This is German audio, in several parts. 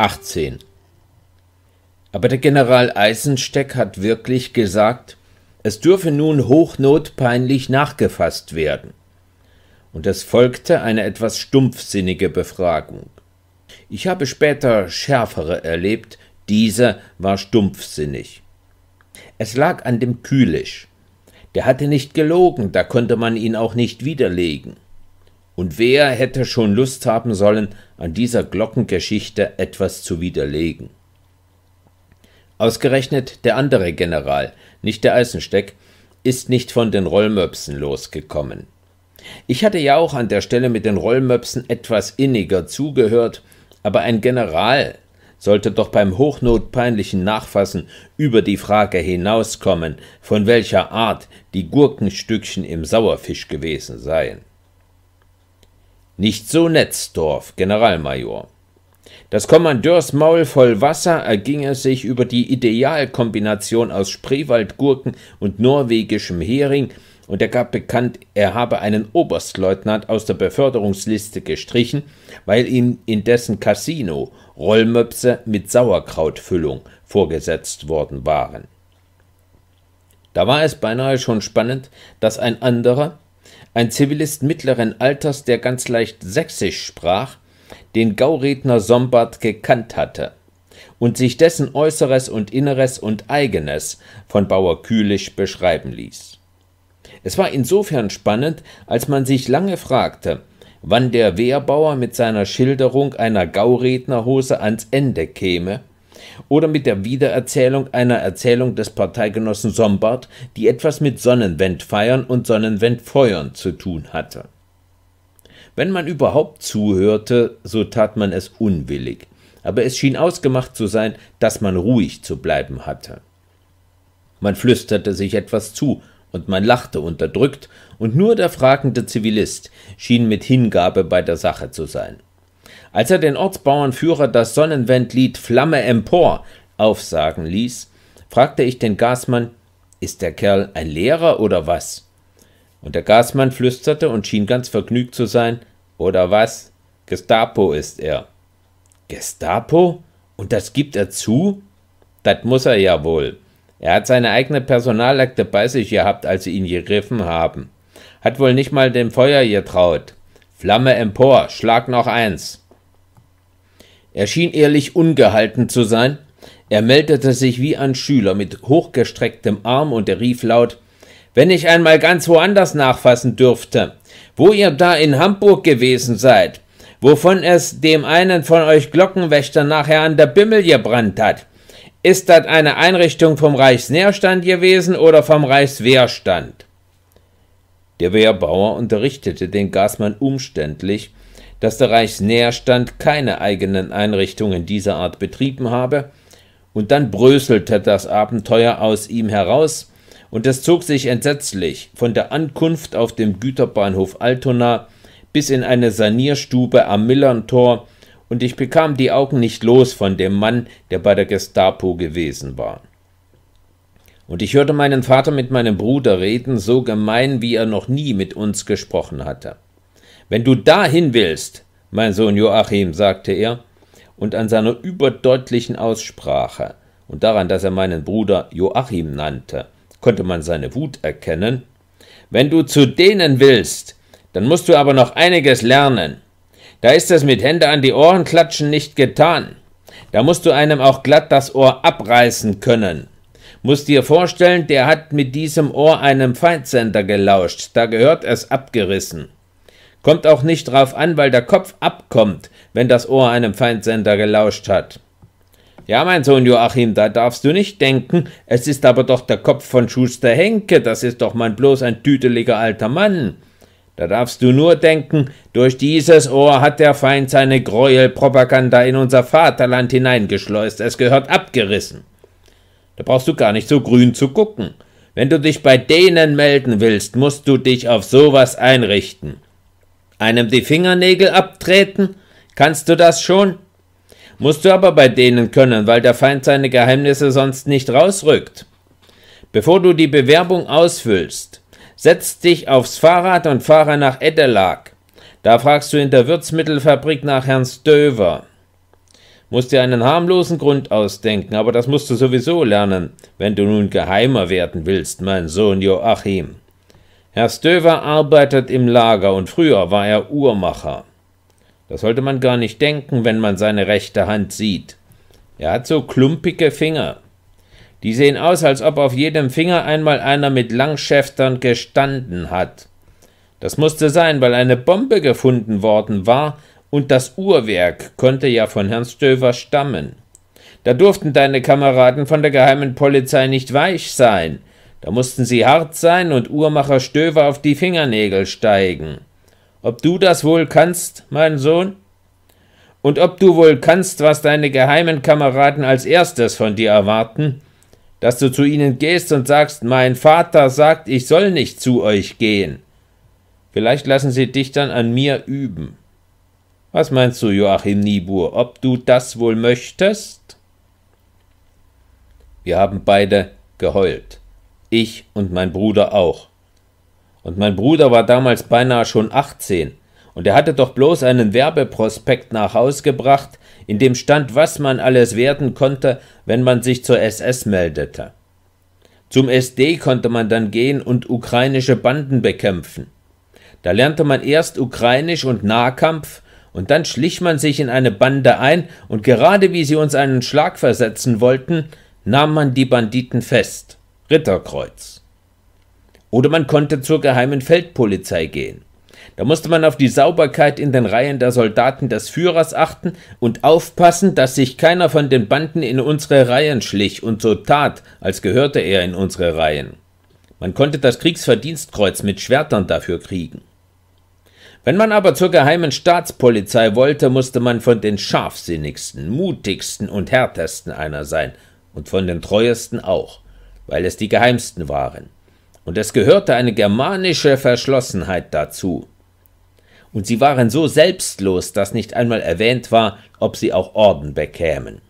18. Aber der General Eisensteck hat wirklich gesagt, es dürfe nun hochnotpeinlich nachgefasst werden. Und es folgte eine etwas stumpfsinnige Befragung. Ich habe später schärfere erlebt, diese war stumpfsinnig. Es lag an dem Kühlisch. Der hatte nicht gelogen, da konnte man ihn auch nicht widerlegen. Und wer hätte schon Lust haben sollen, an dieser Glockengeschichte etwas zu widerlegen? Ausgerechnet der andere General, nicht der Eisensteck, ist nicht von den Rollmöpsen losgekommen. Ich hatte ja auch an der Stelle mit den Rollmöpsen etwas inniger zugehört, aber ein General sollte doch beim hochnotpeinlichen Nachfassen über die Frage hinauskommen, von welcher Art die Gurkenstückchen im Sauerfisch gewesen seien. Nicht so Netzdorf, Generalmajor. Das Kommandeursmaul voll Wasser erging er sich über die Idealkombination aus Spreewaldgurken und norwegischem Hering, und er gab bekannt, er habe einen Oberstleutnant aus der Beförderungsliste gestrichen, weil ihm in dessen Casino Rollmöpse mit Sauerkrautfüllung vorgesetzt worden waren. Da war es beinahe schon spannend, dass ein anderer, ein Zivilist mittleren Alters, der ganz leicht sächsisch sprach, den Gauredner Sombart gekannt hatte und sich dessen Äußeres und Inneres und Eigenes von Bauer Kühlisch beschreiben ließ. Es war insofern spannend, als man sich lange fragte, wann der Wehrbauer mit seiner Schilderung einer Gaurednerhose ans Ende käme oder mit der Wiedererzählung einer Erzählung des Parteigenossen Sombart, die etwas mit Sonnenwendfeiern und Sonnenwendfeuern zu tun hatte. Wenn man überhaupt zuhörte, so tat man es unwillig, aber es schien ausgemacht zu sein, dass man ruhig zu bleiben hatte. Man flüsterte sich etwas zu, und man lachte unterdrückt, und nur der fragende Zivilist schien mit Hingabe bei der Sache zu sein. Als er den Ortsbauernführer das Sonnenwendlied Flamme empor aufsagen ließ, fragte ich den Gasmann, ist der Kerl ein Lehrer oder was? Und der Gasmann flüsterte und schien ganz vergnügt zu sein, oder was? Gestapo ist er. Gestapo? Und das gibt er zu? Das muss er ja wohl. Er hat seine eigene Personalakte bei sich gehabt, als sie ihn gegriffen haben. Hat wohl nicht mal dem Feuer getraut. Flamme empor, Schlag noch eins. Er schien ehrlich ungehalten zu sein. Er meldete sich wie ein Schüler mit hochgestrecktem Arm und er rief laut: Wenn ich einmal ganz woanders nachfassen dürfte, wo ihr da in Hamburg gewesen seid, wovon es dem einen von euch Glockenwächtern nachher an der Bimmel gebrannt hat. Ist das eine Einrichtung vom Reichsnährstand gewesen oder vom Reichswehrstand? Der Wehrbauer unterrichtete den Gasmann umständlich, dass der Reichsnährstand keine eigenen Einrichtungen dieser Art betrieben habe, und dann bröselte das Abenteuer aus ihm heraus, und es zog sich entsetzlich von der Ankunft auf dem Güterbahnhof Altona bis in eine Sanierstube am Millerntor, und ich bekam die Augen nicht los von dem Mann, der bei der Gestapo gewesen war. Und ich hörte meinen Vater mit meinem Bruder reden, so gemein, wie er noch nie mit uns gesprochen hatte. Wenn du dahin willst, mein Sohn Joachim, sagte er, und an seiner überdeutlichen Aussprache und daran, dass er meinen Bruder Joachim nannte, konnte man seine Wut erkennen, wenn du zu denen willst, dann musst du aber noch einiges lernen. Da ist es mit Hände an die Ohren klatschen nicht getan. Da musst du einem auch glatt das Ohr abreißen können. Musst dir vorstellen, der hat mit diesem Ohr einem Feindsender gelauscht, da gehört es abgerissen. Kommt auch nicht drauf an, weil der Kopf abkommt, wenn das Ohr einem Feindsender gelauscht hat. Ja, mein Sohn Joachim, da darfst du nicht denken, es ist aber doch der Kopf von Schuster Henke, das ist doch man bloß ein tüteliger alter Mann. Da darfst du nur denken, durch dieses Ohr hat der Feind seine Gräuelpropaganda in unser Vaterland hineingeschleust, es gehört abgerissen. Da brauchst du gar nicht so grün zu gucken. Wenn du dich bei denen melden willst, musst du dich auf sowas einrichten einem die Fingernägel abtreten? Kannst du das schon? Musst du aber bei denen können, weil der Feind seine Geheimnisse sonst nicht rausrückt. Bevor du die Bewerbung ausfüllst, setz dich aufs Fahrrad und fahre nach Edelag. Da fragst du in der Würzmittelfabrik nach Herrn Stöver. Musst dir einen harmlosen Grund ausdenken, aber das musst du sowieso lernen, wenn du nun geheimer werden willst, mein Sohn Joachim. Herr Stöver arbeitet im Lager und früher war er Uhrmacher. Das sollte man gar nicht denken, wenn man seine rechte Hand sieht. Er hat so klumpige Finger. Die sehen aus, als ob auf jedem Finger einmal einer mit Langschäftern gestanden hat. Das musste sein, weil eine Bombe gefunden worden war und das Uhrwerk konnte ja von Herrn Stöver stammen. Da durften deine Kameraden von der geheimen Polizei nicht weich sein. Da mussten sie hart sein und Uhrmacher Stöver auf die Fingernägel steigen. Ob du das wohl kannst, mein Sohn? Und ob du wohl kannst, was deine geheimen Kameraden als erstes von dir erwarten? Dass du zu ihnen gehst und sagst, mein Vater sagt, ich soll nicht zu euch gehen. Vielleicht lassen sie dich dann an mir üben. Was meinst du, Joachim Niebuhr, ob du das wohl möchtest? Wir haben beide geheult ich und mein Bruder auch. Und mein Bruder war damals beinahe schon 18, und er hatte doch bloß einen Werbeprospekt nach Haus gebracht, in dem stand, was man alles werden konnte, wenn man sich zur SS meldete. Zum SD konnte man dann gehen und ukrainische Banden bekämpfen. Da lernte man erst ukrainisch und Nahkampf, und dann schlich man sich in eine Bande ein, und gerade wie sie uns einen Schlag versetzen wollten, nahm man die Banditen fest. Ritterkreuz. Oder man konnte zur geheimen Feldpolizei gehen. Da musste man auf die Sauberkeit in den Reihen der Soldaten des Führers achten und aufpassen, dass sich keiner von den Banden in unsere Reihen schlich und so tat, als gehörte er in unsere Reihen. Man konnte das Kriegsverdienstkreuz mit Schwertern dafür kriegen. Wenn man aber zur geheimen Staatspolizei wollte, musste man von den scharfsinnigsten, mutigsten und härtesten einer sein und von den treuesten auch weil es die geheimsten waren. Und es gehörte eine germanische Verschlossenheit dazu. Und sie waren so selbstlos, dass nicht einmal erwähnt war, ob sie auch Orden bekämen.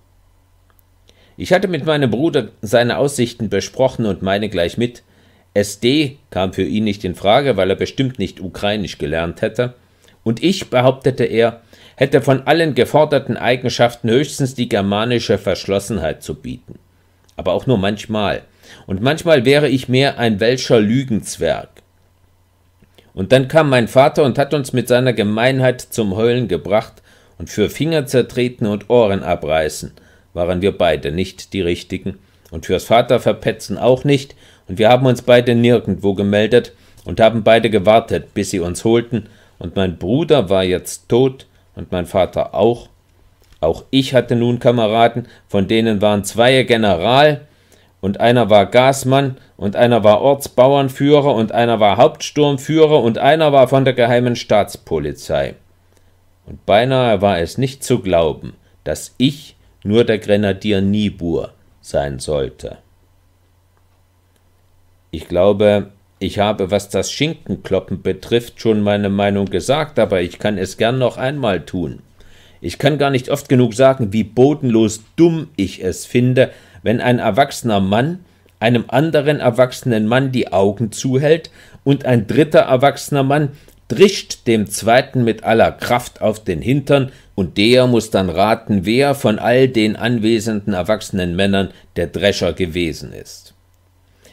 Ich hatte mit meinem Bruder seine Aussichten besprochen und meine gleich mit. SD kam für ihn nicht in Frage, weil er bestimmt nicht ukrainisch gelernt hätte. Und ich, behauptete er, hätte von allen geforderten Eigenschaften höchstens die germanische Verschlossenheit zu bieten. Aber auch nur manchmal. Und manchmal wäre ich mehr ein welcher Lügenzwerg. Und dann kam mein Vater und hat uns mit seiner Gemeinheit zum Heulen gebracht, und für Finger zertreten und Ohren abreißen waren wir beide nicht die Richtigen, und fürs Vater verpetzen auch nicht, und wir haben uns beide nirgendwo gemeldet und haben beide gewartet, bis sie uns holten, und mein Bruder war jetzt tot und mein Vater auch. Auch ich hatte nun Kameraden, von denen waren zwei General, und einer war Gasmann und einer war Ortsbauernführer und einer war Hauptsturmführer und einer war von der geheimen Staatspolizei. Und beinahe war es nicht zu glauben, dass ich nur der Grenadier Niebuhr sein sollte. Ich glaube, ich habe, was das Schinkenkloppen betrifft, schon meine Meinung gesagt, aber ich kann es gern noch einmal tun. Ich kann gar nicht oft genug sagen, wie bodenlos dumm ich es finde, wenn ein erwachsener Mann einem anderen erwachsenen Mann die Augen zuhält und ein dritter erwachsener Mann drischt dem zweiten mit aller Kraft auf den Hintern und der muss dann raten, wer von all den anwesenden erwachsenen Männern der Drescher gewesen ist.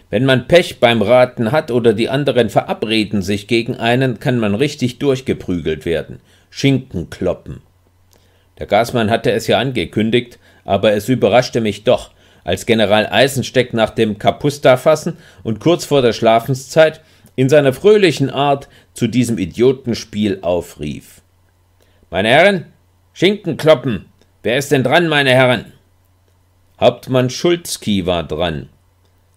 Wenn man Pech beim Raten hat oder die anderen verabreden sich gegen einen, kann man richtig durchgeprügelt werden. Schinken kloppen. Der Gasmann hatte es ja angekündigt, aber es überraschte mich doch, als General Eisensteck nach dem Kapusta-Fassen und kurz vor der Schlafenszeit in seiner fröhlichen Art zu diesem Idiotenspiel aufrief. Meine Herren, Schinken kloppen! Wer ist denn dran, meine Herren? Hauptmann Schulzki war dran.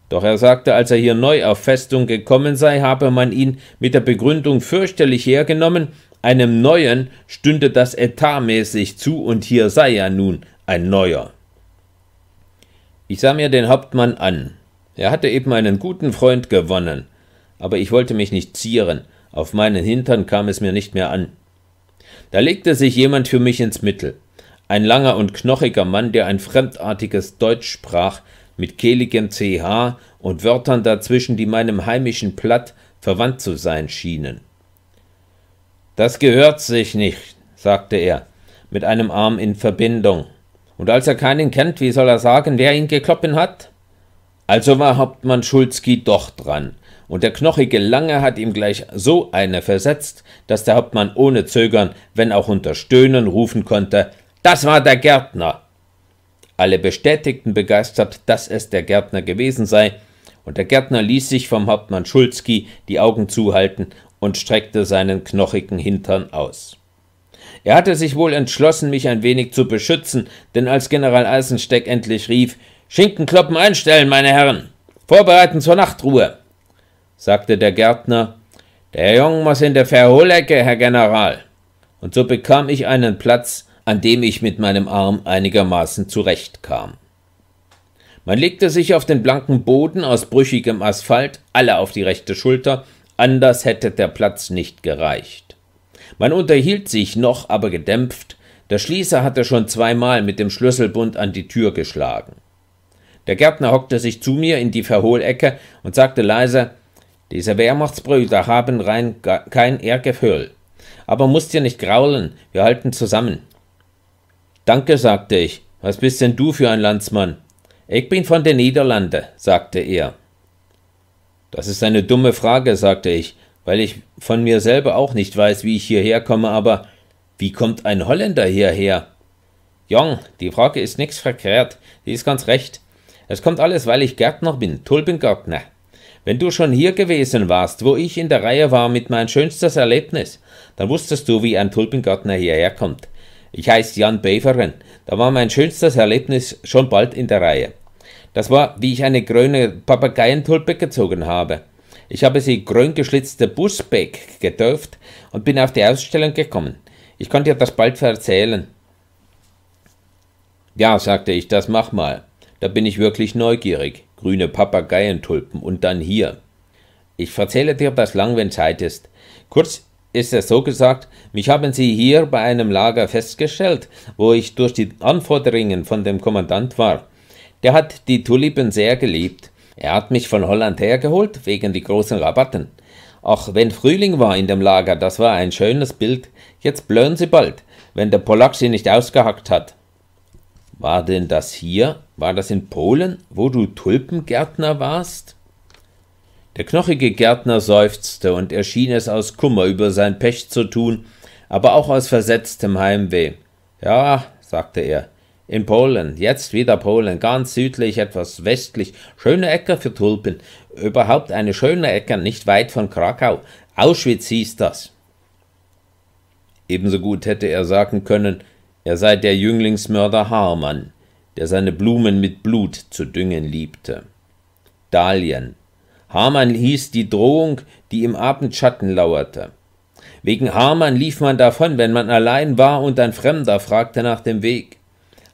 Doch er sagte, als er hier neu auf Festung gekommen sei, habe man ihn mit der Begründung fürchterlich hergenommen, einem Neuen stünde das etatmäßig zu, und hier sei ja nun ein Neuer. Ich sah mir den Hauptmann an. Er hatte eben einen guten Freund gewonnen, aber ich wollte mich nicht zieren, auf meinen Hintern kam es mir nicht mehr an. Da legte sich jemand für mich ins Mittel, ein langer und knochiger Mann, der ein fremdartiges Deutsch sprach, mit kehligem CH und Wörtern dazwischen, die meinem heimischen Platt verwandt zu sein schienen. Das gehört sich nicht, sagte er, mit einem Arm in Verbindung. Und als er keinen kennt, wie soll er sagen, wer ihn gekloppen hat? Also war Hauptmann Schulzki doch dran, und der knochige Lange hat ihm gleich so eine versetzt, dass der Hauptmann ohne Zögern, wenn auch unter Stöhnen, rufen konnte Das war der Gärtner. Alle bestätigten begeistert, dass es der Gärtner gewesen sei, und der Gärtner ließ sich vom Hauptmann Schulzki die Augen zuhalten und streckte seinen knochigen Hintern aus. Er hatte sich wohl entschlossen, mich ein wenig zu beschützen, denn als General Eisensteck endlich rief Schinkenkloppen einstellen, meine Herren. Vorbereiten zur Nachtruhe, sagte der Gärtner. Der Jung muss in der Verholecke, Herr General. Und so bekam ich einen Platz, an dem ich mit meinem Arm einigermaßen zurechtkam. Man legte sich auf den blanken Boden aus brüchigem Asphalt, alle auf die rechte Schulter, anders hätte der Platz nicht gereicht. Man unterhielt sich noch, aber gedämpft, der Schließer hatte schon zweimal mit dem Schlüsselbund an die Tür geschlagen. Der Gärtner hockte sich zu mir in die Verhohlecke und sagte leise, diese Wehrmachtsbrüder haben rein kein Ehrgefühl. Aber musst dir nicht graulen, wir halten zusammen. Danke, sagte ich. Was bist denn du für ein Landsmann? Ich bin von den Niederlanden, sagte er. Das ist eine dumme Frage, sagte ich weil ich von mir selber auch nicht weiß, wie ich hierher komme, aber wie kommt ein Holländer hierher? Jong, die Frage ist nichts verkehrt, die ist ganz recht. Es kommt alles, weil ich Gärtner bin, Tulpengärtner. Wenn du schon hier gewesen warst, wo ich in der Reihe war mit mein schönstes Erlebnis, dann wusstest du, wie ein Tulpengärtner hierher kommt. Ich heiße Jan Beveren, da war mein schönstes Erlebnis schon bald in der Reihe. Das war, wie ich eine grüne Papageientulpe gezogen habe. Ich habe sie grün geschlitzte Busbeck getauft und bin auf die Ausstellung gekommen. Ich konnte dir das bald erzählen. Ja, sagte ich, das mach mal. Da bin ich wirklich neugierig. Grüne Papageientulpen und dann hier. Ich erzähle dir das lang, wenn Zeit ist. Kurz ist es so gesagt, mich haben sie hier bei einem Lager festgestellt, wo ich durch die Anforderungen von dem Kommandant war. Der hat die Tulipen sehr geliebt er hat mich von Holland hergeholt, wegen die großen Rabatten. Auch wenn Frühling war in dem Lager, das war ein schönes Bild. Jetzt blöhen sie bald, wenn der Polak sie nicht ausgehackt hat. War denn das hier? War das in Polen, wo du Tulpengärtner warst? Der knochige Gärtner seufzte, und er schien es aus Kummer über sein Pech zu tun, aber auch aus versetztem Heimweh. Ja, sagte er, in Polen, jetzt wieder Polen, ganz südlich, etwas westlich, schöne Äcker für Tulpen, überhaupt eine schöne Äcker, nicht weit von Krakau, Auschwitz hieß das. Ebenso gut hätte er sagen können, er sei der Jünglingsmörder Harmann, der seine Blumen mit Blut zu düngen liebte. Dahlien. Harmann hieß die Drohung, die im Abendschatten lauerte. Wegen Harmann lief man davon, wenn man allein war und ein Fremder fragte nach dem Weg.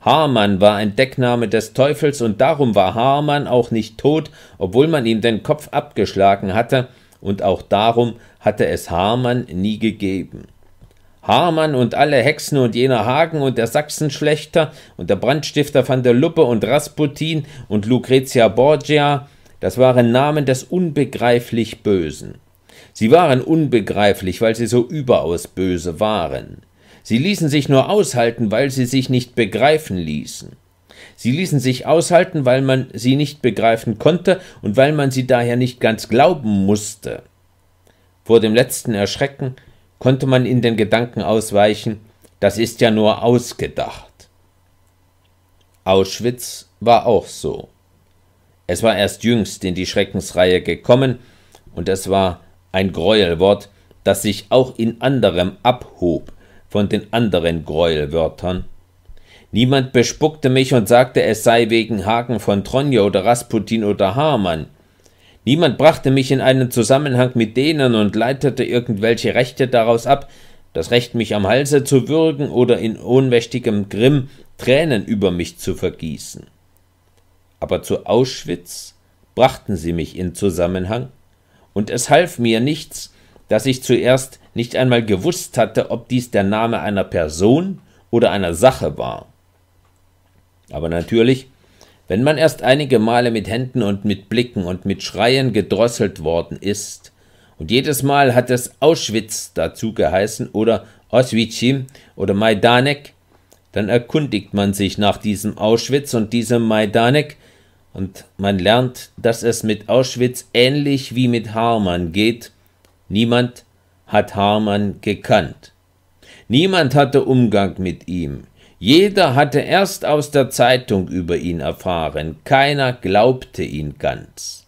Hamann war ein Deckname des Teufels und darum war Hamann auch nicht tot, obwohl man ihm den Kopf abgeschlagen hatte, und auch darum hatte es Hamann nie gegeben. Hamann und alle Hexen und jener Hagen und der Sachsenschlechter und der Brandstifter van der Luppe und Rasputin und Lucrezia Borgia, das waren Namen des unbegreiflich Bösen. Sie waren unbegreiflich, weil sie so überaus böse waren. Sie ließen sich nur aushalten, weil sie sich nicht begreifen ließen. Sie ließen sich aushalten, weil man sie nicht begreifen konnte und weil man sie daher nicht ganz glauben musste. Vor dem letzten Erschrecken konnte man in den Gedanken ausweichen, das ist ja nur ausgedacht. Auschwitz war auch so. Es war erst jüngst in die Schreckensreihe gekommen, und es war ein Gräuelwort, das sich auch in anderem abhob von den anderen Gräuelwörtern. Niemand bespuckte mich und sagte, es sei wegen Haken von Tronje oder Rasputin oder Hamann. Niemand brachte mich in einen Zusammenhang mit denen und leitete irgendwelche Rechte daraus ab, das Recht, mich am Halse zu würgen oder in ohnmächtigem Grimm Tränen über mich zu vergießen. Aber zu Auschwitz brachten sie mich in Zusammenhang, und es half mir nichts, dass ich zuerst nicht einmal gewusst hatte, ob dies der Name einer Person oder einer Sache war. Aber natürlich, wenn man erst einige Male mit Händen und mit Blicken und mit Schreien gedrosselt worden ist, und jedes Mal hat es Auschwitz dazu geheißen oder Oswiecim oder Majdanek, dann erkundigt man sich nach diesem Auschwitz und diesem Majdanek und man lernt, dass es mit Auschwitz ähnlich wie mit Harman geht. Niemand hat Hamann gekannt. Niemand hatte Umgang mit ihm. Jeder hatte erst aus der Zeitung über ihn erfahren, keiner glaubte ihn ganz.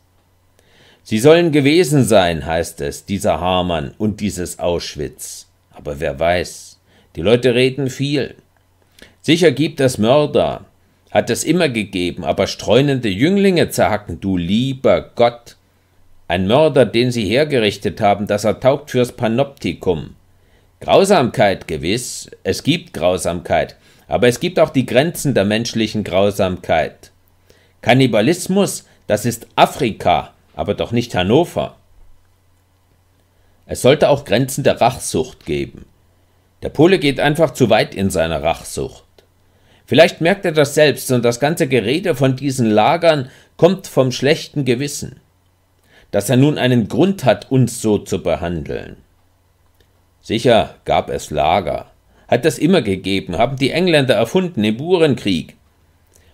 Sie sollen gewesen sein, heißt es, dieser Hamann und dieses Auschwitz. Aber wer weiß, die Leute reden viel. Sicher gibt es Mörder, hat es immer gegeben, aber streunende Jünglinge zerhacken, du lieber Gott. Ein Mörder, den sie hergerichtet haben, dass er taugt fürs Panoptikum. Grausamkeit gewiss, es gibt Grausamkeit, aber es gibt auch die Grenzen der menschlichen Grausamkeit. Kannibalismus, das ist Afrika, aber doch nicht Hannover. Es sollte auch Grenzen der Rachsucht geben. Der Pole geht einfach zu weit in seiner Rachsucht. Vielleicht merkt er das selbst und das ganze Gerede von diesen Lagern kommt vom schlechten Gewissen dass er nun einen Grund hat, uns so zu behandeln. Sicher gab es Lager. Hat das immer gegeben, haben die Engländer erfunden im Burenkrieg.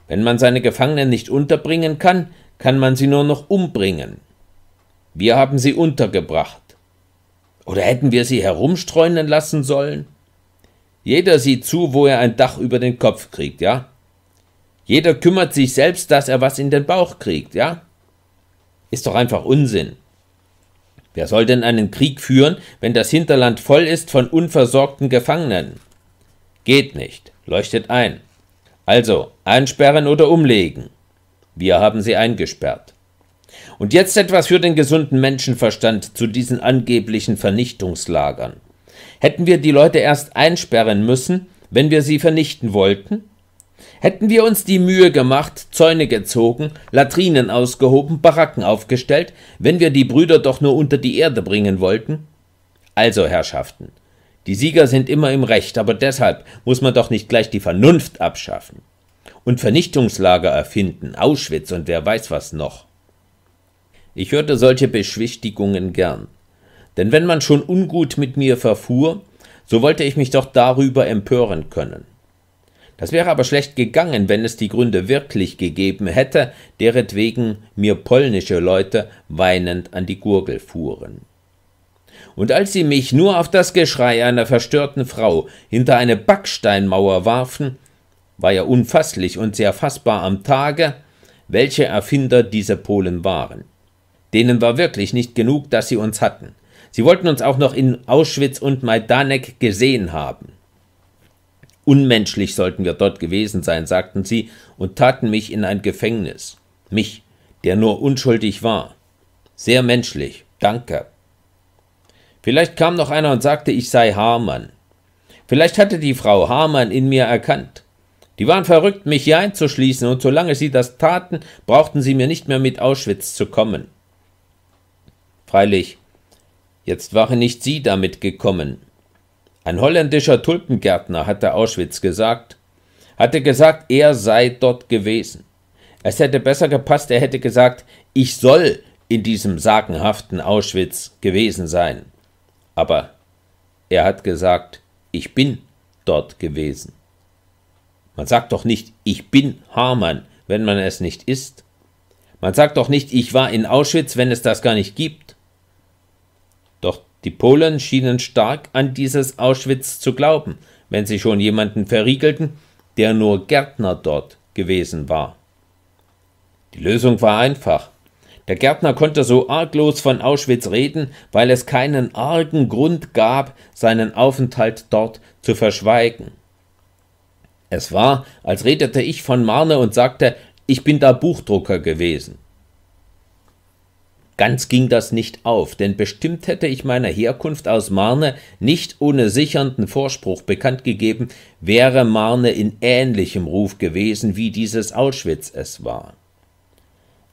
Wenn man seine Gefangenen nicht unterbringen kann, kann man sie nur noch umbringen. Wir haben sie untergebracht. Oder hätten wir sie herumstreunen lassen sollen? Jeder sieht zu, wo er ein Dach über den Kopf kriegt, ja? Jeder kümmert sich selbst, dass er was in den Bauch kriegt, ja? Ist doch einfach Unsinn. Wer soll denn einen Krieg führen, wenn das Hinterland voll ist von unversorgten Gefangenen? Geht nicht, leuchtet ein. Also, einsperren oder umlegen. Wir haben sie eingesperrt. Und jetzt etwas für den gesunden Menschenverstand zu diesen angeblichen Vernichtungslagern. Hätten wir die Leute erst einsperren müssen, wenn wir sie vernichten wollten? Hätten wir uns die Mühe gemacht, Zäune gezogen, Latrinen ausgehoben, Baracken aufgestellt, wenn wir die Brüder doch nur unter die Erde bringen wollten? Also, Herrschaften, die Sieger sind immer im Recht, aber deshalb muss man doch nicht gleich die Vernunft abschaffen und Vernichtungslager erfinden, Auschwitz und wer weiß was noch. Ich hörte solche Beschwichtigungen gern, denn wenn man schon ungut mit mir verfuhr, so wollte ich mich doch darüber empören können. Das wäre aber schlecht gegangen, wenn es die Gründe wirklich gegeben hätte, deretwegen mir polnische Leute weinend an die Gurgel fuhren. Und als sie mich nur auf das Geschrei einer verstörten Frau hinter eine Backsteinmauer warfen, war ja unfasslich und sehr fassbar am Tage, welche Erfinder diese Polen waren. Denen war wirklich nicht genug, dass sie uns hatten. Sie wollten uns auch noch in Auschwitz und Majdanek gesehen haben. Unmenschlich sollten wir dort gewesen sein, sagten sie, und taten mich in ein Gefängnis. Mich, der nur unschuldig war. Sehr menschlich, danke. Vielleicht kam noch einer und sagte, ich sei Hamann. Vielleicht hatte die Frau Hamann in mir erkannt. Die waren verrückt, mich hier einzuschließen, und solange sie das taten, brauchten sie mir nicht mehr mit Auschwitz zu kommen. Freilich, jetzt waren nicht sie damit gekommen, ein holländischer Tulpengärtner hatte Auschwitz gesagt, hatte gesagt, er sei dort gewesen. Es hätte besser gepasst, er hätte gesagt, ich soll in diesem sagenhaften Auschwitz gewesen sein. Aber er hat gesagt, ich bin dort gewesen. Man sagt doch nicht, ich bin Hamann, wenn man es nicht ist. Man sagt doch nicht, ich war in Auschwitz, wenn es das gar nicht gibt. Die Polen schienen stark an dieses Auschwitz zu glauben, wenn sie schon jemanden verriegelten, der nur Gärtner dort gewesen war. Die Lösung war einfach. Der Gärtner konnte so arglos von Auschwitz reden, weil es keinen argen Grund gab, seinen Aufenthalt dort zu verschweigen. Es war, als redete ich von Marne und sagte, ich bin da Buchdrucker gewesen. Ganz ging das nicht auf, denn bestimmt hätte ich meiner Herkunft aus Marne nicht ohne sichernden Vorspruch bekannt gegeben, wäre Marne in ähnlichem Ruf gewesen, wie dieses Auschwitz es war.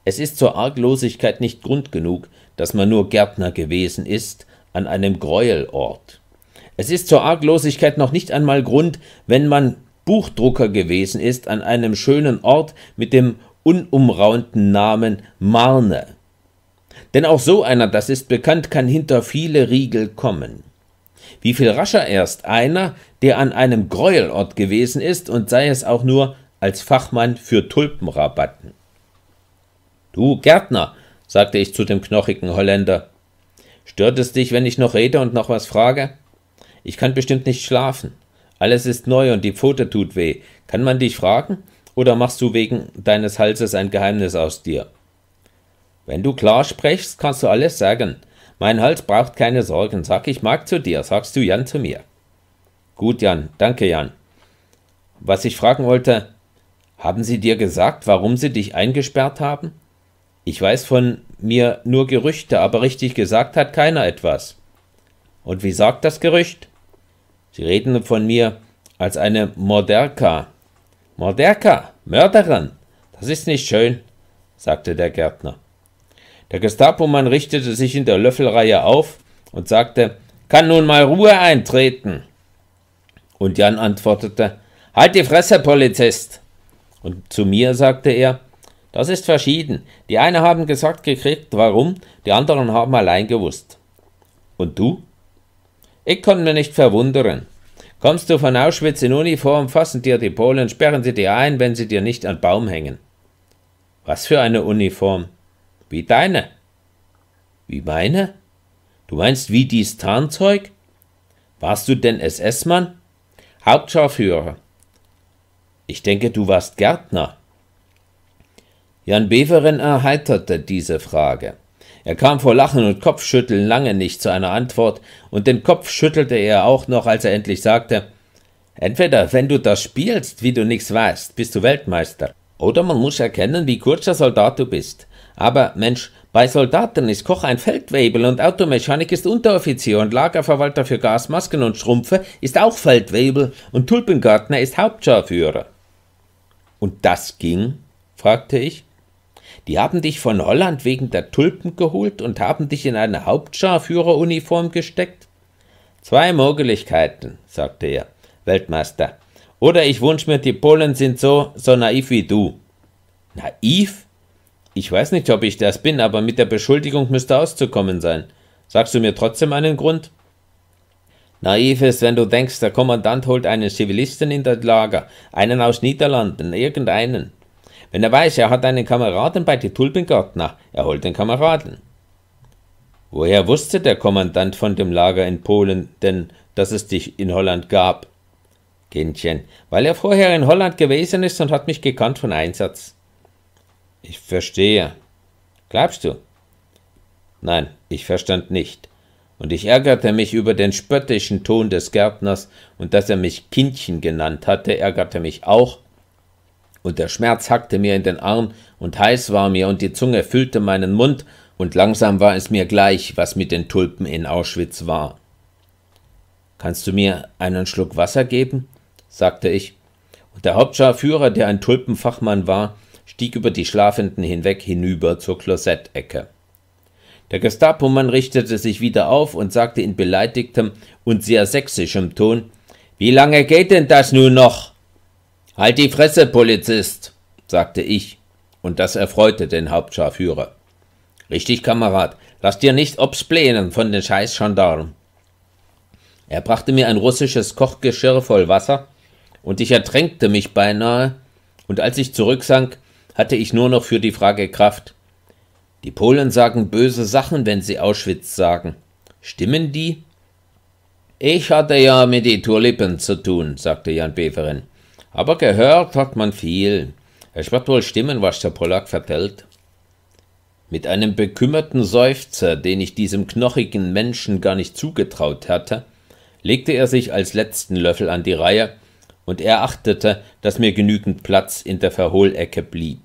Es ist zur Arglosigkeit nicht Grund genug, dass man nur Gärtner gewesen ist an einem Gräuelort. Es ist zur Arglosigkeit noch nicht einmal Grund, wenn man Buchdrucker gewesen ist an einem schönen Ort mit dem unumraunten Namen Marne denn auch so einer, das ist bekannt, kann hinter viele Riegel kommen. Wie viel rascher erst einer, der an einem Gräuelort gewesen ist und sei es auch nur als Fachmann für Tulpenrabatten. Du Gärtner, sagte ich zu dem knochigen Holländer, stört es dich, wenn ich noch rede und noch was frage? Ich kann bestimmt nicht schlafen. Alles ist neu und die Pfote tut weh. Kann man dich fragen? Oder machst du wegen deines Halses ein Geheimnis aus dir? Wenn du klar sprichst, kannst du alles sagen. Mein Hals braucht keine Sorgen. Sag ich mag zu dir, sagst du Jan zu mir. Gut, Jan. Danke, Jan. Was ich fragen wollte, haben sie dir gesagt, warum sie dich eingesperrt haben? Ich weiß von mir nur Gerüchte, aber richtig gesagt hat keiner etwas. Und wie sagt das Gerücht? Sie reden von mir als eine Morderka. Morderka, Mörderin, das ist nicht schön, sagte der Gärtner. Der Gestapo-Mann richtete sich in der Löffelreihe auf und sagte, kann nun mal Ruhe eintreten. Und Jan antwortete, halt die Fresse, Polizist. Und zu mir sagte er, das ist verschieden. Die einen haben gesagt gekriegt, warum, die anderen haben allein gewusst. Und du? Ich kann mir nicht verwundern. Kommst du von Auschwitz in Uniform, fassen dir die Polen, sperren sie dir ein, wenn sie dir nicht an Baum hängen. Was für eine Uniform? Wie deine. Wie meine? Du meinst wie dies Tarnzeug? Warst du denn SS-Mann? Hauptscharführer. Ich denke, du warst Gärtner. Jan Beveren erheiterte diese Frage. Er kam vor Lachen und Kopfschütteln lange nicht zu einer Antwort, und den Kopf schüttelte er auch noch, als er endlich sagte Entweder, wenn du das spielst, wie du nichts weißt, bist du Weltmeister, oder man muss erkennen, wie kurzer Soldat du bist. Aber Mensch, bei Soldaten ist Koch ein Feldwebel und Automechanik ist Unteroffizier und Lagerverwalter für Gasmasken und Schrumpfe ist auch Feldwebel und Tulpengärtner ist Hauptscharführer. Und das ging? fragte ich. Die haben dich von Holland wegen der Tulpen geholt und haben dich in eine Hauptscharführeruniform gesteckt? Zwei Möglichkeiten, sagte er, Weltmeister. Oder ich wünsch mir, die Polen sind so, so naiv wie du. Naiv? Ich weiß nicht, ob ich das bin, aber mit der Beschuldigung müsste auszukommen sein. Sagst du mir trotzdem einen Grund? Naiv ist, wenn du denkst, der Kommandant holt einen Zivilisten in das Lager, einen aus Niederlanden, irgendeinen. Wenn er weiß, er hat einen Kameraden bei die Tulpengärtner, er holt den Kameraden. Woher wusste der Kommandant von dem Lager in Polen denn, dass es dich in Holland gab? Kindchen, weil er vorher in Holland gewesen ist und hat mich gekannt von Einsatz. Ich verstehe. Glaubst du? Nein, ich verstand nicht, und ich ärgerte mich über den spöttischen Ton des Gärtners und dass er mich Kindchen genannt hatte, ärgerte mich auch, und der Schmerz hackte mir in den Arm, und heiß war mir, und die Zunge füllte meinen Mund, und langsam war es mir gleich, was mit den Tulpen in Auschwitz war. Kannst du mir einen Schluck Wasser geben? sagte ich, und der Hauptscharführer, der ein Tulpenfachmann war, stieg über die Schlafenden hinweg hinüber zur Klosettecke. Der Gestapomann richtete sich wieder auf und sagte in beleidigtem und sehr sächsischem Ton Wie lange geht denn das nun noch? Halt die Fresse, Polizist, sagte ich, und das erfreute den Hauptscharführer. Richtig, Kamerad, lass dir nicht obsplänen von den scheiß Gendarmen. Er brachte mir ein russisches Kochgeschirr voll Wasser, und ich ertränkte mich beinahe, und als ich zurücksank, hatte ich nur noch für die Frage Kraft. Die Polen sagen böse Sachen, wenn sie Auschwitz sagen. Stimmen die? Ich hatte ja mit den Tulipen zu tun, sagte Jan Beveren. Aber gehört hat man viel. Es wird wohl stimmen, was der Polak vertellt. Mit einem bekümmerten Seufzer, den ich diesem knochigen Menschen gar nicht zugetraut hatte, legte er sich als letzten Löffel an die Reihe, und er achtete, dass mir genügend Platz in der Verhohlecke blieb.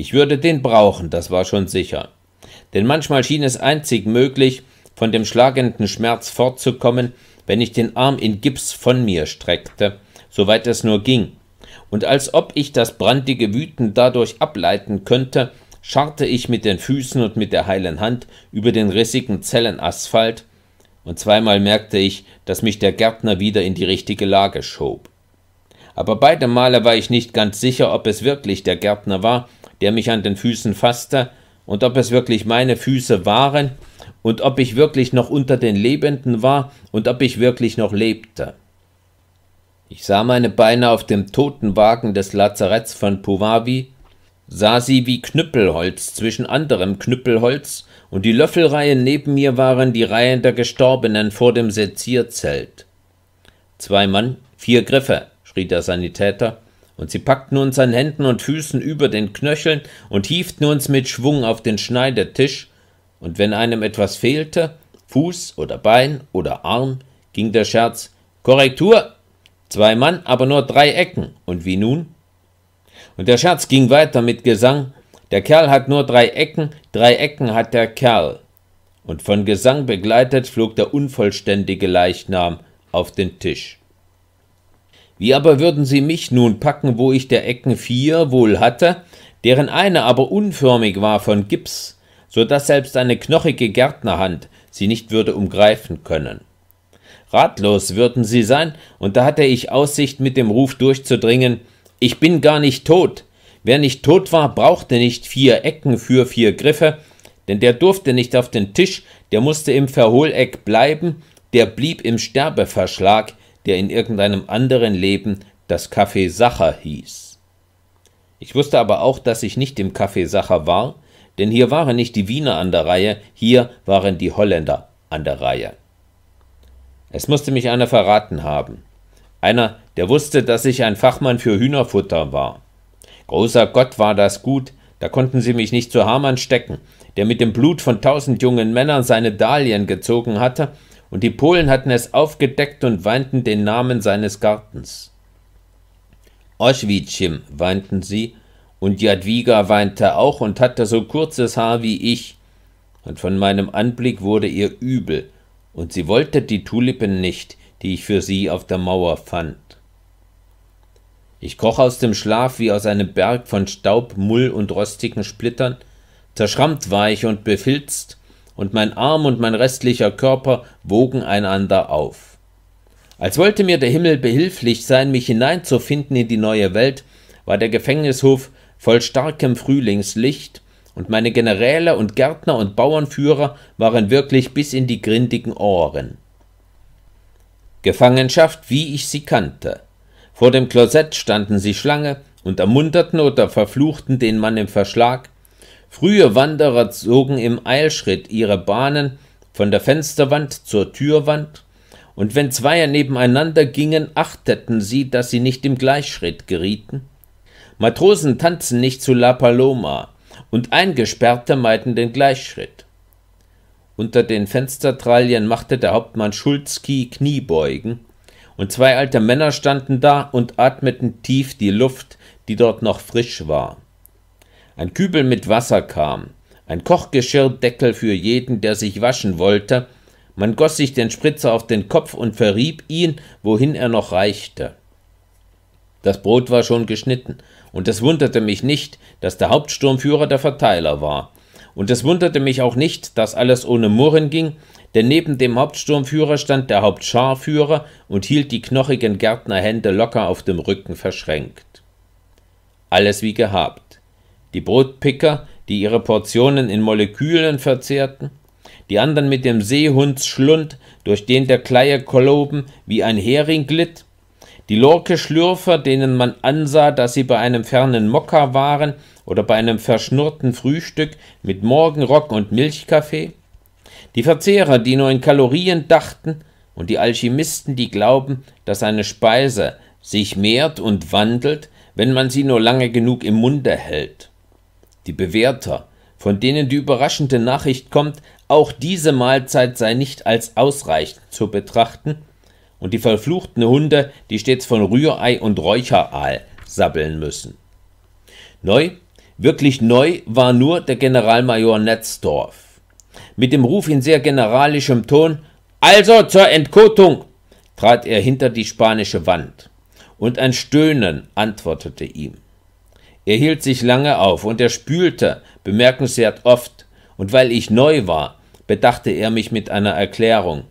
Ich würde den brauchen, das war schon sicher. Denn manchmal schien es einzig möglich, von dem schlagenden Schmerz fortzukommen, wenn ich den Arm in Gips von mir streckte, soweit es nur ging. Und als ob ich das brandige Wüten dadurch ableiten könnte, scharrte ich mit den Füßen und mit der heilen Hand über den rissigen Zellenasphalt, und zweimal merkte ich, dass mich der Gärtner wieder in die richtige Lage schob. Aber beide Male war ich nicht ganz sicher, ob es wirklich der Gärtner war, der mich an den Füßen fasste, und ob es wirklich meine Füße waren, und ob ich wirklich noch unter den Lebenden war, und ob ich wirklich noch lebte. Ich sah meine Beine auf dem Totenwagen des Lazaretts von Povavi, sah sie wie Knüppelholz zwischen anderem Knüppelholz, und die Löffelreihen neben mir waren die Reihen der Gestorbenen vor dem Sezierzelt. Zwei Mann, vier Griffe, schrie der Sanitäter, und sie packten uns an Händen und Füßen über den Knöcheln und hieften uns mit Schwung auf den Schneidertisch, und wenn einem etwas fehlte, Fuß oder Bein oder Arm, ging der Scherz Korrektur, zwei Mann, aber nur drei Ecken, und wie nun? Und der Scherz ging weiter mit Gesang, der Kerl hat nur drei Ecken, drei Ecken hat der Kerl. Und von Gesang begleitet flog der unvollständige Leichnam auf den Tisch. Wie aber würden sie mich nun packen, wo ich der Ecken vier wohl hatte, deren eine aber unförmig war von Gips, so daß selbst eine knochige Gärtnerhand sie nicht würde umgreifen können. Ratlos würden sie sein, und da hatte ich Aussicht, mit dem Ruf durchzudringen, ich bin gar nicht tot. Wer nicht tot war, brauchte nicht vier Ecken für vier Griffe, denn der durfte nicht auf den Tisch, der musste im Verhohleck bleiben, der blieb im Sterbeverschlag, der in irgendeinem anderen Leben das Café Sacher hieß. Ich wusste aber auch, dass ich nicht im Café Sacher war, denn hier waren nicht die Wiener an der Reihe, hier waren die Holländer an der Reihe. Es musste mich einer verraten haben. Einer, der wusste, dass ich ein Fachmann für Hühnerfutter war. Großer Gott war das gut, da konnten sie mich nicht zu Hamann stecken, der mit dem Blut von tausend jungen Männern seine Dahlien gezogen hatte und die Polen hatten es aufgedeckt und weinten den Namen seines Gartens. Oświecim weinten sie, und Jadwiga weinte auch und hatte so kurzes Haar wie ich, und von meinem Anblick wurde ihr übel, und sie wollte die Tulipen nicht, die ich für sie auf der Mauer fand. Ich kroch aus dem Schlaf wie aus einem Berg von Staub, Mull und rostigen Splittern, zerschrammt war ich und befilzt, und mein Arm und mein restlicher Körper wogen einander auf. Als wollte mir der Himmel behilflich sein, mich hineinzufinden in die neue Welt, war der Gefängnishof voll starkem Frühlingslicht, und meine Generäle und Gärtner und Bauernführer waren wirklich bis in die grindigen Ohren. Gefangenschaft, wie ich sie kannte. Vor dem Klosett standen sie Schlange und ermunterten oder verfluchten den Mann im Verschlag, Frühe Wanderer zogen im Eilschritt ihre Bahnen von der Fensterwand zur Türwand, und wenn Zweier nebeneinander gingen, achteten sie, dass sie nicht im Gleichschritt gerieten. Matrosen tanzen nicht zu La Paloma, und Eingesperrte meiden den Gleichschritt. Unter den Fenstertralien machte der Hauptmann Schulzki Kniebeugen, und zwei alte Männer standen da und atmeten tief die Luft, die dort noch frisch war ein Kübel mit Wasser kam, ein Kochgeschirrdeckel für jeden, der sich waschen wollte, man goss sich den Spritzer auf den Kopf und verrieb ihn, wohin er noch reichte. Das Brot war schon geschnitten, und es wunderte mich nicht, dass der Hauptsturmführer der Verteiler war. Und es wunderte mich auch nicht, dass alles ohne Murren ging, denn neben dem Hauptsturmführer stand der Hauptscharführer und hielt die knochigen Gärtnerhände locker auf dem Rücken verschränkt. Alles wie gehabt die Brotpicker, die ihre Portionen in Molekülen verzehrten, die anderen mit dem Seehundsschlund, durch den der Kleie Koloben wie ein Hering glitt, die Lorke-Schlürfer, denen man ansah, dass sie bei einem fernen Mokka waren oder bei einem verschnurrten Frühstück mit Morgenrock und Milchkaffee, die Verzehrer, die nur in Kalorien dachten, und die Alchemisten, die glauben, dass eine Speise sich mehrt und wandelt, wenn man sie nur lange genug im Munde hält die Bewerter, von denen die überraschende Nachricht kommt, auch diese Mahlzeit sei nicht als ausreichend zu betrachten, und die verfluchten Hunde, die stets von Rührei und Räucheraal sabbeln müssen. Neu, wirklich neu war nur der Generalmajor Netzdorf. Mit dem Ruf in sehr generalischem Ton Also zur Entkotung trat er hinter die spanische Wand, und ein Stöhnen antwortete ihm. Er hielt sich lange auf und er spülte bemerkenswert oft, und weil ich neu war, bedachte er mich mit einer Erklärung.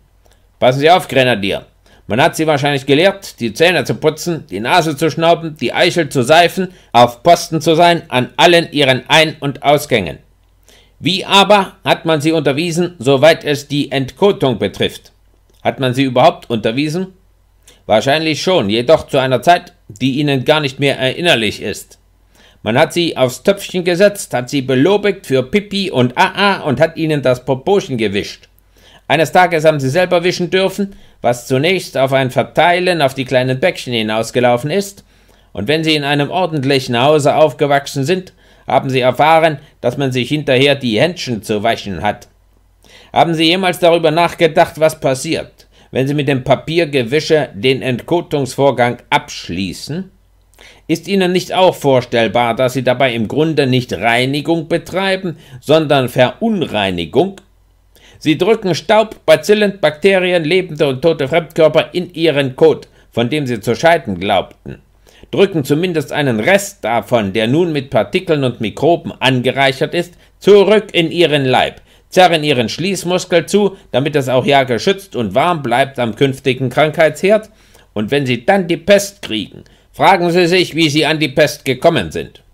Passen Sie auf, Grenadier. Man hat Sie wahrscheinlich gelehrt, die Zähne zu putzen, die Nase zu schnauben, die Eichel zu seifen, auf Posten zu sein, an allen Ihren Ein- und Ausgängen. Wie aber hat man Sie unterwiesen, soweit es die Entkotung betrifft? Hat man Sie überhaupt unterwiesen? Wahrscheinlich schon, jedoch zu einer Zeit, die Ihnen gar nicht mehr erinnerlich ist. Man hat sie aufs Töpfchen gesetzt, hat sie belobigt für Pipi und AA und hat ihnen das Popochen gewischt. Eines Tages haben sie selber wischen dürfen, was zunächst auf ein Verteilen auf die kleinen Bäckchen hinausgelaufen ist, und wenn sie in einem ordentlichen Hause aufgewachsen sind, haben sie erfahren, dass man sich hinterher die Händchen zu waschen hat. Haben sie jemals darüber nachgedacht, was passiert, wenn sie mit dem Papiergewische den Entkotungsvorgang abschließen? Ist Ihnen nicht auch vorstellbar, dass Sie dabei im Grunde nicht Reinigung betreiben, sondern Verunreinigung? Sie drücken Staub, Bazillen, Bakterien, lebende und tote Fremdkörper in Ihren Kot, von dem Sie zu scheiden glaubten. Drücken zumindest einen Rest davon, der nun mit Partikeln und Mikroben angereichert ist, zurück in Ihren Leib, zerren Ihren Schließmuskel zu, damit es auch ja geschützt und warm bleibt am künftigen Krankheitsherd, und wenn Sie dann die Pest kriegen, Fragen Sie sich, wie Sie an die Pest gekommen sind.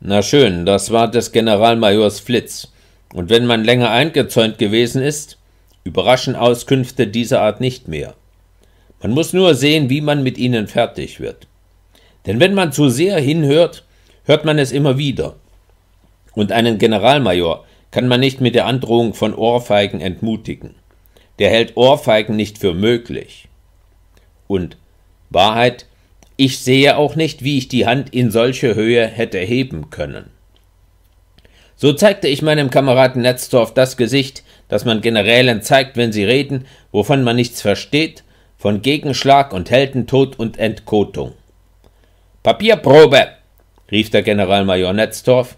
Na schön, das war des Generalmajors Flitz. Und wenn man länger eingezäunt gewesen ist, überraschen Auskünfte dieser Art nicht mehr. Man muss nur sehen, wie man mit ihnen fertig wird. Denn wenn man zu sehr hinhört, hört man es immer wieder. Und einen Generalmajor kann man nicht mit der Androhung von Ohrfeigen entmutigen. Der hält Ohrfeigen nicht für möglich. Und Wahrheit ich sehe auch nicht, wie ich die Hand in solche Höhe hätte heben können. So zeigte ich meinem Kameraden Netzdorf das Gesicht, das man Generälen zeigt, wenn sie reden, wovon man nichts versteht, von Gegenschlag und Heldentod und Entkotung. Papierprobe! rief der Generalmajor Netzdorf,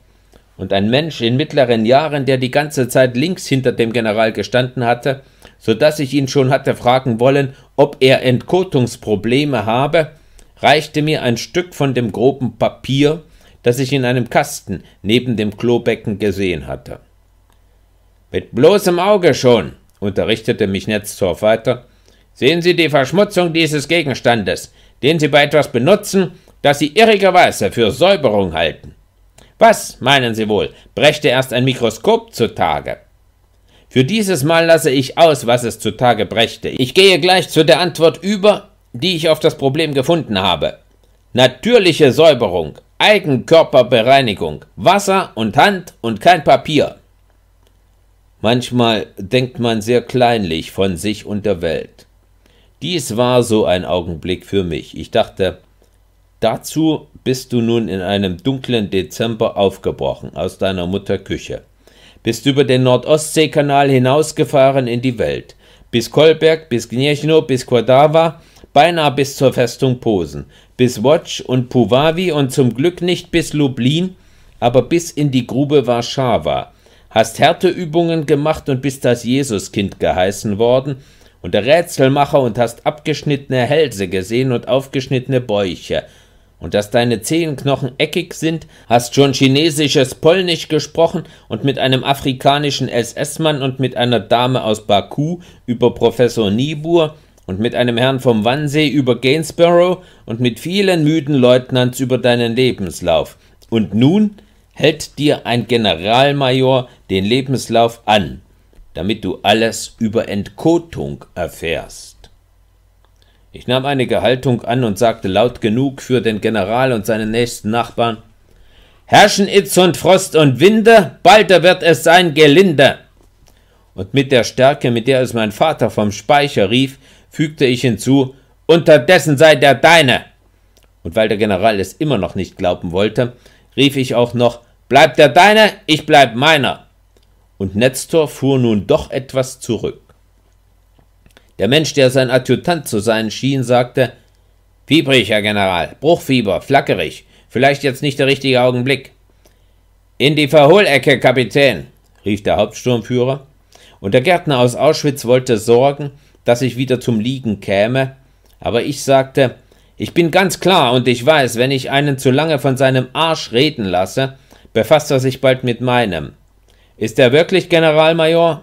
und ein Mensch in mittleren Jahren, der die ganze Zeit links hinter dem General gestanden hatte, so daß ich ihn schon hatte fragen wollen, ob er Entkotungsprobleme habe, reichte mir ein Stück von dem groben Papier, das ich in einem Kasten neben dem Klobecken gesehen hatte. Mit bloßem Auge schon, unterrichtete mich Netzdorf weiter, sehen Sie die Verschmutzung dieses Gegenstandes, den Sie bei etwas benutzen, das Sie irrigerweise für Säuberung halten. Was, meinen Sie wohl, brächte erst ein Mikroskop zutage? Für dieses Mal lasse ich aus, was es zutage brächte. Ich gehe gleich zu der Antwort über, die ich auf das Problem gefunden habe. Natürliche Säuberung, Eigenkörperbereinigung, Wasser und Hand und kein Papier. Manchmal denkt man sehr kleinlich von sich und der Welt. Dies war so ein Augenblick für mich. Ich dachte, dazu bist du nun in einem dunklen Dezember aufgebrochen aus deiner Mutter Küche. bist über den Nordostseekanal hinausgefahren in die Welt, bis Kolberg, bis Gniechno, bis Kordava, beinahe bis zur Festung Posen, bis Łódź und Puwawi und zum Glück nicht bis Lublin, aber bis in die Grube Warszawa. Hast Härteübungen gemacht und bist das Jesuskind geheißen worden und der Rätselmacher und hast abgeschnittene Hälse gesehen und aufgeschnittene Bäuche. Und dass deine Zehenknochen eckig sind, hast schon chinesisches Polnisch gesprochen und mit einem afrikanischen SS-Mann und mit einer Dame aus Baku über Professor Niebuhr und mit einem Herrn vom Wannsee über Gainsborough und mit vielen müden Leutnants über deinen Lebenslauf. Und nun hält dir ein Generalmajor den Lebenslauf an, damit du alles über Entkotung erfährst. Ich nahm einige Haltung an und sagte laut genug für den General und seinen nächsten Nachbarn Herrschen Itz und Frost und Winde, balder wird es sein gelinde. Und mit der Stärke, mit der es mein Vater vom Speicher rief, fügte ich hinzu, unterdessen sei der deine. Und weil der General es immer noch nicht glauben wollte, rief ich auch noch, bleib der deine, ich bleib meiner. Und Nestor fuhr nun doch etwas zurück. Der Mensch, der sein Adjutant zu sein schien, sagte, Fiebrig, Herr General, Bruchfieber, flackerig, vielleicht jetzt nicht der richtige Augenblick. In die Verhohlecke, Kapitän, rief der Hauptsturmführer, und der Gärtner aus Auschwitz wollte sorgen, dass ich wieder zum Liegen käme, aber ich sagte, ich bin ganz klar und ich weiß, wenn ich einen zu lange von seinem Arsch reden lasse, befasst er sich bald mit meinem. Ist er wirklich Generalmajor?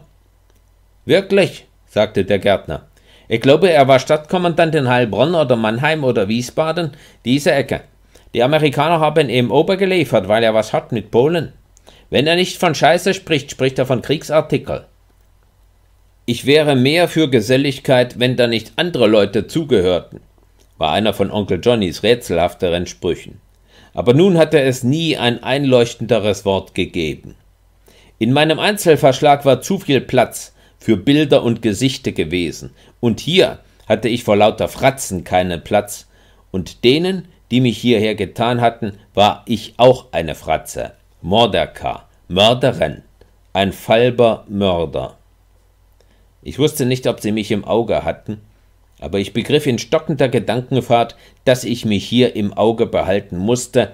Wirklich, sagte der Gärtner. Ich glaube, er war Stadtkommandant in Heilbronn oder Mannheim oder Wiesbaden, diese Ecke. Die Amerikaner haben ihm obergeliefert, weil er was hat mit Polen. Wenn er nicht von Scheiße spricht, spricht er von Kriegsartikel. Ich wäre mehr für Geselligkeit, wenn da nicht andere Leute zugehörten, war einer von Onkel Johnnys rätselhafteren Sprüchen. Aber nun hatte es nie ein einleuchtenderes Wort gegeben. In meinem Einzelverschlag war zu viel Platz für Bilder und Gesichte gewesen, und hier hatte ich vor lauter Fratzen keinen Platz, und denen, die mich hierher getan hatten, war ich auch eine Fratze. Mordeka, Mörderin, ein falber Mörder. Ich wusste nicht, ob sie mich im Auge hatten, aber ich begriff in stockender Gedankenfahrt, dass ich mich hier im Auge behalten musste,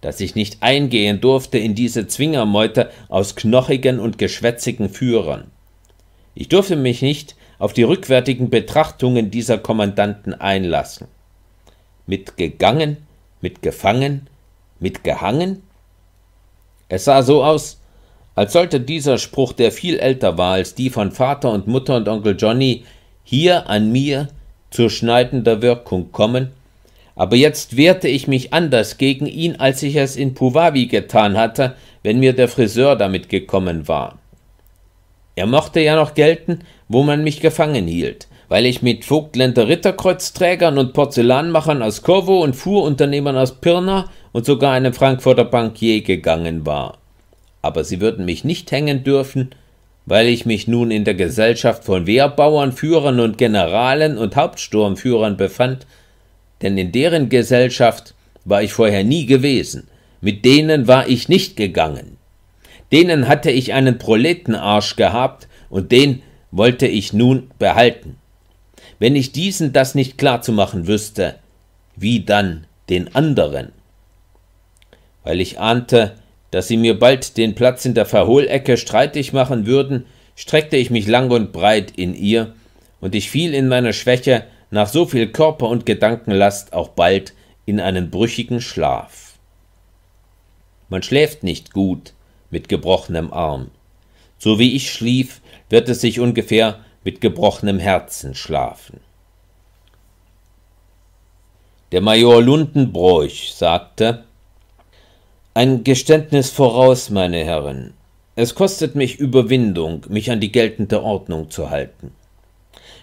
dass ich nicht eingehen durfte in diese Zwingermeute aus knochigen und geschwätzigen Führern. Ich durfte mich nicht auf die rückwärtigen Betrachtungen dieser Kommandanten einlassen. Mitgegangen, mitgefangen, mitgehangen? Es sah so aus, als sollte dieser Spruch, der viel älter war als die von Vater und Mutter und Onkel Johnny, hier an mir zur schneidender Wirkung kommen, aber jetzt wehrte ich mich anders gegen ihn, als ich es in Puwavi getan hatte, wenn mir der Friseur damit gekommen war. Er mochte ja noch gelten, wo man mich gefangen hielt, weil ich mit Vogtländer Ritterkreuzträgern und Porzellanmachern aus Corvo und Fuhrunternehmern aus Pirna und sogar einem Frankfurter Bankier gegangen war aber sie würden mich nicht hängen dürfen, weil ich mich nun in der Gesellschaft von Wehrbauern, Führern und Generalen und Hauptsturmführern befand, denn in deren Gesellschaft war ich vorher nie gewesen, mit denen war ich nicht gegangen. Denen hatte ich einen Proletenarsch gehabt und den wollte ich nun behalten. Wenn ich diesen das nicht klarzumachen wüsste, wie dann den anderen? Weil ich ahnte, dass sie mir bald den Platz in der Verhohlecke streitig machen würden, streckte ich mich lang und breit in ihr, und ich fiel in meiner Schwäche nach so viel Körper- und Gedankenlast auch bald in einen brüchigen Schlaf. Man schläft nicht gut mit gebrochenem Arm. So wie ich schlief, wird es sich ungefähr mit gebrochenem Herzen schlafen. Der Major Lundenbroich sagte, ein Geständnis voraus, meine Herren. Es kostet mich Überwindung, mich an die geltende Ordnung zu halten.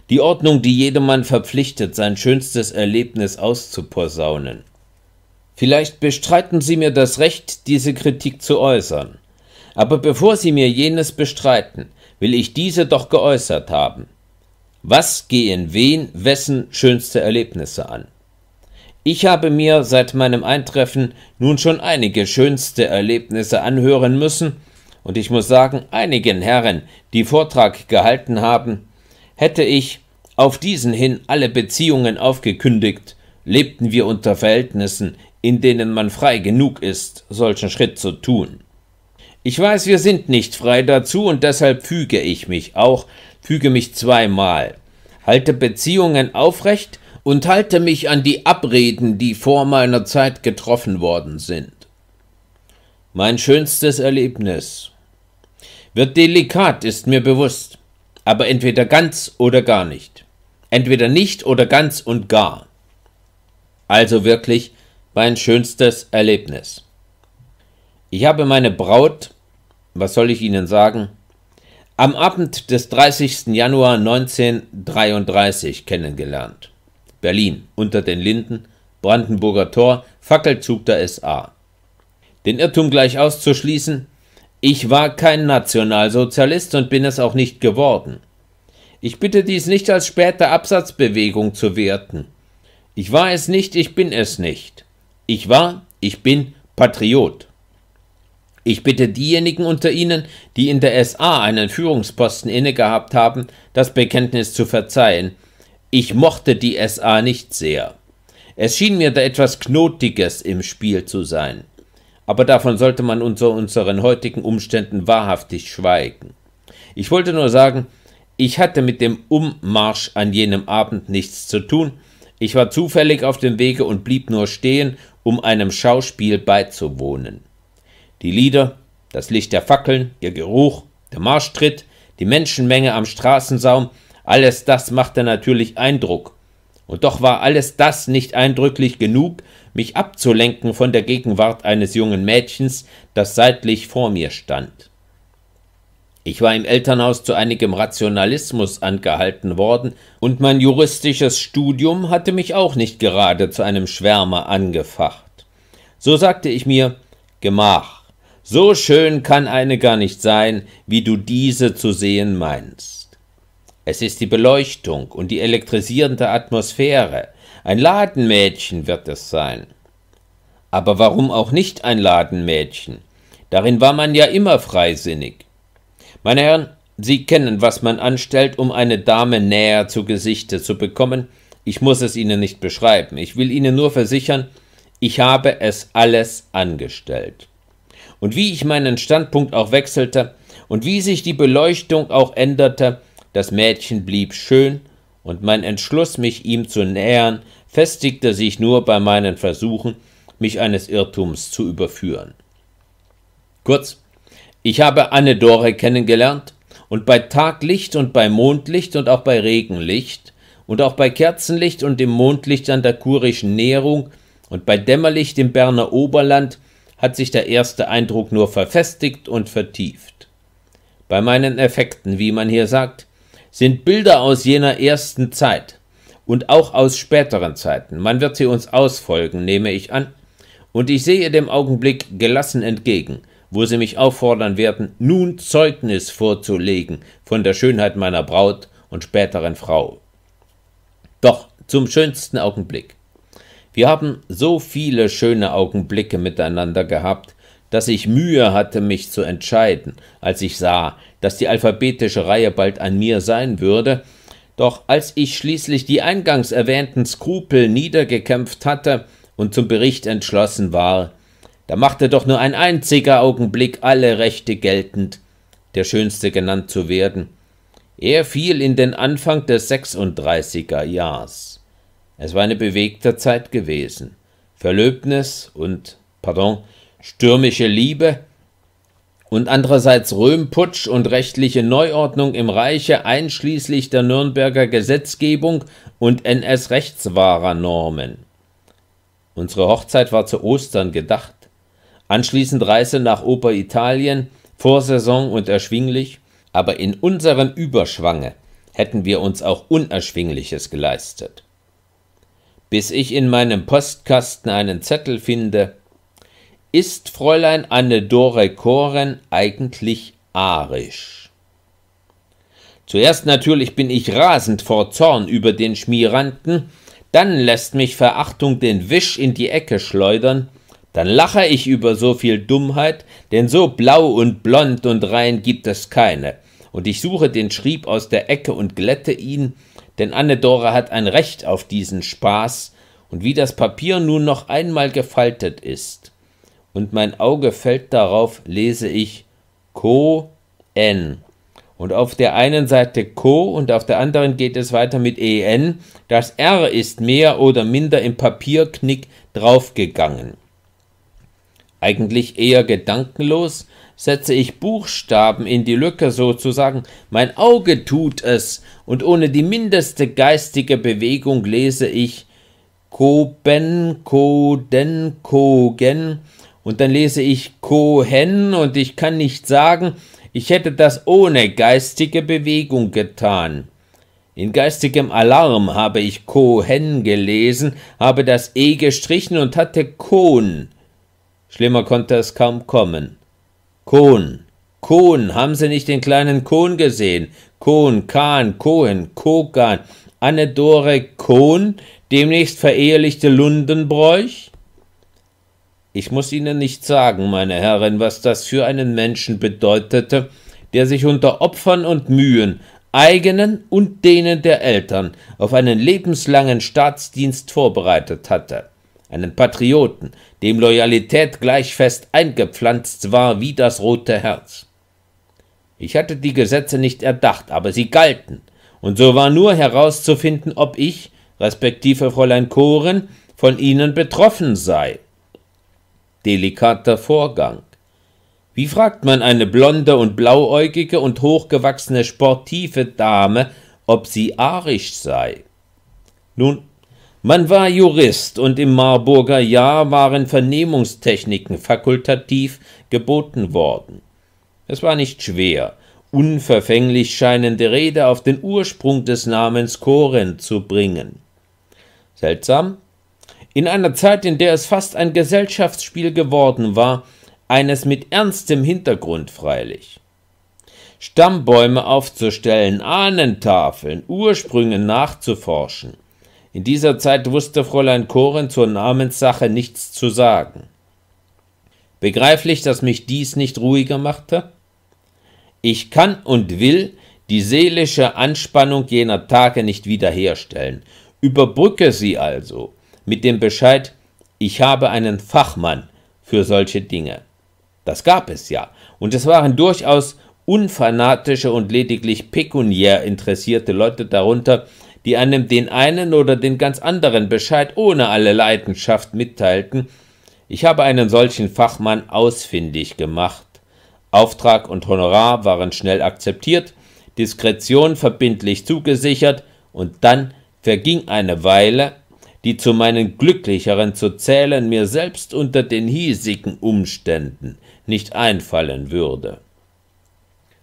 Die Ordnung, die jedermann verpflichtet, sein schönstes Erlebnis auszuposaunen. Vielleicht bestreiten Sie mir das Recht, diese Kritik zu äußern. Aber bevor Sie mir jenes bestreiten, will ich diese doch geäußert haben. Was gehen wen, wessen schönste Erlebnisse an? Ich habe mir seit meinem Eintreffen nun schon einige schönste Erlebnisse anhören müssen, und ich muss sagen, einigen Herren, die Vortrag gehalten haben, hätte ich auf diesen hin alle Beziehungen aufgekündigt, lebten wir unter Verhältnissen, in denen man frei genug ist, solchen Schritt zu tun. Ich weiß, wir sind nicht frei dazu, und deshalb füge ich mich auch, füge mich zweimal, halte Beziehungen aufrecht, und halte mich an die Abreden, die vor meiner Zeit getroffen worden sind. Mein schönstes Erlebnis wird delikat, ist mir bewusst, aber entweder ganz oder gar nicht. Entweder nicht oder ganz und gar. Also wirklich mein schönstes Erlebnis. Ich habe meine Braut, was soll ich Ihnen sagen, am Abend des 30. Januar 1933 kennengelernt. Berlin, unter den Linden, Brandenburger Tor, Fackelzug der SA. Den Irrtum gleich auszuschließen, ich war kein Nationalsozialist und bin es auch nicht geworden. Ich bitte dies nicht als späte Absatzbewegung zu werten. Ich war es nicht, ich bin es nicht. Ich war, ich bin Patriot. Ich bitte diejenigen unter Ihnen, die in der SA einen Führungsposten inne gehabt haben, das Bekenntnis zu verzeihen, ich mochte die SA nicht sehr. Es schien mir da etwas Knotiges im Spiel zu sein. Aber davon sollte man unter unseren heutigen Umständen wahrhaftig schweigen. Ich wollte nur sagen, ich hatte mit dem Ummarsch an jenem Abend nichts zu tun, ich war zufällig auf dem Wege und blieb nur stehen, um einem Schauspiel beizuwohnen. Die Lieder, das Licht der Fackeln, ihr Geruch, der Marschtritt, die Menschenmenge am Straßensaum, alles das machte natürlich Eindruck. Und doch war alles das nicht eindrücklich genug, mich abzulenken von der Gegenwart eines jungen Mädchens, das seitlich vor mir stand. Ich war im Elternhaus zu einigem Rationalismus angehalten worden, und mein juristisches Studium hatte mich auch nicht gerade zu einem Schwärmer angefacht. So sagte ich mir Gemach, so schön kann eine gar nicht sein, wie du diese zu sehen meinst. Es ist die Beleuchtung und die elektrisierende Atmosphäre. Ein Ladenmädchen wird es sein. Aber warum auch nicht ein Ladenmädchen? Darin war man ja immer freisinnig. Meine Herren, Sie kennen, was man anstellt, um eine Dame näher zu Gesichte zu bekommen. Ich muss es Ihnen nicht beschreiben. Ich will Ihnen nur versichern, ich habe es alles angestellt. Und wie ich meinen Standpunkt auch wechselte und wie sich die Beleuchtung auch änderte, das Mädchen blieb schön, und mein Entschluss, mich ihm zu nähern, festigte sich nur bei meinen Versuchen, mich eines Irrtums zu überführen. Kurz, ich habe Anne Dore kennengelernt, und bei Taglicht und bei Mondlicht und auch bei Regenlicht und auch bei Kerzenlicht und dem Mondlicht an der kurischen Näherung und bei Dämmerlicht im Berner Oberland hat sich der erste Eindruck nur verfestigt und vertieft. Bei meinen Effekten, wie man hier sagt, sind Bilder aus jener ersten Zeit und auch aus späteren Zeiten. Man wird sie uns ausfolgen, nehme ich an, und ich sehe dem Augenblick gelassen entgegen, wo sie mich auffordern werden, nun Zeugnis vorzulegen von der Schönheit meiner Braut und späteren Frau. Doch zum schönsten Augenblick. Wir haben so viele schöne Augenblicke miteinander gehabt, dass ich Mühe hatte, mich zu entscheiden, als ich sah, dass die alphabetische Reihe bald an mir sein würde, doch als ich schließlich die eingangs erwähnten Skrupel niedergekämpft hatte und zum Bericht entschlossen war, da machte doch nur ein einziger Augenblick alle Rechte geltend, der Schönste genannt zu werden. Er fiel in den Anfang des 36er Jahres. Es war eine bewegte Zeit gewesen. Verlöbnis und, pardon, stürmische Liebe und andererseits Röhmputsch und rechtliche Neuordnung im Reiche einschließlich der Nürnberger Gesetzgebung und ns rechtswahrernormen Unsere Hochzeit war zu Ostern gedacht, anschließend Reise nach Oberitalien, Vorsaison und erschwinglich, aber in unserem Überschwange hätten wir uns auch Unerschwingliches geleistet. Bis ich in meinem Postkasten einen Zettel finde, ist Fräulein Anne-Dore Koren eigentlich arisch? Zuerst natürlich bin ich rasend vor Zorn über den Schmieranten, dann lässt mich Verachtung den Wisch in die Ecke schleudern, dann lache ich über so viel Dummheit, denn so blau und blond und rein gibt es keine, und ich suche den Schrieb aus der Ecke und glätte ihn, denn Anne-Dore hat ein Recht auf diesen Spaß, und wie das Papier nun noch einmal gefaltet ist – und mein Auge fällt darauf, lese ich Ko-N. Und auf der einen Seite Ko und auf der anderen geht es weiter mit EN. Das R ist mehr oder minder im Papierknick draufgegangen. Eigentlich eher gedankenlos setze ich Buchstaben in die Lücke sozusagen, mein Auge tut es, und ohne die mindeste geistige Bewegung lese ich ben Koben, Koden, Kogen, und dann lese ich Kohen und ich kann nicht sagen, ich hätte das ohne geistige Bewegung getan. In geistigem Alarm habe ich Kohen gelesen, habe das E gestrichen und hatte Kohn. Schlimmer konnte es kaum kommen. Kohn. Kohn, haben Sie nicht den kleinen Kohn gesehen? Kohn, Kahn, Kohen, Kogan, Anne Dore Kohn, demnächst verehelichte Lundenbräuch? Ich muss Ihnen nicht sagen, meine Herren, was das für einen Menschen bedeutete, der sich unter Opfern und Mühen, eigenen und denen der Eltern, auf einen lebenslangen Staatsdienst vorbereitet hatte. Einen Patrioten, dem Loyalität gleich fest eingepflanzt war wie das rote Herz. Ich hatte die Gesetze nicht erdacht, aber sie galten, und so war nur herauszufinden, ob ich, respektive Fräulein Koren, von ihnen betroffen sei delikater Vorgang. Wie fragt man eine blonde und blauäugige und hochgewachsene sportive Dame, ob sie arisch sei? Nun, man war Jurist und im Marburger Jahr waren Vernehmungstechniken fakultativ geboten worden. Es war nicht schwer, unverfänglich scheinende Rede auf den Ursprung des Namens Koren zu bringen. Seltsam, in einer Zeit, in der es fast ein Gesellschaftsspiel geworden war, eines mit ernstem Hintergrund freilich. Stammbäume aufzustellen, Ahnentafeln, Ursprünge nachzuforschen. In dieser Zeit wusste Fräulein Koren zur Namenssache nichts zu sagen. Begreiflich, dass mich dies nicht ruhiger machte? Ich kann und will die seelische Anspannung jener Tage nicht wiederherstellen. Überbrücke sie also, mit dem Bescheid, ich habe einen Fachmann für solche Dinge. Das gab es ja, und es waren durchaus unfanatische und lediglich pekuniär interessierte Leute darunter, die einem den einen oder den ganz anderen Bescheid ohne alle Leidenschaft mitteilten, ich habe einen solchen Fachmann ausfindig gemacht. Auftrag und Honorar waren schnell akzeptiert, Diskretion verbindlich zugesichert, und dann verging eine Weile, die zu meinen Glücklicheren zu zählen mir selbst unter den hiesigen Umständen nicht einfallen würde.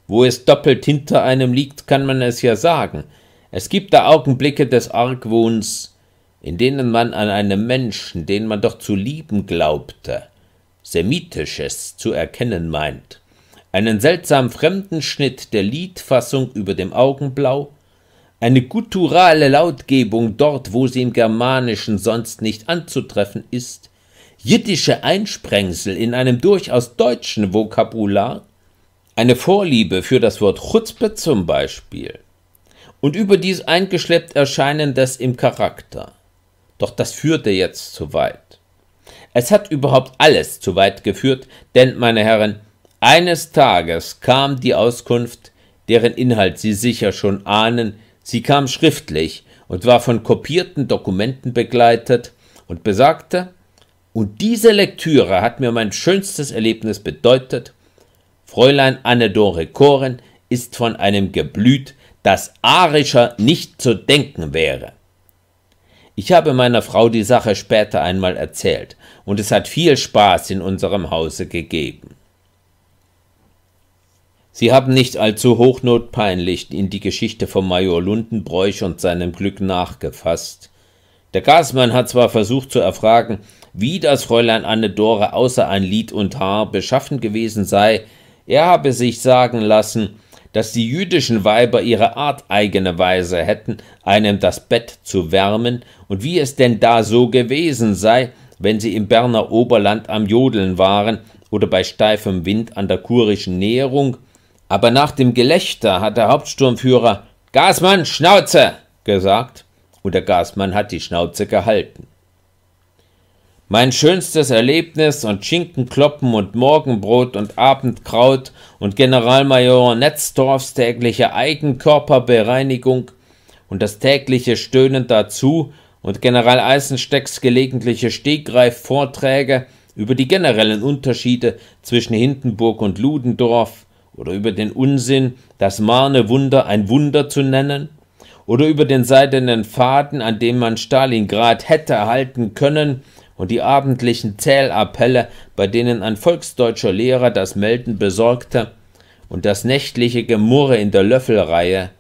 Wo es doppelt hinter einem liegt, kann man es ja sagen. Es gibt da Augenblicke des Argwohns, in denen man an einem Menschen, den man doch zu lieben glaubte, Semitisches zu erkennen meint, einen seltsam fremden Schnitt der Liedfassung über dem Augenblau, eine gutturale Lautgebung dort, wo sie im Germanischen sonst nicht anzutreffen ist, jiddische Einsprengsel in einem durchaus deutschen Vokabular, eine Vorliebe für das Wort Chutzpe zum Beispiel und überdies eingeschleppt Erscheinendes im Charakter. Doch das führte jetzt zu weit. Es hat überhaupt alles zu weit geführt, denn, meine Herren, eines Tages kam die Auskunft, deren Inhalt Sie sicher schon ahnen, Sie kam schriftlich und war von kopierten Dokumenten begleitet und besagte, und diese Lektüre hat mir mein schönstes Erlebnis bedeutet. Fräulein Anne-Dore Koren ist von einem Geblüt, das arischer nicht zu denken wäre. Ich habe meiner Frau die Sache später einmal erzählt, und es hat viel Spaß in unserem Hause gegeben. Sie haben nicht allzu hochnotpeinlich in die Geschichte von Major Lundenbräuch und seinem Glück nachgefasst. Der Gasmann hat zwar versucht zu erfragen, wie das Fräulein Anne Dore außer ein Lied und Haar beschaffen gewesen sei, er habe sich sagen lassen, dass die jüdischen Weiber ihre arteigene Weise hätten, einem das Bett zu wärmen, und wie es denn da so gewesen sei, wenn sie im Berner Oberland am Jodeln waren oder bei steifem Wind an der kurischen Näherung, aber nach dem Gelächter hat der Hauptsturmführer Gasmann, Schnauze! gesagt, und der Gasmann hat die Schnauze gehalten. Mein schönstes Erlebnis und Schinkenkloppen und Morgenbrot und Abendkraut und Generalmajor Netzdorfs tägliche Eigenkörperbereinigung und das tägliche Stöhnen dazu und General Eisenstecks gelegentliche Stegreif-Vorträge über die generellen Unterschiede zwischen Hindenburg und Ludendorff oder über den Unsinn, das Marne Wunder ein Wunder zu nennen, oder über den seidenen Faden, an dem man Stalingrad hätte halten können, und die abendlichen Zählappelle, bei denen ein volksdeutscher Lehrer das Melden besorgte, und das nächtliche Gemurre in der Löffelreihe,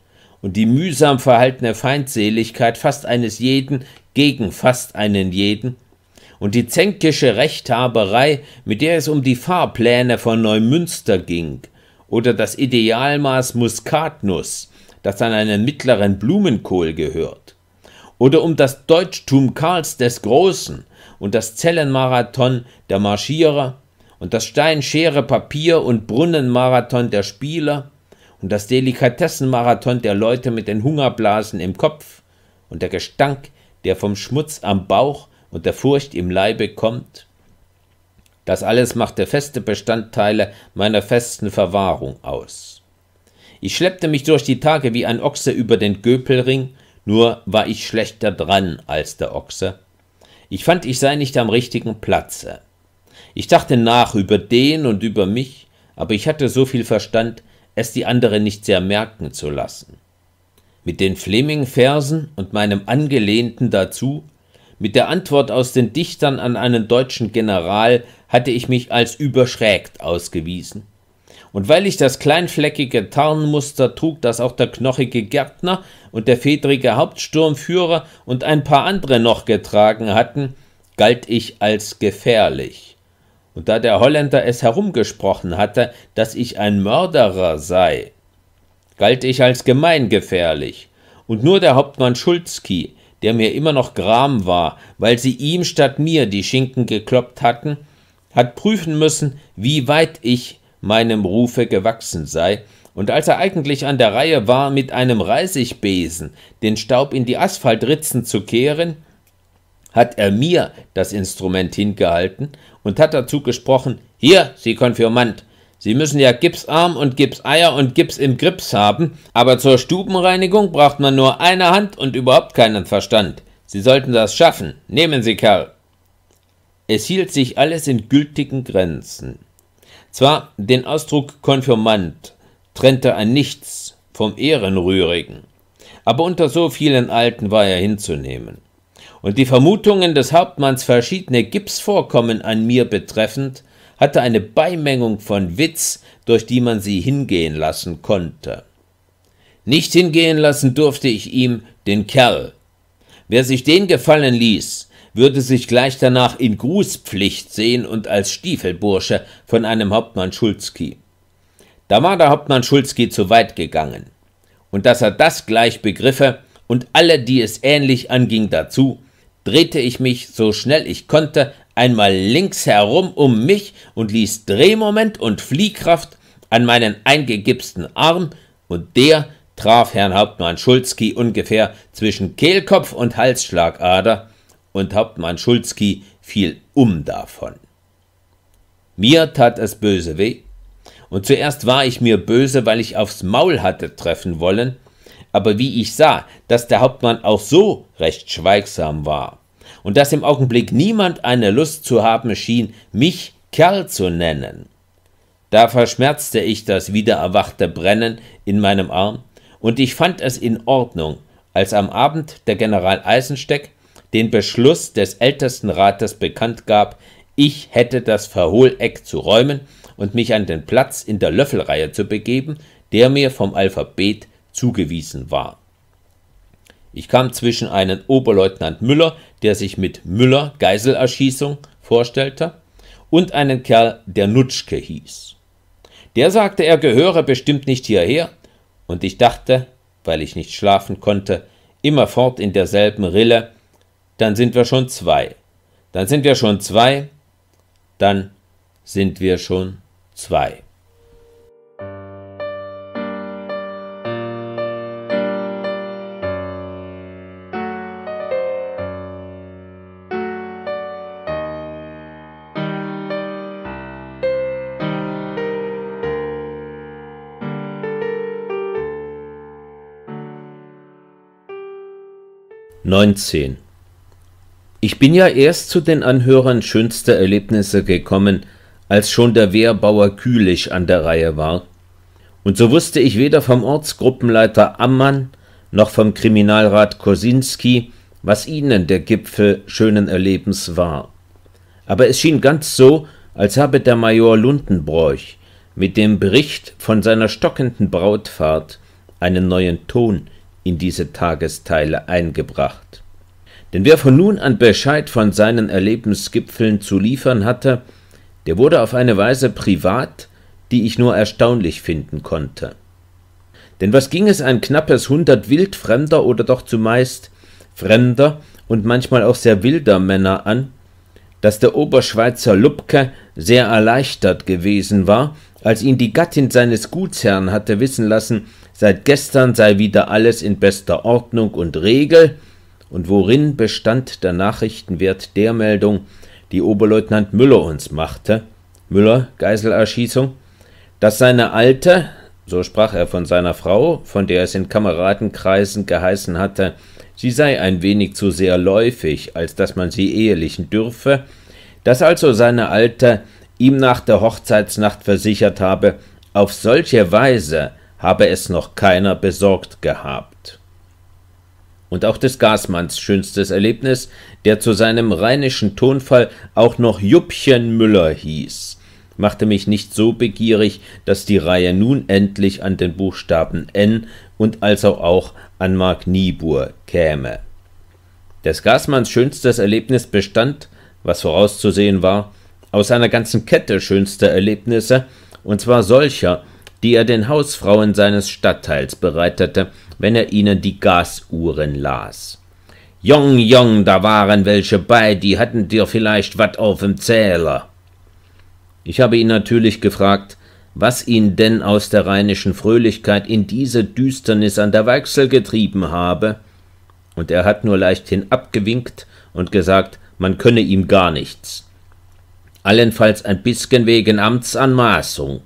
und die mühsam verhaltene Feindseligkeit fast eines jeden gegen fast einen jeden, und die zänkische Rechthaberei, mit der es um die Fahrpläne von Neumünster ging, oder das Idealmaß Muskatnuss, das an einen mittleren Blumenkohl gehört, oder um das Deutschtum Karls des Großen und das Zellenmarathon der Marschierer und das Steinschere Papier und Brunnenmarathon der Spieler und das Delikatessenmarathon der Leute mit den Hungerblasen im Kopf und der Gestank, der vom Schmutz am Bauch und der Furcht im Leibe kommt, das alles machte feste Bestandteile meiner festen Verwahrung aus. Ich schleppte mich durch die Tage wie ein Ochse über den Göpelring, nur war ich schlechter dran als der Ochse. Ich fand, ich sei nicht am richtigen Platze. Ich dachte nach über den und über mich, aber ich hatte so viel Verstand, es die anderen nicht sehr merken zu lassen. Mit den Fleming-Versen und meinem Angelehnten dazu mit der Antwort aus den Dichtern an einen deutschen General hatte ich mich als überschrägt ausgewiesen. Und weil ich das kleinfleckige Tarnmuster trug, das auch der knochige Gärtner und der federige Hauptsturmführer und ein paar andere noch getragen hatten, galt ich als gefährlich. Und da der Holländer es herumgesprochen hatte, dass ich ein Mörderer sei, galt ich als gemeingefährlich. Und nur der Hauptmann Schulzki, der mir immer noch gram war, weil sie ihm statt mir die Schinken gekloppt hatten, hat prüfen müssen, wie weit ich meinem Rufe gewachsen sei, und als er eigentlich an der Reihe war, mit einem Reisigbesen den Staub in die Asphaltritzen zu kehren, hat er mir das Instrument hingehalten und hat dazu gesprochen, hier, Sie Konfirmant, Sie müssen ja Gipsarm und Gipseier und Gips im Grips haben, aber zur Stubenreinigung braucht man nur eine Hand und überhaupt keinen Verstand. Sie sollten das schaffen. Nehmen Sie Karl. Es hielt sich alles in gültigen Grenzen. Zwar den Ausdruck Konfirmant trennte ein Nichts vom Ehrenrührigen, aber unter so vielen Alten war er hinzunehmen. Und die Vermutungen des Hauptmanns verschiedene Gipsvorkommen an mir betreffend, hatte eine Beimengung von Witz, durch die man sie hingehen lassen konnte. Nicht hingehen lassen durfte ich ihm den Kerl. Wer sich den gefallen ließ, würde sich gleich danach in Grußpflicht sehen und als Stiefelbursche von einem Hauptmann Schulzki. Da war der Hauptmann Schulzki zu weit gegangen. Und dass er das gleich begriffe und alle, die es ähnlich anging, dazu, drehte ich mich so schnell ich konnte einmal links herum um mich und ließ Drehmoment und Fliehkraft an meinen eingegipsten Arm, und der traf Herrn Hauptmann Schulzki ungefähr zwischen Kehlkopf und Halsschlagader, und Hauptmann Schulzki fiel um davon. Mir tat es böse weh, und zuerst war ich mir böse, weil ich aufs Maul hatte treffen wollen, aber wie ich sah, dass der Hauptmann auch so recht schweigsam war und dass im Augenblick niemand eine Lust zu haben schien, mich Kerl zu nennen. Da verschmerzte ich das wiedererwachte Brennen in meinem Arm, und ich fand es in Ordnung, als am Abend der General Eisensteck den Beschluss des Ältestenrates bekannt gab, ich hätte das Verhohleck zu räumen und mich an den Platz in der Löffelreihe zu begeben, der mir vom Alphabet zugewiesen war. Ich kam zwischen einen Oberleutnant Müller, der sich mit Müller Geiselerschießung vorstellte, und einen Kerl, der Nutschke hieß. Der sagte, er gehöre bestimmt nicht hierher, und ich dachte, weil ich nicht schlafen konnte, immerfort in derselben Rille, dann sind wir schon zwei, dann sind wir schon zwei, dann sind wir schon zwei. 19. Ich bin ja erst zu den Anhörern schönster Erlebnisse gekommen, als schon der Wehrbauer Kühlich an der Reihe war. Und so wusste ich weder vom Ortsgruppenleiter Ammann noch vom Kriminalrat Kosinski, was ihnen der Gipfel schönen Erlebens war. Aber es schien ganz so, als habe der Major Lundenbroich mit dem Bericht von seiner stockenden Brautfahrt einen neuen Ton in diese Tagesteile eingebracht. Denn wer von nun an Bescheid von seinen Erlebensgipfeln zu liefern hatte, der wurde auf eine Weise privat, die ich nur erstaunlich finden konnte. Denn was ging es ein knappes hundert wildfremder oder doch zumeist fremder und manchmal auch sehr wilder Männer an, dass der Oberschweizer Lubke sehr erleichtert gewesen war, als ihn die Gattin seines Gutsherrn hatte wissen lassen, Seit gestern sei wieder alles in bester Ordnung und Regel, und worin bestand der Nachrichtenwert der Meldung, die Oberleutnant Müller uns machte, Müller, Geiselerschießung, dass seine alte, so sprach er von seiner Frau, von der es in Kameradenkreisen geheißen hatte, sie sei ein wenig zu sehr läufig, als dass man sie ehelichen dürfe, dass also seine alte ihm nach der Hochzeitsnacht versichert habe, auf solche Weise habe es noch keiner besorgt gehabt. Und auch des Gasmanns schönstes Erlebnis, der zu seinem rheinischen Tonfall auch noch Juppchen Müller hieß, machte mich nicht so begierig, dass die Reihe nun endlich an den Buchstaben N und also auch an Mark Niebuhr käme. Des Gasmanns schönstes Erlebnis bestand, was vorauszusehen war, aus einer ganzen Kette schönster Erlebnisse, und zwar solcher, die er den Hausfrauen seines Stadtteils bereitete, wenn er ihnen die Gasuhren las. Jong, jong, da waren welche bei, die hatten dir vielleicht wat auf'm Zähler. Ich habe ihn natürlich gefragt, was ihn denn aus der rheinischen Fröhlichkeit in diese Düsternis an der Weichsel getrieben habe, und er hat nur leichthin abgewinkt und gesagt, man könne ihm gar nichts. Allenfalls ein bisschen wegen Amtsanmaßung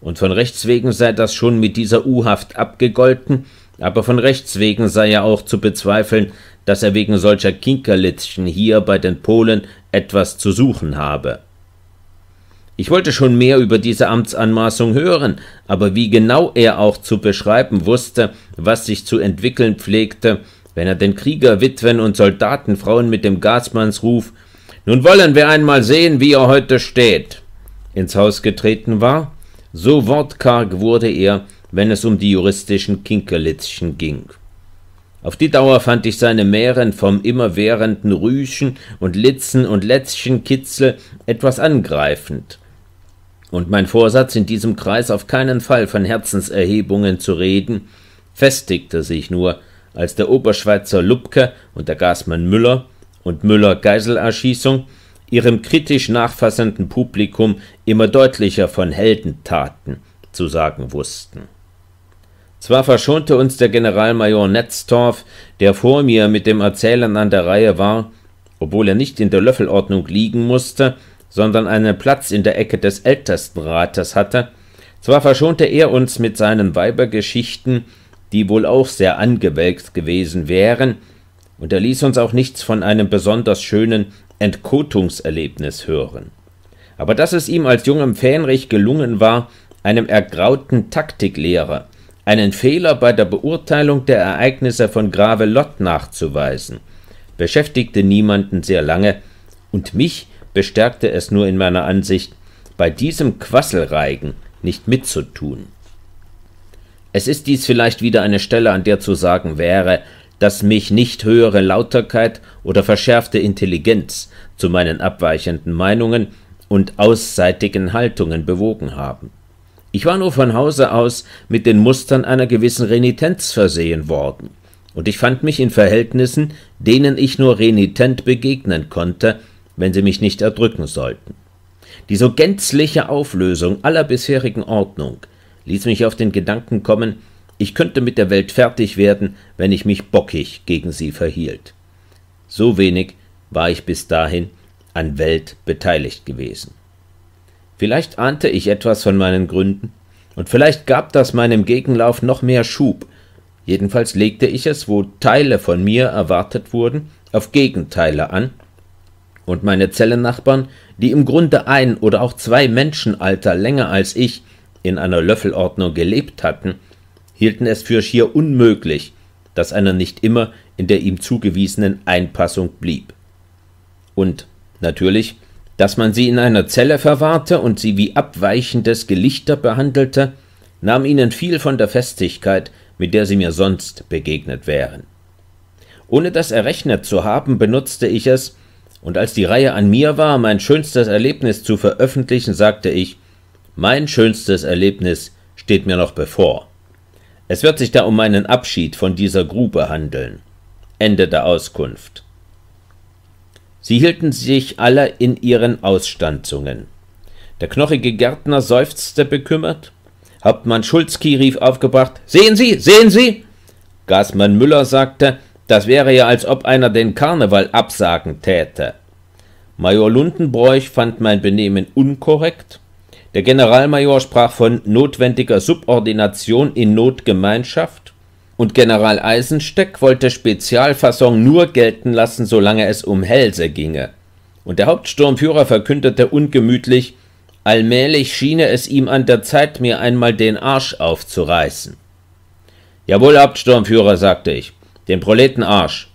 und von Rechts wegen sei das schon mit dieser U-Haft abgegolten, aber von Rechts wegen sei ja auch zu bezweifeln, dass er wegen solcher Kinkerlitzchen hier bei den Polen etwas zu suchen habe. Ich wollte schon mehr über diese Amtsanmaßung hören, aber wie genau er auch zu beschreiben wusste, was sich zu entwickeln pflegte, wenn er den Krieger, Witwen und Soldatenfrauen mit dem Gasmannsruf Nun wollen wir einmal sehen, wie er heute steht, ins Haus getreten war, so wortkarg wurde er, wenn es um die juristischen Kinkerlitzchen ging. Auf die Dauer fand ich seine Mähren vom immerwährenden Rüschen und Litzen und Lätzchenkitzel etwas angreifend. Und mein Vorsatz, in diesem Kreis auf keinen Fall von Herzenserhebungen zu reden, festigte sich nur, als der Oberschweizer Lubke und der Gasmann Müller und Müller Geiselerschießung ihrem kritisch nachfassenden Publikum immer deutlicher von Heldentaten zu sagen wussten. Zwar verschonte uns der Generalmajor Netzdorf, der vor mir mit dem Erzählen an der Reihe war, obwohl er nicht in der Löffelordnung liegen musste, sondern einen Platz in der Ecke des Ältestenrates hatte, zwar verschonte er uns mit seinen Weibergeschichten, die wohl auch sehr angewelkt gewesen wären, und er ließ uns auch nichts von einem besonders schönen Entkotungserlebnis hören. Aber dass es ihm als jungem Fähnrich gelungen war, einem ergrauten Taktiklehrer einen Fehler bei der Beurteilung der Ereignisse von Gravelott nachzuweisen, beschäftigte niemanden sehr lange, und mich bestärkte es nur in meiner Ansicht, bei diesem Quasselreigen nicht mitzutun. Es ist dies vielleicht wieder eine Stelle, an der zu sagen wäre, dass mich nicht höhere Lauterkeit oder verschärfte Intelligenz zu meinen abweichenden Meinungen und ausseitigen Haltungen bewogen haben. Ich war nur von Hause aus mit den Mustern einer gewissen Renitenz versehen worden, und ich fand mich in Verhältnissen, denen ich nur renitent begegnen konnte, wenn sie mich nicht erdrücken sollten. Die so gänzliche Auflösung aller bisherigen Ordnung ließ mich auf den Gedanken kommen, ich könnte mit der Welt fertig werden, wenn ich mich bockig gegen sie verhielt. So wenig war ich bis dahin an Welt beteiligt gewesen. Vielleicht ahnte ich etwas von meinen Gründen, und vielleicht gab das meinem Gegenlauf noch mehr Schub. Jedenfalls legte ich es, wo Teile von mir erwartet wurden, auf Gegenteile an, und meine Zellennachbarn, die im Grunde ein oder auch zwei Menschenalter länger als ich in einer Löffelordnung gelebt hatten, hielten es für schier unmöglich, dass einer nicht immer in der ihm zugewiesenen Einpassung blieb. Und natürlich, dass man sie in einer Zelle verwahrte und sie wie abweichendes Gelichter behandelte, nahm ihnen viel von der Festigkeit, mit der sie mir sonst begegnet wären. Ohne das errechnet zu haben, benutzte ich es, und als die Reihe an mir war, mein schönstes Erlebnis zu veröffentlichen, sagte ich, mein schönstes Erlebnis steht mir noch bevor. Es wird sich da um einen Abschied von dieser Grube handeln. Ende der Auskunft. Sie hielten sich alle in ihren Ausstanzungen. Der knochige Gärtner seufzte bekümmert. Hauptmann Schulzki rief aufgebracht: Sehen Sie, sehen Sie! Gasmann Müller sagte: Das wäre ja, als ob einer den Karneval absagen täte. Major Lundenbräuch fand mein Benehmen unkorrekt der Generalmajor sprach von notwendiger Subordination in Notgemeinschaft und General Eisensteck wollte Spezialfassung nur gelten lassen, solange es um Hälse ginge. Und der Hauptsturmführer verkündete ungemütlich, allmählich schiene es ihm an der Zeit, mir einmal den Arsch aufzureißen. Jawohl, Hauptsturmführer, sagte ich, den Proletenarsch.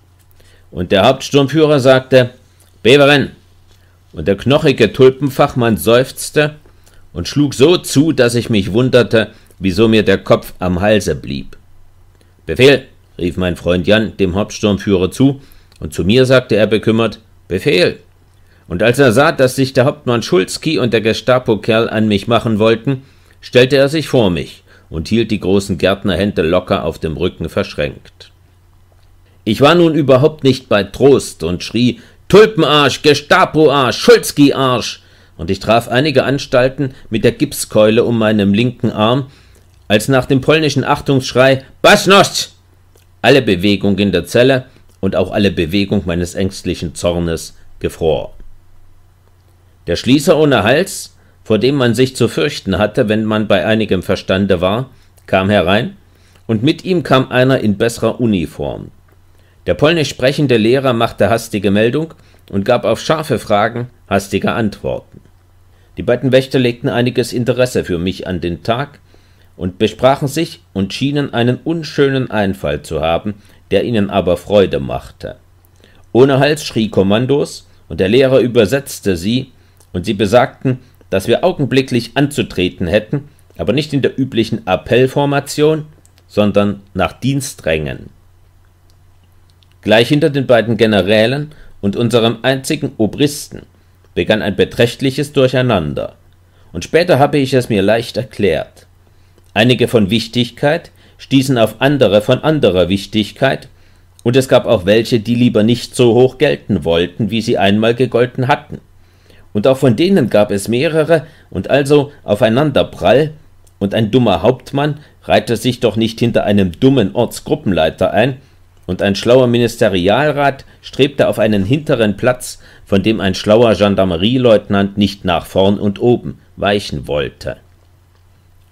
Und der Hauptsturmführer sagte, Beveren. Und der knochige Tulpenfachmann seufzte, und schlug so zu, dass ich mich wunderte, wieso mir der Kopf am Halse blieb. Befehl, rief mein Freund Jan dem Hauptsturmführer zu, und zu mir sagte er bekümmert Befehl. Und als er sah, dass sich der Hauptmann Schulzki und der Gestapo-Kerl an mich machen wollten, stellte er sich vor mich und hielt die großen Gärtnerhände locker auf dem Rücken verschränkt. Ich war nun überhaupt nicht bei Trost und schrie Tulpenarsch, Gestapo-Arsch, Schulzki-Arsch, und ich traf einige Anstalten mit der Gipskeule um meinem linken Arm, als nach dem polnischen Achtungsschrei Basnost alle Bewegung in der Zelle und auch alle Bewegung meines ängstlichen Zornes gefror. Der Schließer ohne Hals, vor dem man sich zu fürchten hatte, wenn man bei einigem Verstande war, kam herein, und mit ihm kam einer in besserer Uniform. Der polnisch sprechende Lehrer machte hastige Meldung und gab auf scharfe Fragen hastige Antworten. Die beiden Wächter legten einiges Interesse für mich an den Tag und besprachen sich und schienen einen unschönen Einfall zu haben, der ihnen aber Freude machte. Ohne Hals schrie Kommandos, und der Lehrer übersetzte sie, und sie besagten, dass wir augenblicklich anzutreten hätten, aber nicht in der üblichen Appellformation, sondern nach Diensträngen. Gleich hinter den beiden Generälen und unserem einzigen Obristen begann ein beträchtliches Durcheinander, und später habe ich es mir leicht erklärt. Einige von Wichtigkeit stießen auf andere von anderer Wichtigkeit, und es gab auch welche, die lieber nicht so hoch gelten wollten, wie sie einmal gegolten hatten. Und auch von denen gab es mehrere, und also aufeinanderprall, und ein dummer Hauptmann reihte sich doch nicht hinter einem dummen Ortsgruppenleiter ein, und ein schlauer Ministerialrat strebte auf einen hinteren Platz von dem ein schlauer Gendarmerieleutnant nicht nach vorn und oben weichen wollte.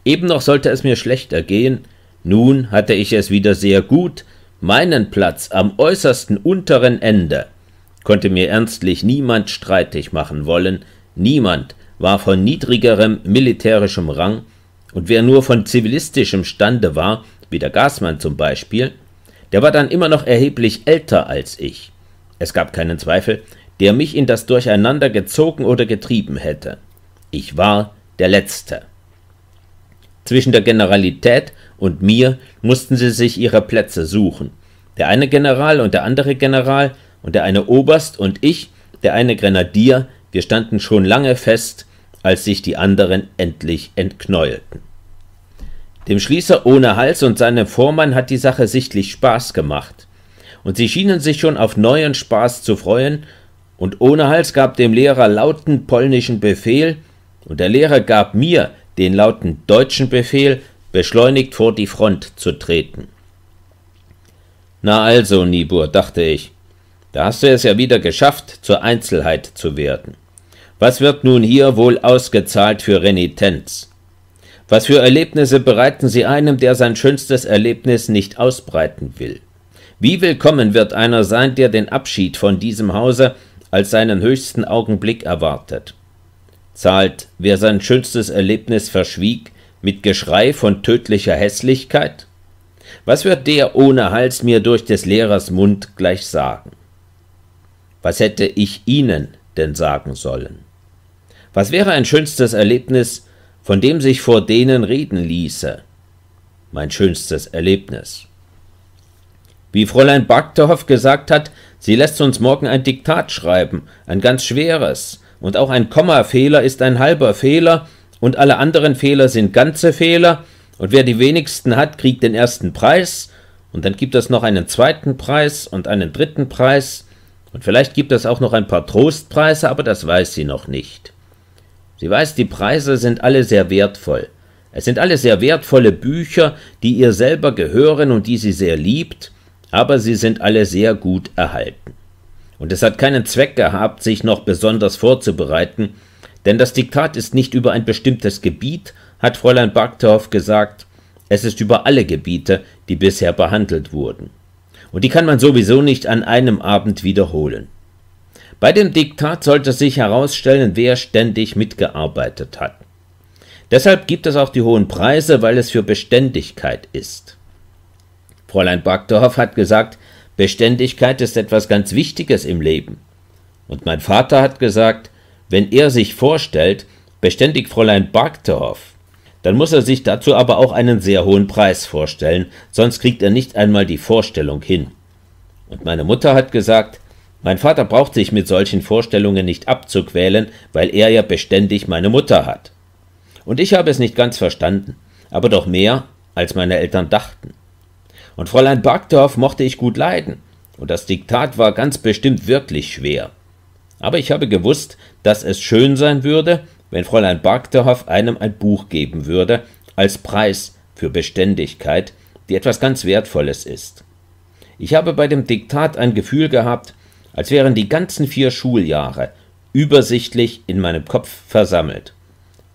Eben noch sollte es mir schlechter gehen, nun hatte ich es wieder sehr gut, meinen Platz am äußersten unteren Ende konnte mir ernstlich niemand streitig machen wollen, niemand war von niedrigerem militärischem Rang, und wer nur von zivilistischem Stande war, wie der Gasmann zum Beispiel, der war dann immer noch erheblich älter als ich. Es gab keinen Zweifel, der mich in das Durcheinander gezogen oder getrieben hätte. Ich war der Letzte. Zwischen der Generalität und mir mussten sie sich ihre Plätze suchen. Der eine General und der andere General und der eine Oberst und ich, der eine Grenadier, wir standen schon lange fest, als sich die anderen endlich entknäuelten. Dem Schließer ohne Hals und seinem Vormann hat die Sache sichtlich Spaß gemacht, und sie schienen sich schon auf neuen Spaß zu freuen, und ohne Hals gab dem Lehrer lauten polnischen Befehl, und der Lehrer gab mir den lauten deutschen Befehl, beschleunigt vor die Front zu treten. Na also, Nibur, dachte ich, da hast du es ja wieder geschafft, zur Einzelheit zu werden. Was wird nun hier wohl ausgezahlt für Renitenz? Was für Erlebnisse bereiten sie einem, der sein schönstes Erlebnis nicht ausbreiten will? Wie willkommen wird einer sein, der den Abschied von diesem Hause als seinen höchsten Augenblick erwartet. Zahlt, wer sein schönstes Erlebnis verschwieg, mit Geschrei von tödlicher Hässlichkeit? Was wird der ohne Hals mir durch des Lehrers Mund gleich sagen? Was hätte ich Ihnen denn sagen sollen? Was wäre ein schönstes Erlebnis, von dem sich vor denen reden ließe? Mein schönstes Erlebnis. Wie Fräulein Bagterhoff gesagt hat, Sie lässt uns morgen ein Diktat schreiben, ein ganz schweres. Und auch ein Kommafehler ist ein halber Fehler und alle anderen Fehler sind ganze Fehler. Und wer die wenigsten hat, kriegt den ersten Preis. Und dann gibt es noch einen zweiten Preis und einen dritten Preis. Und vielleicht gibt es auch noch ein paar Trostpreise, aber das weiß sie noch nicht. Sie weiß, die Preise sind alle sehr wertvoll. Es sind alle sehr wertvolle Bücher, die ihr selber gehören und die sie sehr liebt, aber sie sind alle sehr gut erhalten. Und es hat keinen Zweck gehabt, sich noch besonders vorzubereiten, denn das Diktat ist nicht über ein bestimmtes Gebiet, hat Fräulein Backtorf gesagt, es ist über alle Gebiete, die bisher behandelt wurden. Und die kann man sowieso nicht an einem Abend wiederholen. Bei dem Diktat sollte sich herausstellen, wer ständig mitgearbeitet hat. Deshalb gibt es auch die hohen Preise, weil es für Beständigkeit ist. Fräulein Backdorf hat gesagt, Beständigkeit ist etwas ganz Wichtiges im Leben. Und mein Vater hat gesagt, wenn er sich vorstellt, beständig Fräulein Barkdorf, dann muss er sich dazu aber auch einen sehr hohen Preis vorstellen, sonst kriegt er nicht einmal die Vorstellung hin. Und meine Mutter hat gesagt, mein Vater braucht sich mit solchen Vorstellungen nicht abzuquälen, weil er ja beständig meine Mutter hat. Und ich habe es nicht ganz verstanden, aber doch mehr, als meine Eltern dachten und Fräulein Backdorf mochte ich gut leiden, und das Diktat war ganz bestimmt wirklich schwer. Aber ich habe gewusst, dass es schön sein würde, wenn Fräulein Backdorf einem ein Buch geben würde, als Preis für Beständigkeit, die etwas ganz Wertvolles ist. Ich habe bei dem Diktat ein Gefühl gehabt, als wären die ganzen vier Schuljahre übersichtlich in meinem Kopf versammelt.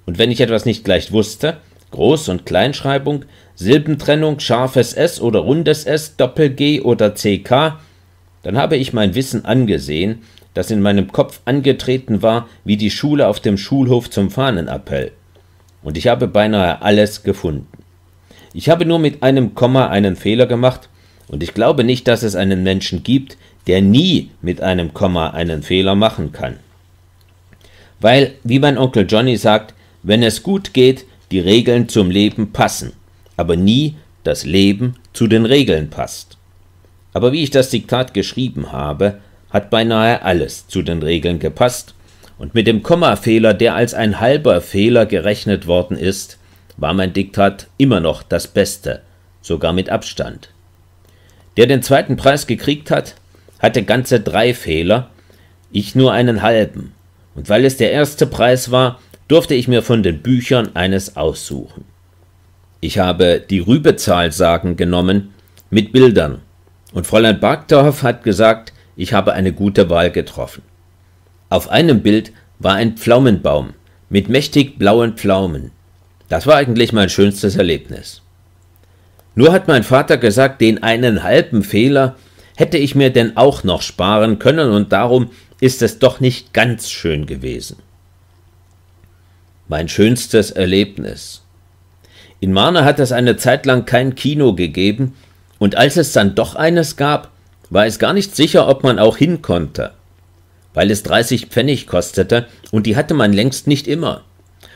Und wenn ich etwas nicht gleich wusste, Groß- und Kleinschreibung, Silbentrennung, scharfes S oder rundes S, Doppel-G oder CK, dann habe ich mein Wissen angesehen, das in meinem Kopf angetreten war wie die Schule auf dem Schulhof zum Fahnenappell. Und ich habe beinahe alles gefunden. Ich habe nur mit einem Komma einen Fehler gemacht, und ich glaube nicht, dass es einen Menschen gibt, der nie mit einem Komma einen Fehler machen kann. Weil, wie mein Onkel Johnny sagt, wenn es gut geht, die Regeln zum Leben passen aber nie das Leben zu den Regeln passt. Aber wie ich das Diktat geschrieben habe, hat beinahe alles zu den Regeln gepasst, und mit dem Kommafehler, der als ein halber Fehler gerechnet worden ist, war mein Diktat immer noch das Beste, sogar mit Abstand. Der den zweiten Preis gekriegt hat, hatte ganze drei Fehler, ich nur einen halben, und weil es der erste Preis war, durfte ich mir von den Büchern eines aussuchen. Ich habe die Rübezahlsagen genommen mit Bildern. Und Fräulein Bargdorf hat gesagt, ich habe eine gute Wahl getroffen. Auf einem Bild war ein Pflaumenbaum mit mächtig blauen Pflaumen. Das war eigentlich mein schönstes Erlebnis. Nur hat mein Vater gesagt, den einen halben Fehler hätte ich mir denn auch noch sparen können und darum ist es doch nicht ganz schön gewesen. Mein schönstes Erlebnis. In Mana hat es eine Zeit lang kein Kino gegeben, und als es dann doch eines gab, war es gar nicht sicher, ob man auch hin konnte, weil es 30 Pfennig kostete, und die hatte man längst nicht immer.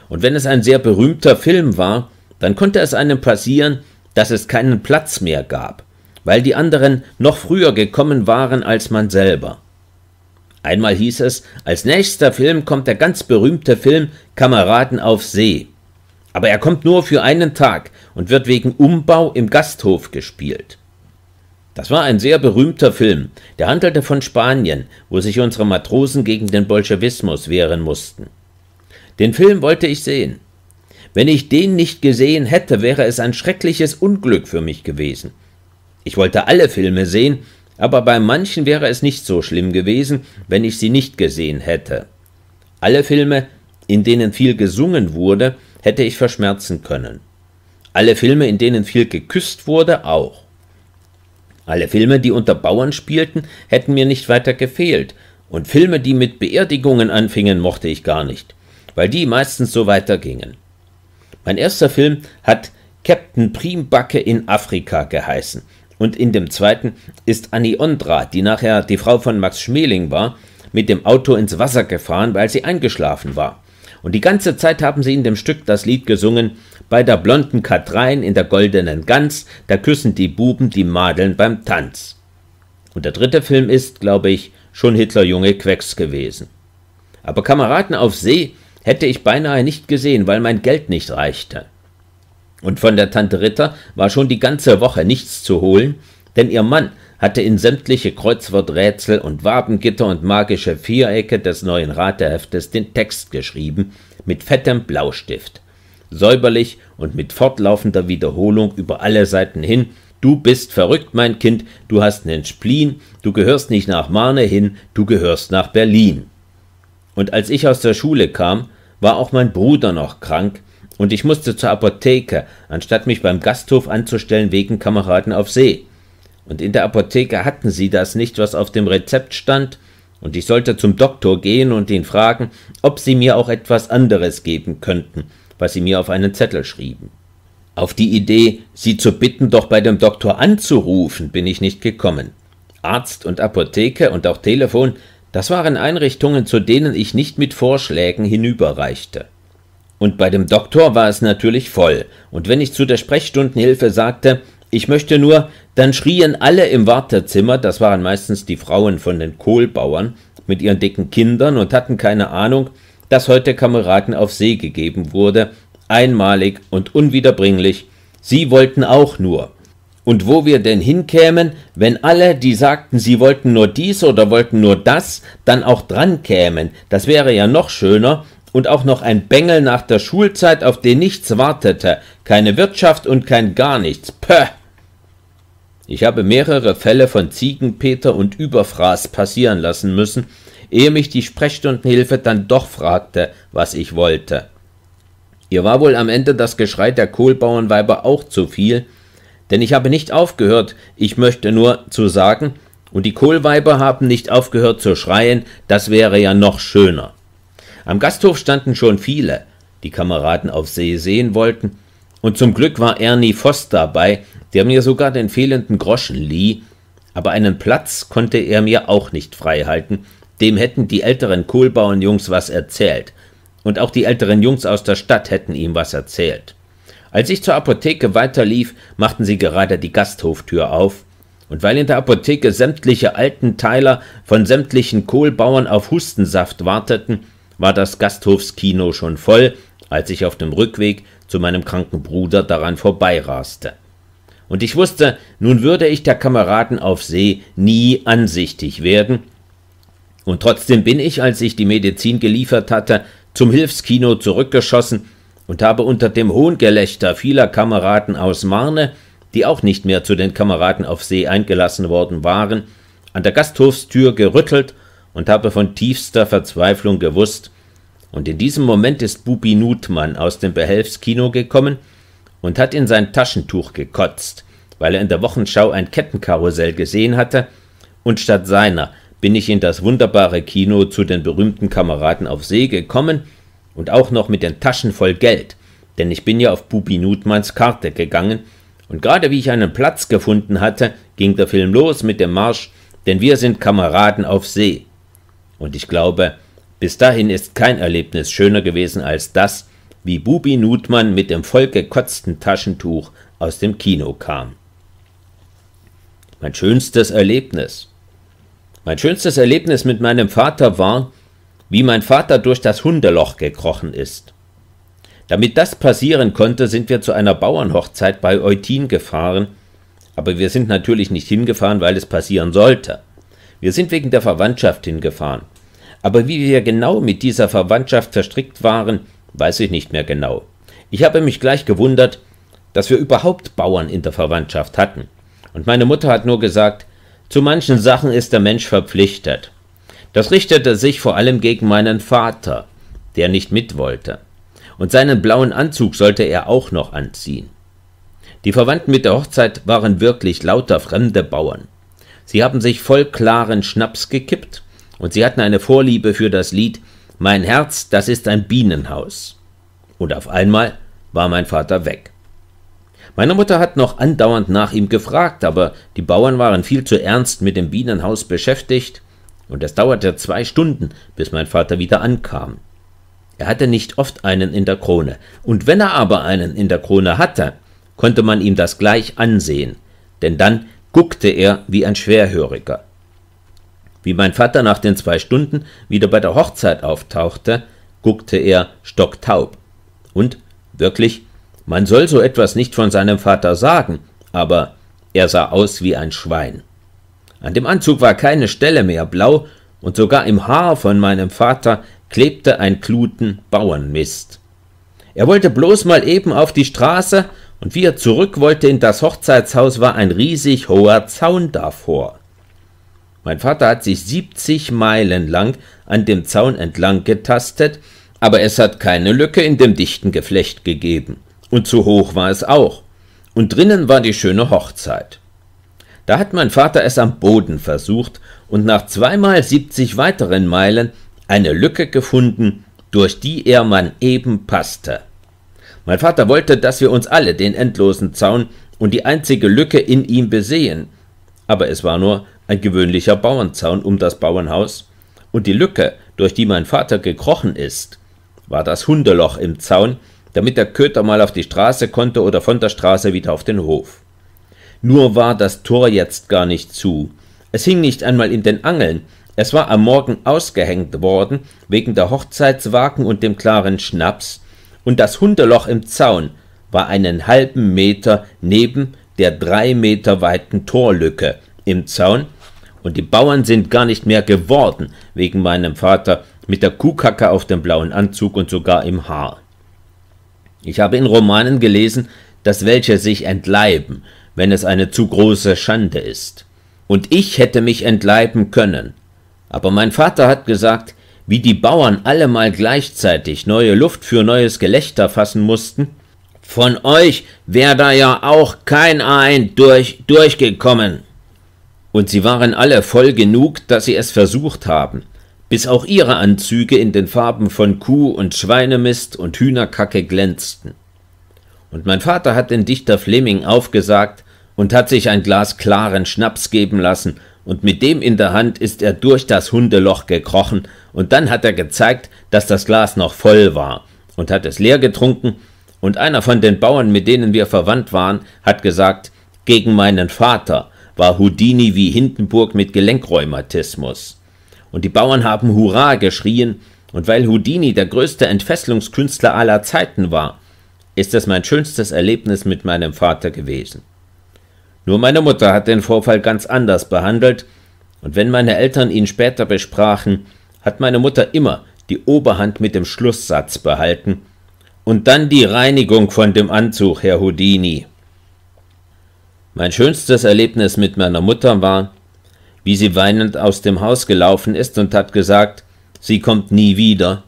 Und wenn es ein sehr berühmter Film war, dann konnte es einem passieren, dass es keinen Platz mehr gab, weil die anderen noch früher gekommen waren als man selber. Einmal hieß es, als nächster Film kommt der ganz berühmte Film Kameraden auf See. Aber er kommt nur für einen Tag und wird wegen Umbau im Gasthof gespielt. Das war ein sehr berühmter Film, der handelte von Spanien, wo sich unsere Matrosen gegen den Bolschewismus wehren mussten. Den Film wollte ich sehen. Wenn ich den nicht gesehen hätte, wäre es ein schreckliches Unglück für mich gewesen. Ich wollte alle Filme sehen, aber bei manchen wäre es nicht so schlimm gewesen, wenn ich sie nicht gesehen hätte. Alle Filme, in denen viel gesungen wurde, hätte ich verschmerzen können. Alle Filme, in denen viel geküsst wurde, auch. Alle Filme, die unter Bauern spielten, hätten mir nicht weiter gefehlt, und Filme, die mit Beerdigungen anfingen, mochte ich gar nicht, weil die meistens so weitergingen. Mein erster Film hat Captain Primbacke in Afrika geheißen, und in dem zweiten ist Annie Ondra, die nachher die Frau von Max Schmeling war, mit dem Auto ins Wasser gefahren, weil sie eingeschlafen war. Und die ganze Zeit haben sie in dem Stück das Lied gesungen, bei der blonden Katrein in der goldenen Gans, da küssen die Buben die Madeln beim Tanz. Und der dritte Film ist, glaube ich, schon Hitlerjunge Quecks gewesen. Aber Kameraden auf See hätte ich beinahe nicht gesehen, weil mein Geld nicht reichte. Und von der Tante Ritter war schon die ganze Woche nichts zu holen, denn ihr Mann hatte in sämtliche Kreuzworträtsel und Wabengitter und magische Vierecke des neuen Rateheftes den Text geschrieben, mit fettem Blaustift. Säuberlich und mit fortlaufender Wiederholung über alle Seiten hin, Du bist verrückt, mein Kind, du hast nen Splin, du gehörst nicht nach Marne hin, du gehörst nach Berlin. Und als ich aus der Schule kam, war auch mein Bruder noch krank, und ich musste zur Apotheke, anstatt mich beim Gasthof anzustellen wegen Kameraden auf See und in der Apotheke hatten sie das nicht, was auf dem Rezept stand, und ich sollte zum Doktor gehen und ihn fragen, ob sie mir auch etwas anderes geben könnten, was sie mir auf einen Zettel schrieben. Auf die Idee, sie zu bitten, doch bei dem Doktor anzurufen, bin ich nicht gekommen. Arzt und Apotheke und auch Telefon, das waren Einrichtungen, zu denen ich nicht mit Vorschlägen hinüberreichte. Und bei dem Doktor war es natürlich voll, und wenn ich zu der Sprechstundenhilfe sagte, ich möchte nur, dann schrien alle im Wartezimmer, das waren meistens die Frauen von den Kohlbauern, mit ihren dicken Kindern und hatten keine Ahnung, dass heute Kameraden auf See gegeben wurde, einmalig und unwiederbringlich. Sie wollten auch nur. Und wo wir denn hinkämen, wenn alle, die sagten, sie wollten nur dies oder wollten nur das, dann auch dran kämen, das wäre ja noch schöner, und auch noch ein Bengel nach der Schulzeit, auf den nichts wartete, keine Wirtschaft und kein gar nichts. Pöh! Ich habe mehrere Fälle von Ziegenpeter und Überfraß passieren lassen müssen, ehe mich die Sprechstundenhilfe dann doch fragte, was ich wollte. Ihr war wohl am Ende das Geschrei der Kohlbauernweiber auch zu viel, denn ich habe nicht aufgehört, ich möchte nur zu sagen, und die Kohlweiber haben nicht aufgehört zu schreien, das wäre ja noch schöner. Am Gasthof standen schon viele, die Kameraden auf See sehen wollten, und zum Glück war Ernie Voss dabei, der mir sogar den fehlenden Groschen lieh, aber einen Platz konnte er mir auch nicht freihalten, dem hätten die älteren Kohlbauernjungs was erzählt, und auch die älteren Jungs aus der Stadt hätten ihm was erzählt. Als ich zur Apotheke weiterlief, machten sie gerade die Gasthoftür auf, und weil in der Apotheke sämtliche alten Teiler von sämtlichen Kohlbauern auf Hustensaft warteten, war das Gasthofskino schon voll, als ich auf dem Rückweg zu meinem kranken Bruder daran vorbeiraste und ich wusste, nun würde ich der Kameraden auf See nie ansichtig werden, und trotzdem bin ich, als ich die Medizin geliefert hatte, zum Hilfskino zurückgeschossen und habe unter dem Hohngelächter vieler Kameraden aus Marne, die auch nicht mehr zu den Kameraden auf See eingelassen worden waren, an der Gasthofstür gerüttelt und habe von tiefster Verzweiflung gewusst, und in diesem Moment ist Bubi Nutmann aus dem Behelfskino gekommen und hat in sein Taschentuch gekotzt, weil er in der Wochenschau ein Kettenkarussell gesehen hatte, und statt seiner bin ich in das wunderbare Kino zu den berühmten Kameraden auf See gekommen und auch noch mit den Taschen voll Geld, denn ich bin ja auf Bubi Nutmanns Karte gegangen, und gerade wie ich einen Platz gefunden hatte, ging der Film los mit dem Marsch, denn wir sind Kameraden auf See. Und ich glaube, bis dahin ist kein Erlebnis schöner gewesen als das, wie Bubi Nutmann mit dem vollgekotzten Taschentuch aus dem Kino kam. Mein schönstes Erlebnis. Mein schönstes Erlebnis mit meinem Vater war, wie mein Vater durch das Hundeloch gekrochen ist. Damit das passieren konnte, sind wir zu einer Bauernhochzeit bei Eutin gefahren, aber wir sind natürlich nicht hingefahren, weil es passieren sollte. Wir sind wegen der Verwandtschaft hingefahren. Aber wie wir genau mit dieser Verwandtschaft verstrickt waren, Weiß ich nicht mehr genau. Ich habe mich gleich gewundert, dass wir überhaupt Bauern in der Verwandtschaft hatten. Und meine Mutter hat nur gesagt, zu manchen Sachen ist der Mensch verpflichtet. Das richtete sich vor allem gegen meinen Vater, der nicht mit wollte. Und seinen blauen Anzug sollte er auch noch anziehen. Die Verwandten mit der Hochzeit waren wirklich lauter fremde Bauern. Sie haben sich voll klaren Schnaps gekippt und sie hatten eine Vorliebe für das Lied mein Herz, das ist ein Bienenhaus. Und auf einmal war mein Vater weg. Meine Mutter hat noch andauernd nach ihm gefragt, aber die Bauern waren viel zu ernst mit dem Bienenhaus beschäftigt, und es dauerte zwei Stunden, bis mein Vater wieder ankam. Er hatte nicht oft einen in der Krone, und wenn er aber einen in der Krone hatte, konnte man ihm das gleich ansehen, denn dann guckte er wie ein Schwerhöriger. Wie mein Vater nach den zwei Stunden wieder bei der Hochzeit auftauchte, guckte er stocktaub. Und wirklich, man soll so etwas nicht von seinem Vater sagen, aber er sah aus wie ein Schwein. An dem Anzug war keine Stelle mehr blau, und sogar im Haar von meinem Vater klebte ein Kluten Bauernmist. Er wollte bloß mal eben auf die Straße, und wie er zurück wollte in das Hochzeitshaus, war ein riesig hoher Zaun davor. Mein Vater hat sich 70 Meilen lang an dem Zaun entlang getastet, aber es hat keine Lücke in dem dichten Geflecht gegeben. Und zu hoch war es auch. Und drinnen war die schöne Hochzeit. Da hat mein Vater es am Boden versucht und nach zweimal 70 weiteren Meilen eine Lücke gefunden, durch die er man eben passte. Mein Vater wollte, dass wir uns alle den endlosen Zaun und die einzige Lücke in ihm besehen, aber es war nur ein gewöhnlicher Bauernzaun um das Bauernhaus, und die Lücke, durch die mein Vater gekrochen ist, war das Hundeloch im Zaun, damit der Köter mal auf die Straße konnte oder von der Straße wieder auf den Hof. Nur war das Tor jetzt gar nicht zu. Es hing nicht einmal in den Angeln, es war am Morgen ausgehängt worden, wegen der Hochzeitswagen und dem klaren Schnaps, und das Hundeloch im Zaun war einen halben Meter neben der drei Meter weiten Torlücke, im Zaun, und die Bauern sind gar nicht mehr geworden, wegen meinem Vater mit der Kuhkacke auf dem blauen Anzug und sogar im Haar. Ich habe in Romanen gelesen, dass welche sich entleiben, wenn es eine zu große Schande ist. Und ich hätte mich entleiben können. Aber mein Vater hat gesagt, wie die Bauern allemal gleichzeitig neue Luft für neues Gelächter fassen mussten, von euch wäre da ja auch kein ein durch durchgekommen und sie waren alle voll genug, dass sie es versucht haben, bis auch ihre Anzüge in den Farben von Kuh und Schweinemist und Hühnerkacke glänzten. Und mein Vater hat den Dichter Fleming aufgesagt und hat sich ein Glas klaren Schnaps geben lassen, und mit dem in der Hand ist er durch das Hundeloch gekrochen, und dann hat er gezeigt, dass das Glas noch voll war, und hat es leer getrunken, und einer von den Bauern, mit denen wir verwandt waren, hat gesagt, gegen meinen Vater, war Houdini wie Hindenburg mit Gelenkrheumatismus. Und die Bauern haben Hurra geschrien, und weil Houdini der größte Entfesselungskünstler aller Zeiten war, ist es mein schönstes Erlebnis mit meinem Vater gewesen. Nur meine Mutter hat den Vorfall ganz anders behandelt, und wenn meine Eltern ihn später besprachen, hat meine Mutter immer die Oberhand mit dem Schlusssatz behalten. Und dann die Reinigung von dem Anzug, Herr Houdini. Mein schönstes Erlebnis mit meiner Mutter war, wie sie weinend aus dem Haus gelaufen ist und hat gesagt, sie kommt nie wieder,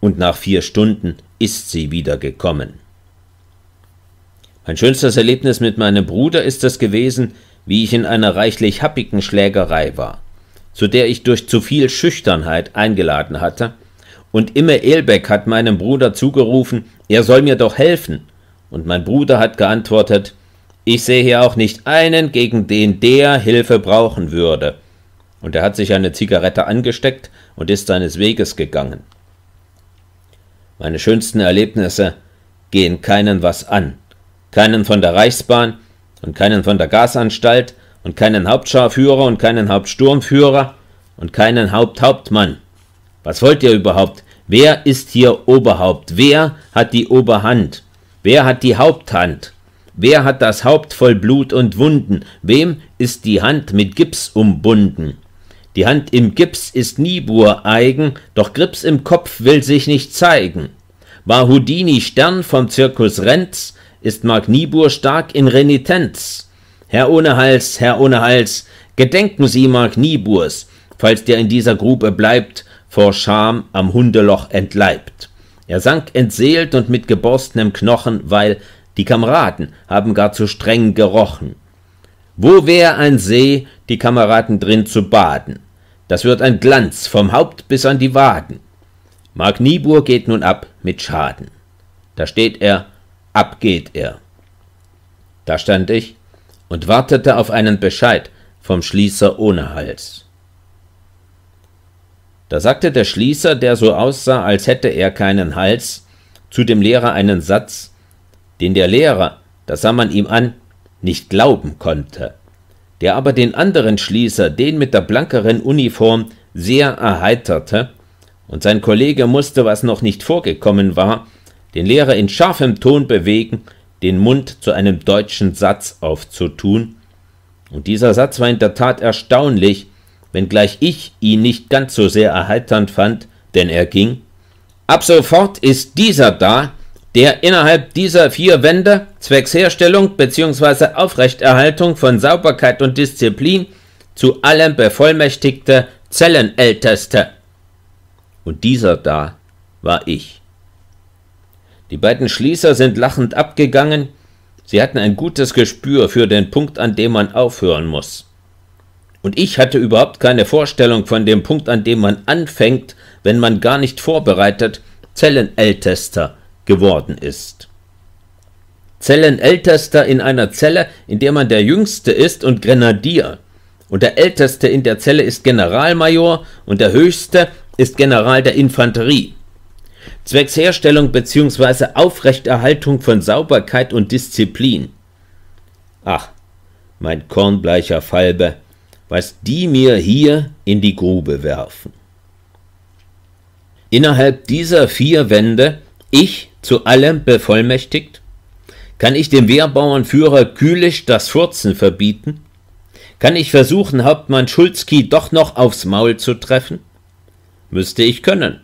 und nach vier Stunden ist sie wieder gekommen. Mein schönstes Erlebnis mit meinem Bruder ist es gewesen, wie ich in einer reichlich happigen Schlägerei war, zu der ich durch zu viel Schüchternheit eingeladen hatte, und Imme Elbeck hat meinem Bruder zugerufen, er soll mir doch helfen, und mein Bruder hat geantwortet, ich sehe hier auch nicht einen, gegen den der Hilfe brauchen würde. Und er hat sich eine Zigarette angesteckt und ist seines Weges gegangen. Meine schönsten Erlebnisse gehen keinen was an. Keinen von der Reichsbahn und keinen von der Gasanstalt und keinen Hauptscharführer und keinen Hauptsturmführer und keinen Haupthauptmann. Was wollt ihr überhaupt? Wer ist hier Oberhaupt? Wer hat die Oberhand? Wer hat die Haupthand? Wer hat das Haupt voll Blut und Wunden? Wem ist die Hand mit Gips umbunden? Die Hand im Gips ist Nibur eigen, doch Grips im Kopf will sich nicht zeigen. War Houdini Stern vom Zirkus Renz, ist Mark Nibur stark in Renitenz. Herr ohne Hals, Herr ohne Hals, gedenken Sie Mark Niburs, falls der in dieser Grube bleibt, vor Scham am Hundeloch entleibt. Er sank entseelt und mit geborstenem Knochen, weil die Kameraden haben gar zu streng gerochen. Wo wär ein See, die Kameraden drin zu baden? Das wird ein Glanz vom Haupt bis an die Waden. Mark Niebuhr geht nun ab mit Schaden. Da steht er, ab geht er. Da stand ich und wartete auf einen Bescheid vom Schließer ohne Hals. Da sagte der Schließer, der so aussah, als hätte er keinen Hals, zu dem Lehrer einen Satz, den der Lehrer, das sah man ihm an, nicht glauben konnte, der aber den anderen Schließer, den mit der blankeren Uniform, sehr erheiterte, und sein Kollege musste, was noch nicht vorgekommen war, den Lehrer in scharfem Ton bewegen, den Mund zu einem deutschen Satz aufzutun, und dieser Satz war in der Tat erstaunlich, wenngleich ich ihn nicht ganz so sehr erheiternd fand, denn er ging Ab sofort ist dieser da, der innerhalb dieser vier Wände zwecks Herstellung bzw. Aufrechterhaltung von Sauberkeit und Disziplin zu allem bevollmächtigte Zellenälteste. Und dieser da war ich. Die beiden Schließer sind lachend abgegangen, sie hatten ein gutes Gespür für den Punkt, an dem man aufhören muss. Und ich hatte überhaupt keine Vorstellung von dem Punkt, an dem man anfängt, wenn man gar nicht vorbereitet Zellenältester geworden ist. Zellenältester in einer Zelle, in der man der Jüngste ist und Grenadier. Und der Älteste in der Zelle ist Generalmajor und der Höchste ist General der Infanterie. Zwecks Herstellung bzw. Aufrechterhaltung von Sauberkeit und Disziplin. Ach, mein kornbleicher Falbe, was die mir hier in die Grube werfen. Innerhalb dieser vier Wände, ich zu allem bevollmächtigt? Kann ich dem Wehrbauernführer Kühlisch das Furzen verbieten? Kann ich versuchen, Hauptmann Schulzki doch noch aufs Maul zu treffen? Müsste ich können.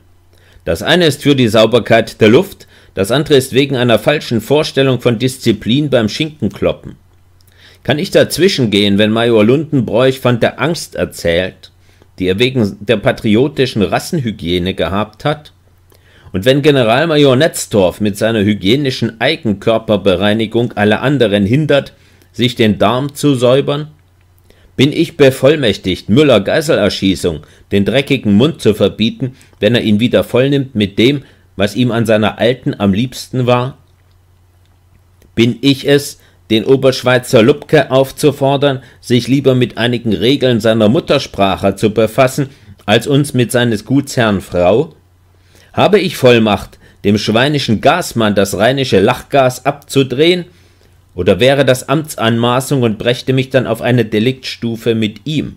Das eine ist für die Sauberkeit der Luft, das andere ist wegen einer falschen Vorstellung von Disziplin beim Schinkenkloppen. Kann ich dazwischen gehen, wenn Major Lundenbräuch von der Angst erzählt, die er wegen der patriotischen Rassenhygiene gehabt hat? Und wenn Generalmajor Netzdorf mit seiner hygienischen Eigenkörperbereinigung alle anderen hindert, sich den Darm zu säubern? Bin ich bevollmächtigt, Müller Geiselerschießung den dreckigen Mund zu verbieten, wenn er ihn wieder vollnimmt mit dem, was ihm an seiner Alten am liebsten war? Bin ich es, den Oberschweizer Lubke aufzufordern, sich lieber mit einigen Regeln seiner Muttersprache zu befassen, als uns mit seines Gutsherrn Frau? Habe ich Vollmacht, dem schweinischen Gasmann das rheinische Lachgas abzudrehen? Oder wäre das Amtsanmaßung und brächte mich dann auf eine Deliktstufe mit ihm?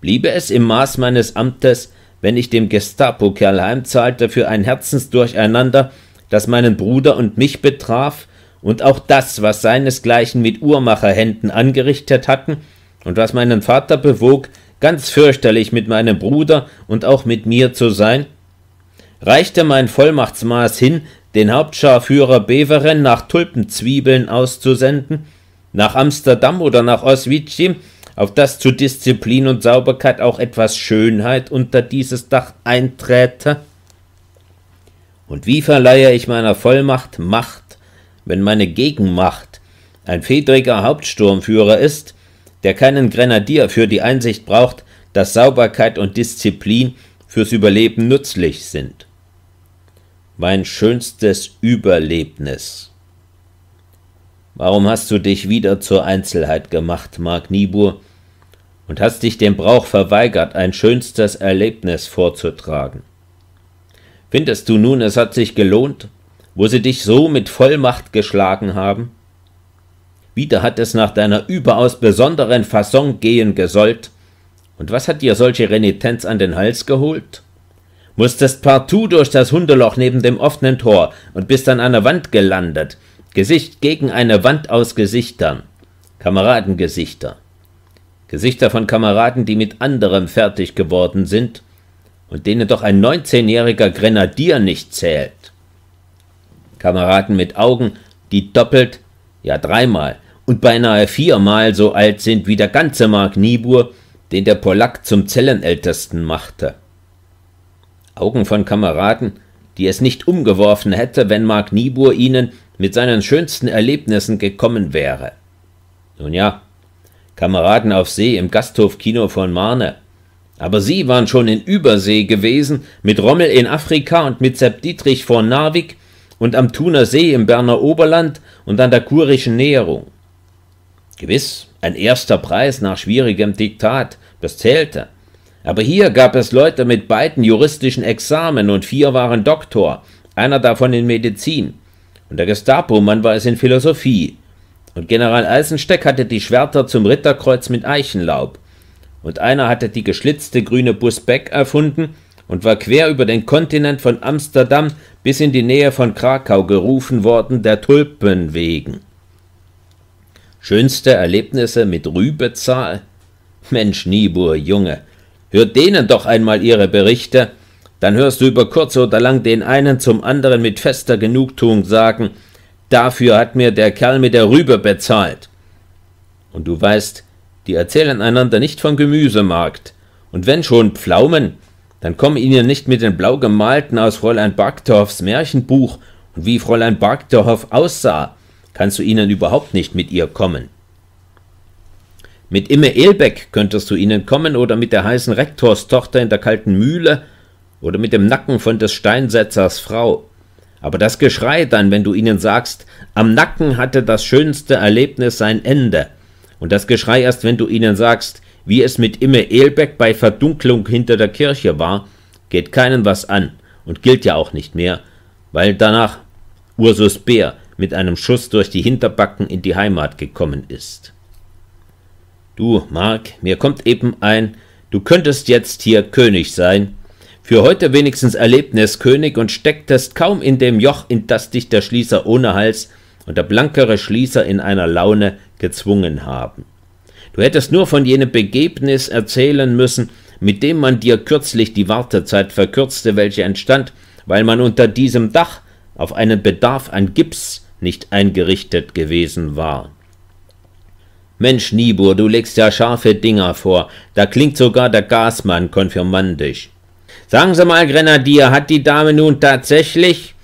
Bliebe es im Maß meines Amtes, wenn ich dem Gestapo-Kerl heimzahlte für ein Herzensdurcheinander, das meinen Bruder und mich betraf, und auch das, was seinesgleichen mit Uhrmacherhänden angerichtet hatten und was meinen Vater bewog, ganz fürchterlich mit meinem Bruder und auch mit mir zu sein? reichte mein Vollmachtsmaß hin, den Hauptscharführer Beveren nach Tulpenzwiebeln auszusenden, nach Amsterdam oder nach Oswiecim, auf das zu Disziplin und Sauberkeit auch etwas Schönheit unter dieses Dach einträte? Und wie verleihe ich meiner Vollmacht Macht, wenn meine Gegenmacht ein fedriger Hauptsturmführer ist, der keinen Grenadier für die Einsicht braucht, dass Sauberkeit und Disziplin fürs Überleben nützlich sind? mein schönstes Überlebnis. Warum hast du dich wieder zur Einzelheit gemacht, Mark Niebuhr, und hast dich dem Brauch verweigert, ein schönstes Erlebnis vorzutragen? Findest du nun, es hat sich gelohnt, wo sie dich so mit Vollmacht geschlagen haben? Wieder hat es nach deiner überaus besonderen Fasson gehen gesollt, und was hat dir solche Renitenz an den Hals geholt? musstest partout durch das Hundeloch neben dem offenen Tor und bist an einer Wand gelandet. Gesicht gegen eine Wand aus Gesichtern. Kameradengesichter. Gesichter von Kameraden, die mit anderem fertig geworden sind und denen doch ein 19-jähriger Grenadier nicht zählt. Kameraden mit Augen, die doppelt, ja dreimal und beinahe viermal so alt sind wie der ganze Mark Niebuhr, den der Polack zum Zellenältesten machte. Augen von Kameraden, die es nicht umgeworfen hätte, wenn Mark Niebuhr ihnen mit seinen schönsten Erlebnissen gekommen wäre. Nun ja, Kameraden auf See im Gasthofkino von Marne. Aber sie waren schon in Übersee gewesen, mit Rommel in Afrika und mit Sepp Dietrich vor Narvik und am Thuner See im Berner Oberland und an der kurischen Näherung. Gewiss, ein erster Preis nach schwierigem Diktat, das zählte. Aber hier gab es Leute mit beiden juristischen Examen und vier waren Doktor, einer davon in Medizin. Und der Gestapo-Mann war es in Philosophie. Und General Eisensteck hatte die Schwerter zum Ritterkreuz mit Eichenlaub. Und einer hatte die geschlitzte grüne Busbeck erfunden und war quer über den Kontinent von Amsterdam bis in die Nähe von Krakau gerufen worden, der Tulpen wegen. Schönste Erlebnisse mit Rübezahl? Mensch, Niebuhr, Junge, Hör denen doch einmal ihre Berichte, dann hörst du über kurz oder lang den einen zum anderen mit fester Genugtuung sagen, dafür hat mir der Kerl mit der Rübe bezahlt. Und du weißt, die erzählen einander nicht vom Gemüsemarkt, und wenn schon Pflaumen, dann kommen ihnen nicht mit den Blaugemalten aus Fräulein Bargdorfs Märchenbuch und wie Fräulein Bargdorf aussah, kannst du ihnen überhaupt nicht mit ihr kommen. Mit Imme Elbeck könntest du ihnen kommen oder mit der heißen Rektorstochter in der kalten Mühle oder mit dem Nacken von des Steinsetzers Frau. Aber das Geschrei dann, wenn du ihnen sagst, am Nacken hatte das schönste Erlebnis sein Ende. Und das Geschrei erst, wenn du ihnen sagst, wie es mit Imme Elbeck bei Verdunklung hinter der Kirche war, geht keinen was an und gilt ja auch nicht mehr, weil danach Ursus Bär mit einem Schuss durch die Hinterbacken in die Heimat gekommen ist. Du, Mark, mir kommt eben ein, du könntest jetzt hier König sein. Für heute wenigstens Erlebnis König und stecktest kaum in dem Joch, in das dich der Schließer ohne Hals und der blankere Schließer in einer Laune gezwungen haben. Du hättest nur von jenem Begebnis erzählen müssen, mit dem man dir kürzlich die Wartezeit verkürzte, welche entstand, weil man unter diesem Dach auf einen Bedarf an Gips nicht eingerichtet gewesen war. Mensch, Nibur, du legst ja scharfe Dinger vor. Da klingt sogar der Gasmann konfirmandisch. Sagen Sie mal, Grenadier, hat die Dame nun tatsächlich...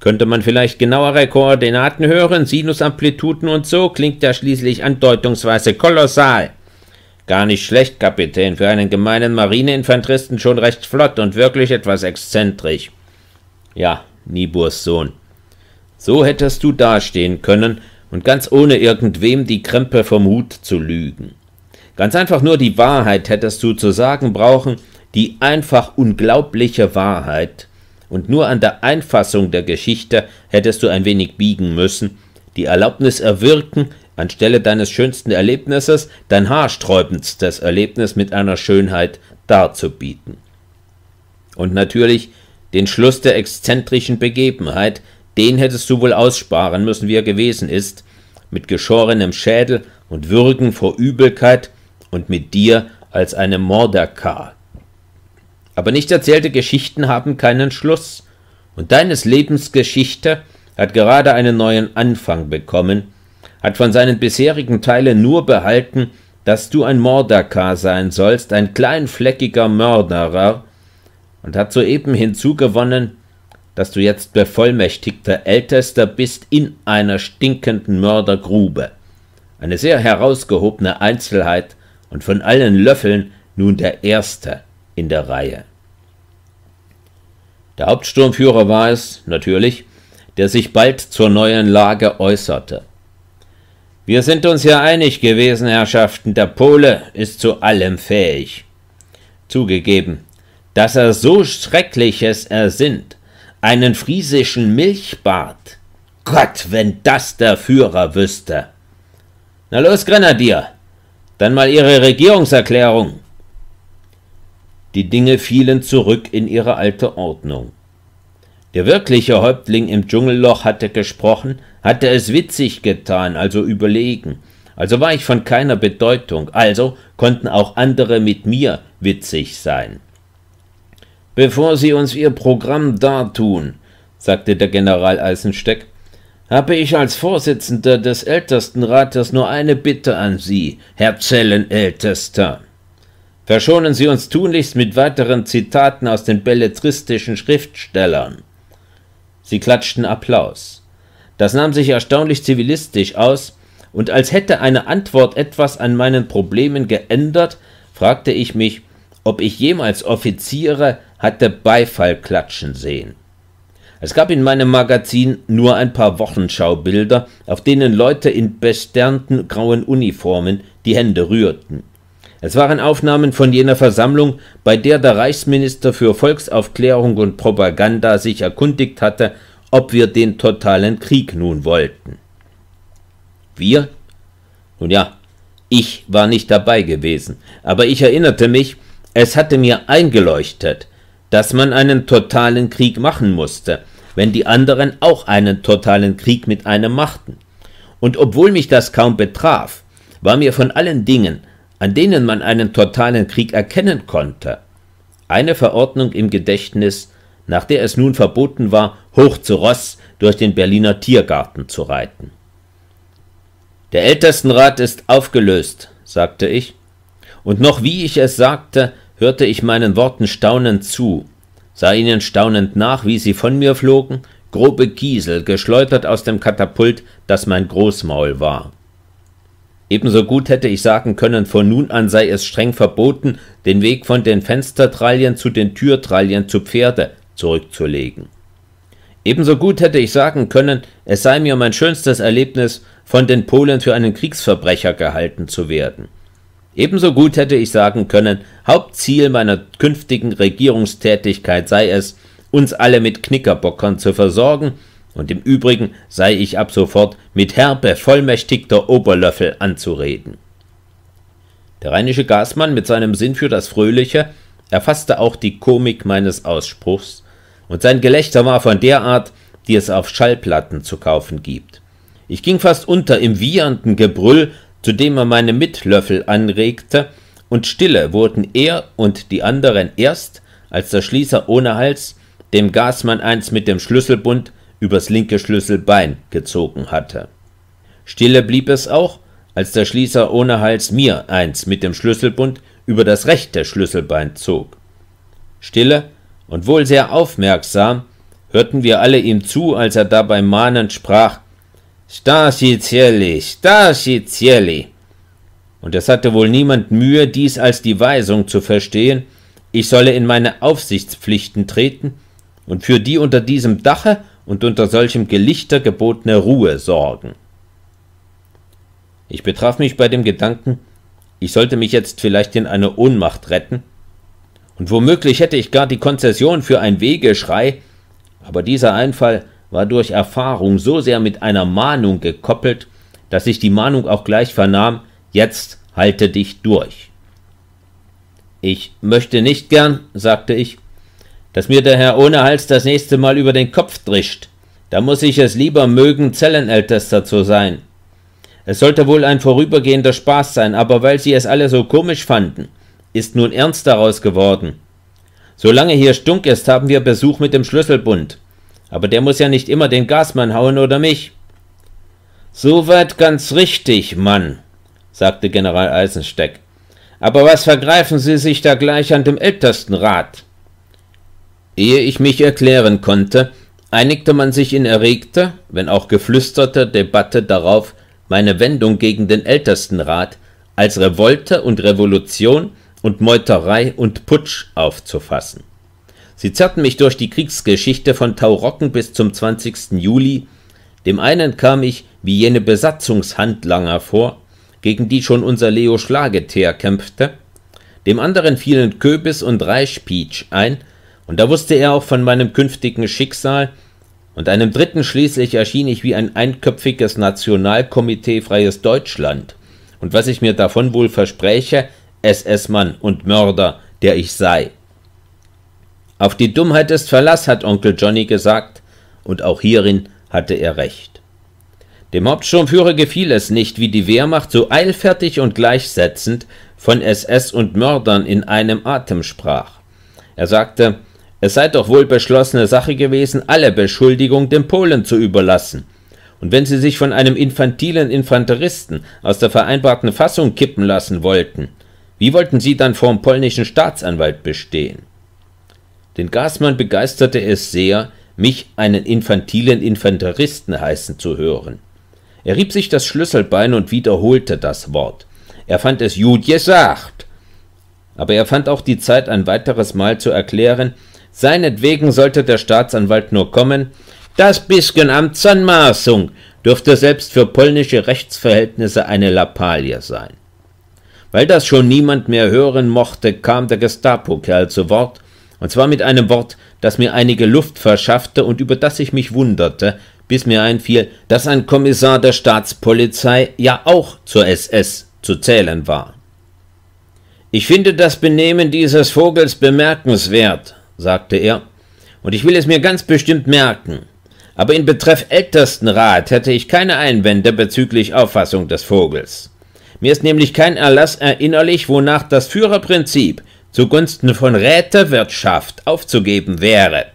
Könnte man vielleicht genauere Koordinaten hören, Sinusamplituden und so, klingt ja schließlich andeutungsweise kolossal. Gar nicht schlecht, Kapitän, für einen gemeinen Marineinfanteristen schon recht flott und wirklich etwas exzentrisch. Ja, Niburs Sohn. So hättest du dastehen können, und ganz ohne irgendwem die Krempe vom Hut zu lügen. Ganz einfach nur die Wahrheit hättest du zu sagen brauchen, die einfach unglaubliche Wahrheit, und nur an der Einfassung der Geschichte hättest du ein wenig biegen müssen, die Erlaubnis erwirken, anstelle deines schönsten Erlebnisses dein haarsträubendstes Erlebnis mit einer Schönheit darzubieten. Und natürlich den Schluss der exzentrischen Begebenheit, den hättest du wohl aussparen müssen, wie er gewesen ist, mit geschorenem Schädel und Würgen vor Übelkeit und mit dir als einem Mordakar. Aber nicht erzählte Geschichten haben keinen Schluss, und deines Lebens Geschichte hat gerade einen neuen Anfang bekommen, hat von seinen bisherigen Teilen nur behalten, dass du ein Mordakar sein sollst, ein kleinfleckiger Mörderer, und hat soeben hinzugewonnen, dass du jetzt bevollmächtigter Ältester bist in einer stinkenden Mördergrube. Eine sehr herausgehobene Einzelheit und von allen Löffeln nun der Erste in der Reihe. Der Hauptsturmführer war es, natürlich, der sich bald zur neuen Lage äußerte. Wir sind uns ja einig gewesen, Herrschaften, der Pole ist zu allem fähig. Zugegeben, dass er so Schreckliches ersinnt, einen friesischen Milchbart. Gott, wenn das der Führer wüsste. Na los, Grenadier, dann mal Ihre Regierungserklärung. Die Dinge fielen zurück in ihre alte Ordnung. Der wirkliche Häuptling im Dschungelloch hatte gesprochen, hatte es witzig getan, also überlegen, also war ich von keiner Bedeutung, also konnten auch andere mit mir witzig sein. Bevor Sie uns Ihr Programm dartun, sagte der General Eisensteck, habe ich als Vorsitzender des Ältestenrates nur eine Bitte an Sie, Herr Zellenältester. Verschonen Sie uns tunlichst mit weiteren Zitaten aus den belletristischen Schriftstellern. Sie klatschten Applaus. Das nahm sich erstaunlich zivilistisch aus, und als hätte eine Antwort etwas an meinen Problemen geändert, fragte ich mich, ob ich jemals Offiziere, hatte Beifall klatschen sehen. Es gab in meinem Magazin nur ein paar Wochenschaubilder, auf denen Leute in besternten grauen Uniformen die Hände rührten. Es waren Aufnahmen von jener Versammlung, bei der der Reichsminister für Volksaufklärung und Propaganda sich erkundigt hatte, ob wir den totalen Krieg nun wollten. Wir? Nun ja, ich war nicht dabei gewesen, aber ich erinnerte mich, es hatte mir eingeleuchtet, dass man einen totalen Krieg machen musste, wenn die anderen auch einen totalen Krieg mit einem machten. Und obwohl mich das kaum betraf, war mir von allen Dingen, an denen man einen totalen Krieg erkennen konnte, eine Verordnung im Gedächtnis, nach der es nun verboten war, hoch zu Ross durch den Berliner Tiergarten zu reiten. Der Ältestenrat ist aufgelöst, sagte ich, und noch wie ich es sagte, hörte ich meinen Worten staunend zu, sah ihnen staunend nach, wie sie von mir flogen, grobe Giesel geschleudert aus dem Katapult, das mein Großmaul war. Ebenso gut hätte ich sagen können, von nun an sei es streng verboten, den Weg von den Fenstertralien zu den Türtralien zu Pferde zurückzulegen. Ebenso gut hätte ich sagen können, es sei mir mein schönstes Erlebnis, von den Polen für einen Kriegsverbrecher gehalten zu werden. Ebenso gut hätte ich sagen können, Hauptziel meiner künftigen Regierungstätigkeit sei es, uns alle mit Knickerbockern zu versorgen, und im Übrigen sei ich ab sofort mit Herr bevollmächtigter Oberlöffel anzureden. Der rheinische Gasmann mit seinem Sinn für das Fröhliche erfasste auch die Komik meines Ausspruchs, und sein Gelächter war von der Art, die es auf Schallplatten zu kaufen gibt. Ich ging fast unter im wiehernden Gebrüll zu dem er meine Mitlöffel anregte, und stille wurden er und die anderen erst, als der Schließer ohne Hals dem Gasmann eins mit dem Schlüsselbund übers linke Schlüsselbein gezogen hatte. Stille blieb es auch, als der Schließer ohne Hals mir eins mit dem Schlüsselbund über das rechte Schlüsselbein zog. Stille und wohl sehr aufmerksam hörten wir alle ihm zu, als er dabei mahnend sprach Stasi Zieli, Stasi Zieli. Und es hatte wohl niemand Mühe, dies als die Weisung zu verstehen, ich solle in meine Aufsichtspflichten treten und für die unter diesem Dache und unter solchem Gelichter gebotene Ruhe sorgen. Ich betraf mich bei dem Gedanken, ich sollte mich jetzt vielleicht in eine Ohnmacht retten, und womöglich hätte ich gar die Konzession für ein Wegeschrei, aber dieser Einfall war durch Erfahrung so sehr mit einer Mahnung gekoppelt, dass ich die Mahnung auch gleich vernahm, jetzt halte dich durch. Ich möchte nicht gern, sagte ich, dass mir der Herr ohne Hals das nächste Mal über den Kopf drischt. Da muss ich es lieber mögen, Zellenältester zu sein. Es sollte wohl ein vorübergehender Spaß sein, aber weil sie es alle so komisch fanden, ist nun Ernst daraus geworden. Solange hier stunk ist, haben wir Besuch mit dem Schlüsselbund. Aber der muss ja nicht immer den Gasmann hauen oder mich. Soweit ganz richtig, Mann, sagte General Eisensteck. Aber was vergreifen Sie sich da gleich an dem Ältestenrat? Ehe ich mich erklären konnte, einigte man sich in erregter, wenn auch geflüsterter Debatte darauf, meine Wendung gegen den Ältestenrat als Revolte und Revolution und Meuterei und Putsch aufzufassen. Sie zerrten mich durch die Kriegsgeschichte von Taurocken bis zum 20. Juli. Dem einen kam ich wie jene Besatzungshandlanger vor, gegen die schon unser Leo Schlageteer kämpfte. Dem anderen fielen Köbis und Reichpietsch ein, und da wusste er auch von meinem künftigen Schicksal, und einem dritten schließlich erschien ich wie ein einköpfiges Nationalkomitee Freies Deutschland. Und was ich mir davon wohl verspräche, SS-Mann und Mörder, der ich sei. Auf die Dummheit ist Verlass, hat Onkel Johnny gesagt, und auch hierin hatte er recht. Dem Hauptsturmführer gefiel es nicht, wie die Wehrmacht so eilfertig und gleichsetzend von SS und Mördern in einem Atem sprach. Er sagte, es sei doch wohl beschlossene Sache gewesen, alle Beschuldigung dem Polen zu überlassen. Und wenn sie sich von einem infantilen Infanteristen aus der vereinbarten Fassung kippen lassen wollten, wie wollten sie dann vorm polnischen Staatsanwalt bestehen? Den Gasmann begeisterte es sehr, mich einen infantilen Infanteristen heißen zu hören. Er rieb sich das Schlüsselbein und wiederholte das Wort. Er fand es gut gesagt. Aber er fand auch die Zeit, ein weiteres Mal zu erklären, seinetwegen sollte der Staatsanwalt nur kommen, das bisschen Amtsanmaßung dürfte selbst für polnische Rechtsverhältnisse eine Lappalie sein. Weil das schon niemand mehr hören mochte, kam der Gestapo-Kerl zu Wort und zwar mit einem Wort, das mir einige Luft verschaffte und über das ich mich wunderte, bis mir einfiel, dass ein Kommissar der Staatspolizei ja auch zur SS zu zählen war. Ich finde das Benehmen dieses Vogels bemerkenswert, sagte er, und ich will es mir ganz bestimmt merken. Aber in Betreff Ältestenrat hätte ich keine Einwände bezüglich Auffassung des Vogels. Mir ist nämlich kein Erlass erinnerlich, wonach das Führerprinzip zugunsten von Rätewirtschaft aufzugeben wäre.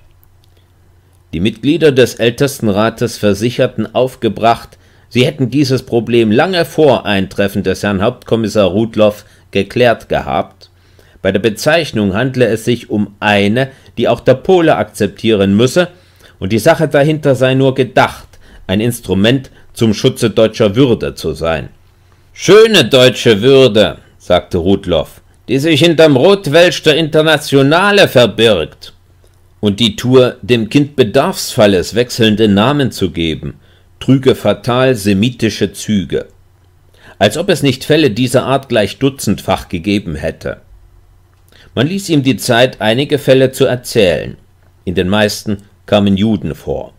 Die Mitglieder des Ältestenrates versicherten aufgebracht, sie hätten dieses Problem lange vor Eintreffen des Herrn Hauptkommissar Rudloff geklärt gehabt. Bei der Bezeichnung handle es sich um eine, die auch der Pole akzeptieren müsse, und die Sache dahinter sei nur gedacht, ein Instrument zum Schutze deutscher Würde zu sein. Schöne deutsche Würde, sagte Rudloff, die sich hinterm Rotwelsch der Internationale verbirgt. Und die Tour, dem Kind bedarfsfalles wechselnde Namen zu geben, trüge fatal semitische Züge. Als ob es nicht Fälle dieser Art gleich dutzendfach gegeben hätte. Man ließ ihm die Zeit, einige Fälle zu erzählen. In den meisten kamen Juden vor.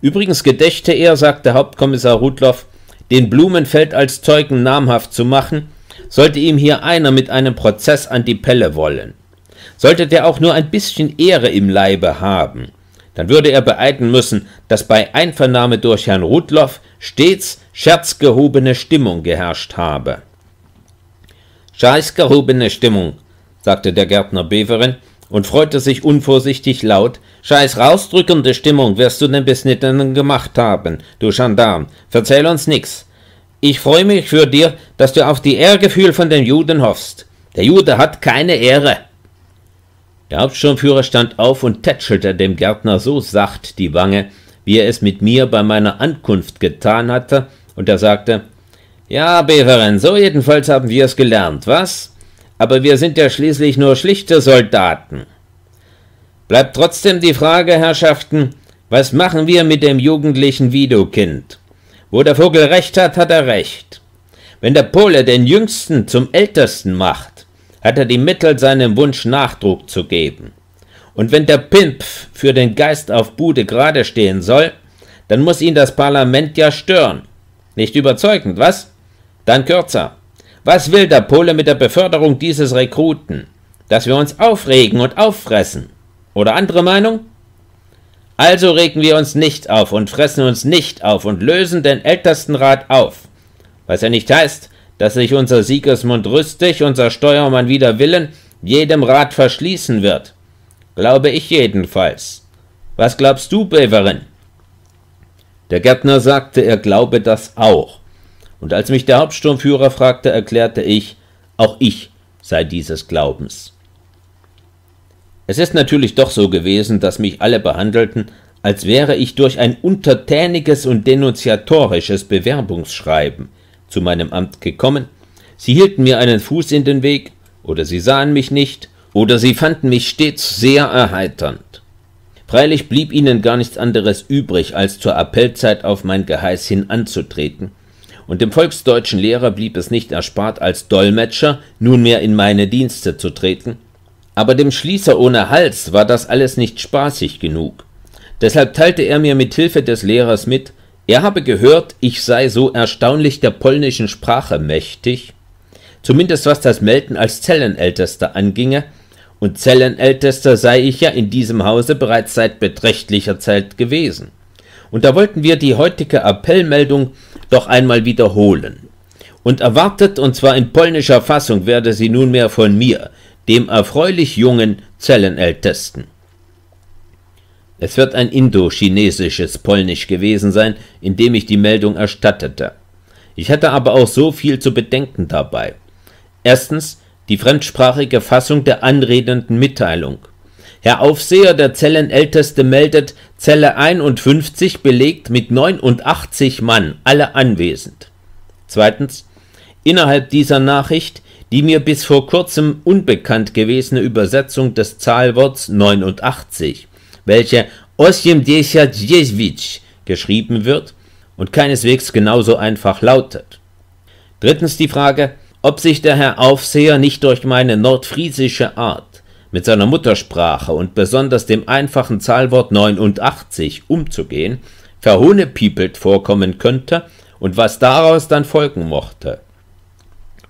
Übrigens gedächte er, sagte Hauptkommissar Rudloff, den Blumenfeld als Zeugen namhaft zu machen, sollte ihm hier einer mit einem Prozess an die Pelle wollen, sollte der auch nur ein bisschen Ehre im Leibe haben, dann würde er beeiden müssen, dass bei Einvernahme durch Herrn Rudloff stets scherzgehobene Stimmung geherrscht habe. Scheißgehobene Stimmung, sagte der Gärtner Beverin und freute sich unvorsichtig laut. Scheiß rausdrückende Stimmung wirst du denn bis nitten gemacht haben, du Gendarm. Verzähl uns nix. Ich freue mich für dir, dass du auf die Ehrgefühl von den Juden hoffst. Der Jude hat keine Ehre. Der Hauptsturmführer stand auf und tätschelte dem Gärtner so sacht die Wange, wie er es mit mir bei meiner Ankunft getan hatte, und er sagte, ja, Beveren, so jedenfalls haben wir es gelernt, was? Aber wir sind ja schließlich nur schlichte Soldaten. Bleibt trotzdem die Frage, Herrschaften, was machen wir mit dem jugendlichen Widokind? Wo der Vogel recht hat, hat er recht. Wenn der Pole den Jüngsten zum Ältesten macht, hat er die Mittel, seinem Wunsch Nachdruck zu geben. Und wenn der Pimpf für den Geist auf Bude gerade stehen soll, dann muss ihn das Parlament ja stören. Nicht überzeugend, was? Dann kürzer. Was will der Pole mit der Beförderung dieses Rekruten? Dass wir uns aufregen und auffressen? Oder andere Meinung? Also regen wir uns nicht auf und fressen uns nicht auf und lösen den Ältestenrat auf. Was ja nicht heißt, dass sich unser Siegesmund rüstig, unser Steuermann wider Willen, jedem Rat verschließen wird. Glaube ich jedenfalls. Was glaubst du, Beverin? Der Gärtner sagte, er glaube das auch. Und als mich der Hauptsturmführer fragte, erklärte ich, auch ich sei dieses Glaubens. Es ist natürlich doch so gewesen, dass mich alle behandelten, als wäre ich durch ein untertäniges und denunziatorisches Bewerbungsschreiben zu meinem Amt gekommen, sie hielten mir einen Fuß in den Weg, oder sie sahen mich nicht, oder sie fanden mich stets sehr erheiternd. Freilich blieb ihnen gar nichts anderes übrig, als zur Appellzeit auf mein Geheiß hin anzutreten, und dem volksdeutschen Lehrer blieb es nicht erspart, als Dolmetscher nunmehr in meine Dienste zu treten, aber dem Schließer ohne Hals war das alles nicht spaßig genug. Deshalb teilte er mir mit Hilfe des Lehrers mit, er habe gehört, ich sei so erstaunlich der polnischen Sprache mächtig, zumindest was das Melden als Zellenältester anginge, und Zellenältester sei ich ja in diesem Hause bereits seit beträchtlicher Zeit gewesen. Und da wollten wir die heutige Appellmeldung doch einmal wiederholen. Und erwartet, und zwar in polnischer Fassung, werde sie nunmehr von mir, dem erfreulich jungen Zellenältesten. Es wird ein indochinesisches Polnisch gewesen sein, in dem ich die Meldung erstattete. Ich hatte aber auch so viel zu bedenken dabei. Erstens die fremdsprachige Fassung der anredenden Mitteilung. Herr Aufseher, der Zellenälteste meldet, Zelle 51 belegt mit 89 Mann, alle anwesend. Zweitens, innerhalb dieser Nachricht die mir bis vor kurzem unbekannt gewesene Übersetzung des Zahlworts 89, welche Osjemdesjatjewitsch geschrieben wird und keineswegs genauso einfach lautet. Drittens die Frage, ob sich der Herr Aufseher nicht durch meine nordfriesische Art mit seiner Muttersprache und besonders dem einfachen Zahlwort 89 umzugehen, verhohnepiepelt vorkommen könnte und was daraus dann folgen mochte.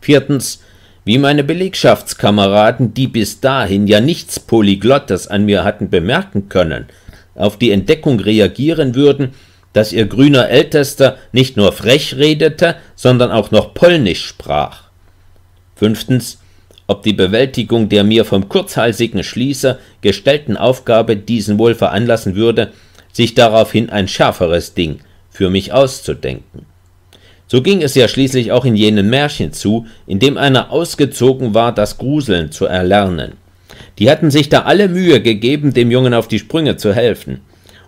Viertens, wie meine Belegschaftskameraden, die bis dahin ja nichts Polyglottes an mir hatten bemerken können, auf die Entdeckung reagieren würden, dass ihr grüner Ältester nicht nur frech redete, sondern auch noch Polnisch sprach. Fünftens, ob die Bewältigung der mir vom kurzhalsigen Schließer gestellten Aufgabe diesen wohl veranlassen würde, sich daraufhin ein schärferes Ding für mich auszudenken. So ging es ja schließlich auch in jenem Märchen zu, in dem einer ausgezogen war, das Gruseln zu erlernen. Die hatten sich da alle Mühe gegeben, dem Jungen auf die Sprünge zu helfen.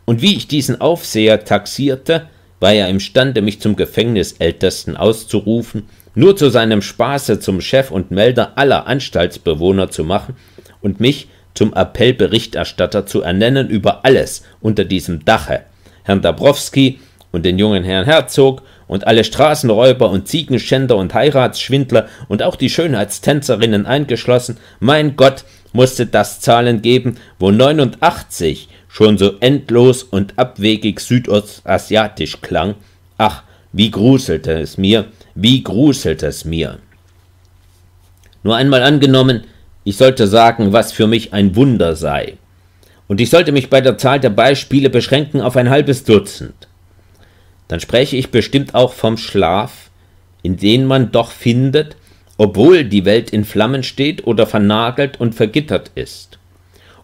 Und wie ich diesen Aufseher taxierte, war er imstande, mich zum Gefängnisältesten auszurufen, nur zu seinem Spaße zum Chef und Melder aller Anstaltsbewohner zu machen und mich zum Appellberichterstatter zu ernennen über alles unter diesem Dache, Herrn Dabrowski und den jungen Herrn Herzog und alle Straßenräuber und Ziegenschänder und Heiratsschwindler und auch die Schönheitstänzerinnen eingeschlossen, mein Gott, musste das Zahlen geben, wo 89 schon so endlos und abwegig südostasiatisch klang. Ach, wie gruselte es mir, wie gruselte es mir. Nur einmal angenommen, ich sollte sagen, was für mich ein Wunder sei. Und ich sollte mich bei der Zahl der Beispiele beschränken auf ein halbes Dutzend dann spreche ich bestimmt auch vom Schlaf, in den man doch findet, obwohl die Welt in Flammen steht oder vernagelt und vergittert ist.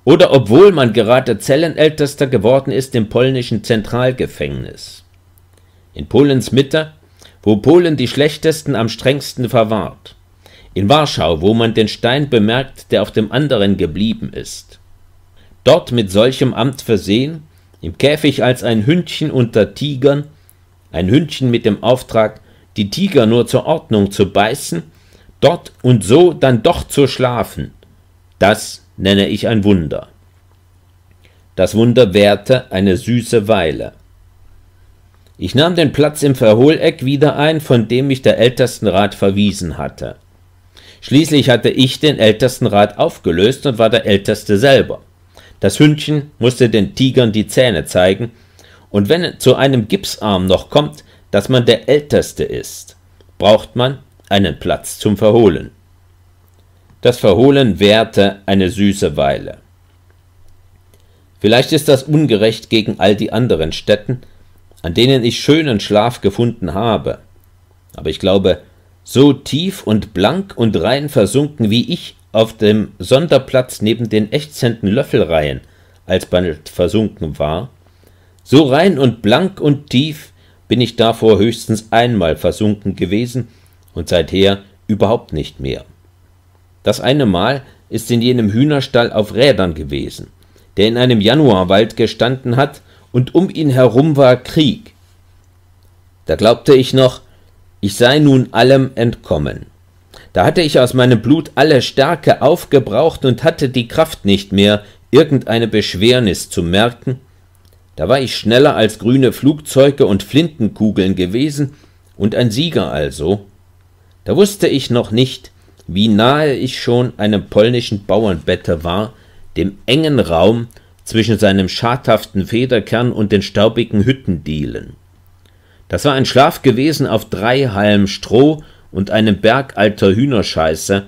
Oder obwohl man gerade Zellenältester geworden ist im polnischen Zentralgefängnis. In Polens Mitte, wo Polen die Schlechtesten am strengsten verwahrt. In Warschau, wo man den Stein bemerkt, der auf dem anderen geblieben ist. Dort mit solchem Amt versehen, im Käfig als ein Hündchen unter Tigern, ein Hündchen mit dem Auftrag, die Tiger nur zur Ordnung zu beißen, dort und so dann doch zu schlafen. Das nenne ich ein Wunder. Das Wunder währte eine süße Weile. Ich nahm den Platz im Verhohleck wieder ein, von dem mich der Ältestenrat verwiesen hatte. Schließlich hatte ich den Ältestenrat aufgelöst und war der Älteste selber. Das Hündchen musste den Tigern die Zähne zeigen, und wenn zu einem Gipsarm noch kommt, dass man der Älteste ist, braucht man einen Platz zum Verholen. Das Verholen währte eine süße Weile. Vielleicht ist das ungerecht gegen all die anderen Städten, an denen ich schönen Schlaf gefunden habe. Aber ich glaube, so tief und blank und rein versunken wie ich auf dem Sonderplatz neben den ächzenden Löffelreihen alsbald versunken war, so rein und blank und tief bin ich davor höchstens einmal versunken gewesen und seither überhaupt nicht mehr. Das eine Mal ist in jenem Hühnerstall auf Rädern gewesen, der in einem Januarwald gestanden hat und um ihn herum war Krieg. Da glaubte ich noch, ich sei nun allem entkommen. Da hatte ich aus meinem Blut alle Stärke aufgebraucht und hatte die Kraft nicht mehr, irgendeine Beschwernis zu merken da war ich schneller als grüne Flugzeuge und Flintenkugeln gewesen und ein Sieger also. Da wusste ich noch nicht, wie nahe ich schon einem polnischen Bauernbette war, dem engen Raum zwischen seinem schadhaften Federkern und den staubigen Hüttendielen. Das war ein Schlaf gewesen auf drei Halm Stroh und einem Berg alter Hühnerscheiße,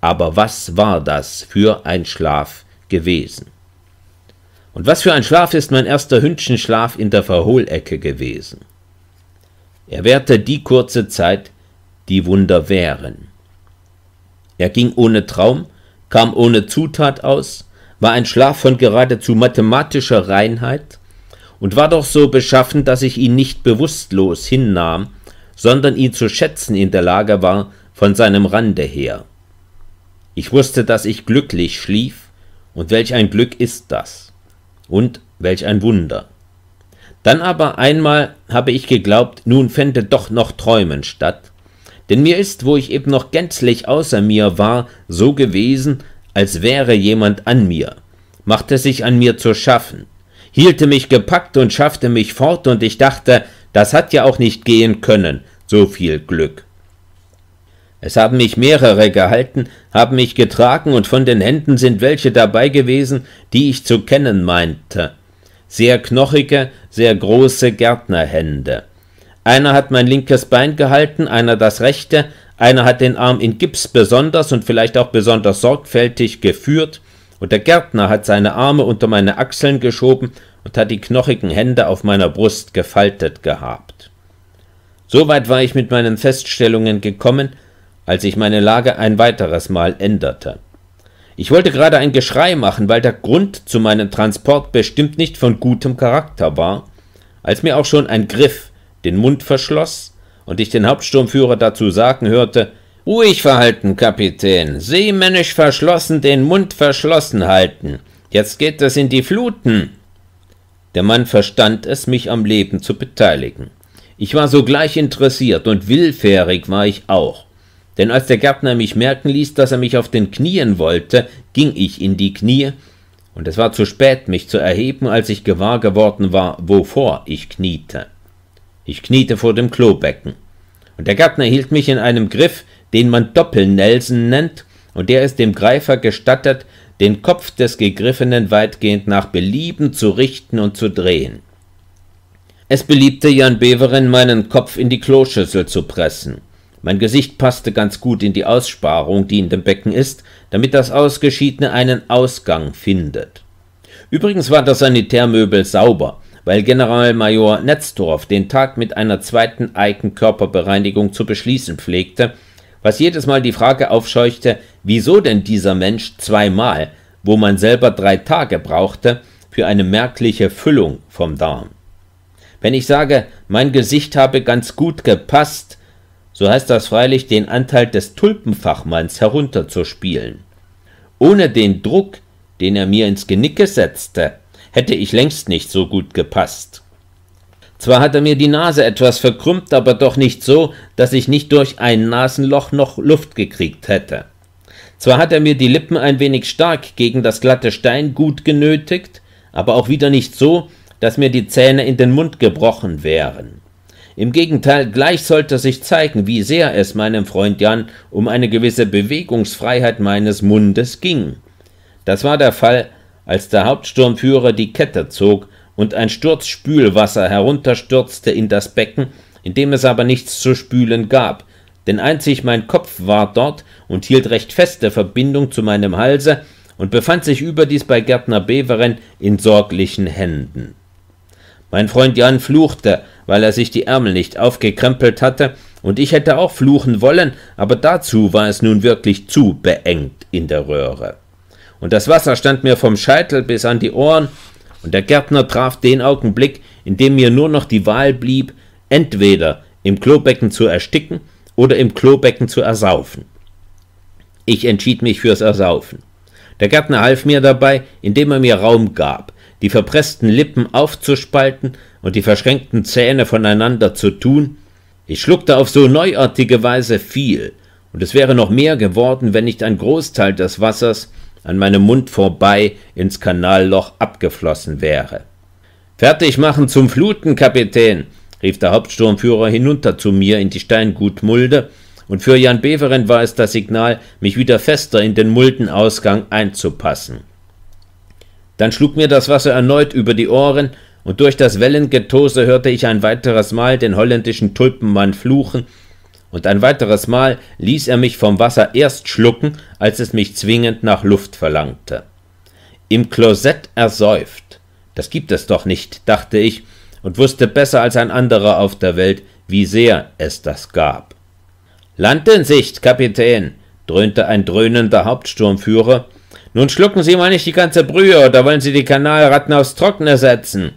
aber was war das für ein Schlaf gewesen? Und was für ein Schlaf ist mein erster Hündchenschlaf in der Verhohlecke gewesen. Er währte die kurze Zeit, die Wunder wären. Er ging ohne Traum, kam ohne Zutat aus, war ein Schlaf von geradezu mathematischer Reinheit und war doch so beschaffen, dass ich ihn nicht bewusstlos hinnahm, sondern ihn zu schätzen in der Lage war, von seinem Rande her. Ich wusste, dass ich glücklich schlief, und welch ein Glück ist das. Und welch ein Wunder. Dann aber einmal habe ich geglaubt, nun fände doch noch Träumen statt, denn mir ist, wo ich eben noch gänzlich außer mir war, so gewesen, als wäre jemand an mir, machte sich an mir zu schaffen, hielte mich gepackt und schaffte mich fort, und ich dachte, das hat ja auch nicht gehen können, so viel Glück. Es haben mich mehrere gehalten, haben mich getragen, und von den Händen sind welche dabei gewesen, die ich zu kennen meinte. Sehr knochige, sehr große Gärtnerhände. Einer hat mein linkes Bein gehalten, einer das rechte, einer hat den Arm in Gips besonders und vielleicht auch besonders sorgfältig geführt, und der Gärtner hat seine Arme unter meine Achseln geschoben und hat die knochigen Hände auf meiner Brust gefaltet gehabt. Soweit war ich mit meinen Feststellungen gekommen, als ich meine Lage ein weiteres Mal änderte. Ich wollte gerade ein Geschrei machen, weil der Grund zu meinem Transport bestimmt nicht von gutem Charakter war, als mir auch schon ein Griff den Mund verschloss und ich den Hauptsturmführer dazu sagen hörte, Ruhig verhalten, Kapitän, seemännisch verschlossen, den Mund verschlossen halten. Jetzt geht es in die Fluten. Der Mann verstand es, mich am Leben zu beteiligen. Ich war sogleich interessiert und willfährig war ich auch. Denn als der Gärtner mich merken ließ, dass er mich auf den Knien wollte, ging ich in die Knie, und es war zu spät, mich zu erheben, als ich gewahr geworden war, wovor ich kniete. Ich kniete vor dem Klobecken, und der Gärtner hielt mich in einem Griff, den man Doppelnelsen nennt, und der es dem Greifer gestattet, den Kopf des Gegriffenen weitgehend nach Belieben zu richten und zu drehen. Es beliebte Jan Beveren, meinen Kopf in die Kloschüssel zu pressen. Mein Gesicht passte ganz gut in die Aussparung, die in dem Becken ist, damit das Ausgeschiedene einen Ausgang findet. Übrigens war das Sanitärmöbel sauber, weil Generalmajor Netzdorf den Tag mit einer zweiten Eigenkörperbereinigung zu beschließen pflegte, was jedes Mal die Frage aufscheuchte, wieso denn dieser Mensch zweimal, wo man selber drei Tage brauchte, für eine merkliche Füllung vom Darm. Wenn ich sage, mein Gesicht habe ganz gut gepasst, so heißt das freilich, den Anteil des Tulpenfachmanns herunterzuspielen. Ohne den Druck, den er mir ins Genicke setzte, hätte ich längst nicht so gut gepasst. Zwar hat er mir die Nase etwas verkrümmt, aber doch nicht so, dass ich nicht durch ein Nasenloch noch Luft gekriegt hätte. Zwar hat er mir die Lippen ein wenig stark gegen das glatte Stein gut genötigt, aber auch wieder nicht so, dass mir die Zähne in den Mund gebrochen wären. Im Gegenteil, gleich sollte sich zeigen, wie sehr es meinem Freund Jan um eine gewisse Bewegungsfreiheit meines Mundes ging. Das war der Fall, als der Hauptsturmführer die Kette zog und ein Sturz Spülwasser herunterstürzte in das Becken, in dem es aber nichts zu spülen gab, denn einzig mein Kopf war dort und hielt recht feste Verbindung zu meinem Halse und befand sich überdies bei Gärtner Beveren in sorglichen Händen. Mein Freund Jan fluchte, weil er sich die Ärmel nicht aufgekrempelt hatte, und ich hätte auch fluchen wollen, aber dazu war es nun wirklich zu beengt in der Röhre. Und das Wasser stand mir vom Scheitel bis an die Ohren, und der Gärtner traf den Augenblick, in dem mir nur noch die Wahl blieb, entweder im Klobecken zu ersticken oder im Klobecken zu ersaufen. Ich entschied mich fürs Ersaufen. Der Gärtner half mir dabei, indem er mir Raum gab, die verpressten Lippen aufzuspalten und die verschränkten Zähne voneinander zu tun, ich schluckte auf so neuartige Weise viel, und es wäre noch mehr geworden, wenn nicht ein Großteil des Wassers an meinem Mund vorbei ins Kanalloch abgeflossen wäre. Fertig machen zum Fluten, Kapitän, rief der Hauptsturmführer hinunter zu mir in die Steingutmulde, und für Jan Beveren war es das Signal, mich wieder fester in den Muldenausgang einzupassen. Dann schlug mir das Wasser erneut über die Ohren, und durch das Wellengetose hörte ich ein weiteres Mal den holländischen Tulpenmann fluchen, und ein weiteres Mal ließ er mich vom Wasser erst schlucken, als es mich zwingend nach Luft verlangte. Im Klosett ersäuft. Das gibt es doch nicht, dachte ich, und wusste besser als ein anderer auf der Welt, wie sehr es das gab. Land in Sicht, Kapitän, dröhnte ein dröhnender Hauptsturmführer, nun schlucken Sie mal nicht die ganze Brühe, oder wollen Sie die Kanalratten aufs Trockene setzen?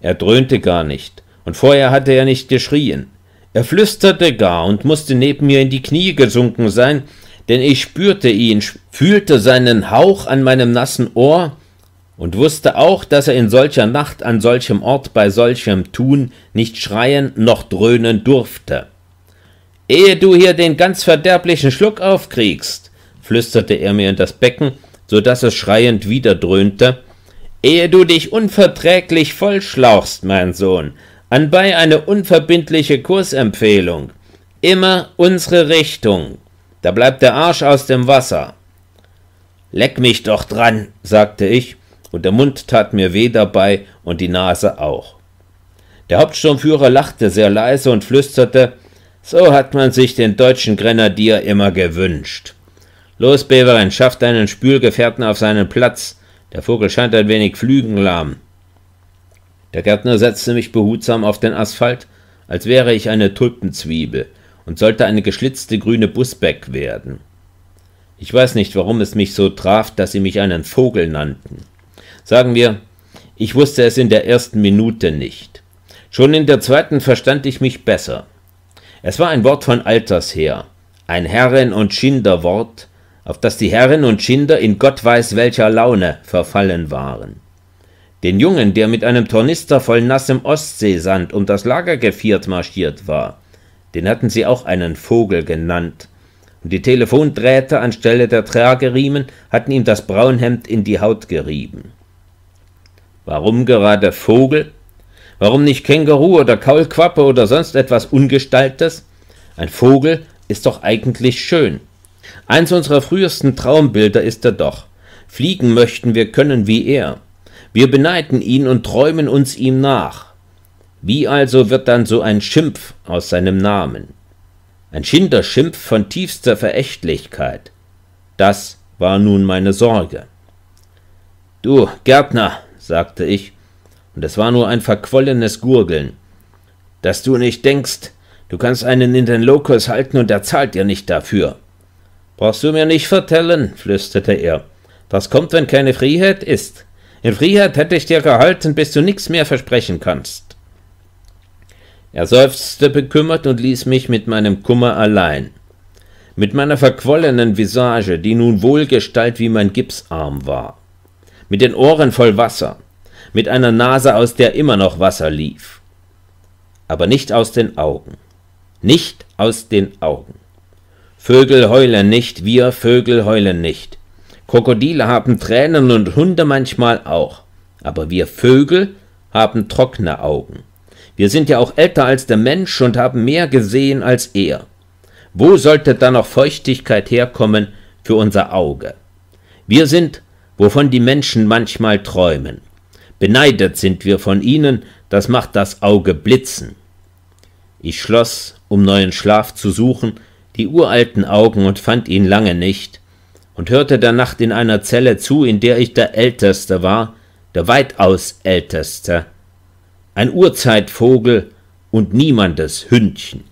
Er dröhnte gar nicht, und vorher hatte er nicht geschrien. Er flüsterte gar und musste neben mir in die Knie gesunken sein, denn ich spürte ihn, fühlte seinen Hauch an meinem nassen Ohr und wusste auch, dass er in solcher Nacht an solchem Ort bei solchem Tun nicht schreien noch dröhnen durfte. Ehe du hier den ganz verderblichen Schluck aufkriegst, flüsterte er mir in das Becken, so daß es schreiend wieder dröhnte, Ehe du dich unverträglich vollschlauchst, mein Sohn, anbei eine unverbindliche Kursempfehlung. Immer unsere Richtung. Da bleibt der Arsch aus dem Wasser. Leck mich doch dran, sagte ich, und der Mund tat mir weh dabei und die Nase auch. Der Hauptsturmführer lachte sehr leise und flüsterte, so hat man sich den deutschen Grenadier immer gewünscht. Los, Bäverin, schaff deinen Spülgefährten auf seinen Platz. Der Vogel scheint ein wenig flügenlahm. Der Gärtner setzte mich behutsam auf den Asphalt, als wäre ich eine Tulpenzwiebel und sollte eine geschlitzte grüne Busbeck werden. Ich weiß nicht, warum es mich so traf, dass sie mich einen Vogel nannten. Sagen wir, ich wusste es in der ersten Minute nicht. Schon in der zweiten verstand ich mich besser. Es war ein Wort von Alters her, ein Herren- und Schinderwort, auf das die Herren und Schinder in Gott weiß welcher Laune verfallen waren. Den Jungen, der mit einem Tornister voll nassem Ostseesand um das Lager geviert marschiert war, den hatten sie auch einen Vogel genannt, und die Telefondrähte anstelle der Trageriemen hatten ihm das Braunhemd in die Haut gerieben. Warum gerade Vogel? Warum nicht Känguru oder Kaulquappe oder sonst etwas Ungestaltes? Ein Vogel ist doch eigentlich schön. Eins unserer frühesten Traumbilder ist er doch. Fliegen möchten wir können wie er. Wir beneiden ihn und träumen uns ihm nach. Wie also wird dann so ein Schimpf aus seinem Namen? Ein Schinderschimpf von tiefster Verächtlichkeit. Das war nun meine Sorge. Du, Gärtner, sagte ich, und es war nur ein verquollenes Gurgeln, dass du nicht denkst, du kannst einen in den Lokus halten und er zahlt dir nicht dafür. Brauchst du mir nicht vertellen, flüsterte er. Das kommt, wenn keine Freiheit ist. In Freiheit hätte ich dir gehalten, bis du nichts mehr versprechen kannst. Er seufzte bekümmert und ließ mich mit meinem Kummer allein. Mit meiner verquollenen Visage, die nun wohlgestalt wie mein Gipsarm war. Mit den Ohren voll Wasser. Mit einer Nase, aus der immer noch Wasser lief. Aber nicht aus den Augen. Nicht aus den Augen. Vögel heulen nicht, wir Vögel heulen nicht. Krokodile haben Tränen und Hunde manchmal auch. Aber wir Vögel haben trockene Augen. Wir sind ja auch älter als der Mensch und haben mehr gesehen als er. Wo sollte da noch Feuchtigkeit herkommen für unser Auge? Wir sind, wovon die Menschen manchmal träumen. Beneidet sind wir von ihnen, das macht das Auge blitzen. Ich schloss, um neuen Schlaf zu suchen, die uralten Augen und fand ihn lange nicht, und hörte der Nacht in einer Zelle zu, in der ich der Älteste war, der weitaus Älteste, ein Urzeitvogel und niemandes Hündchen.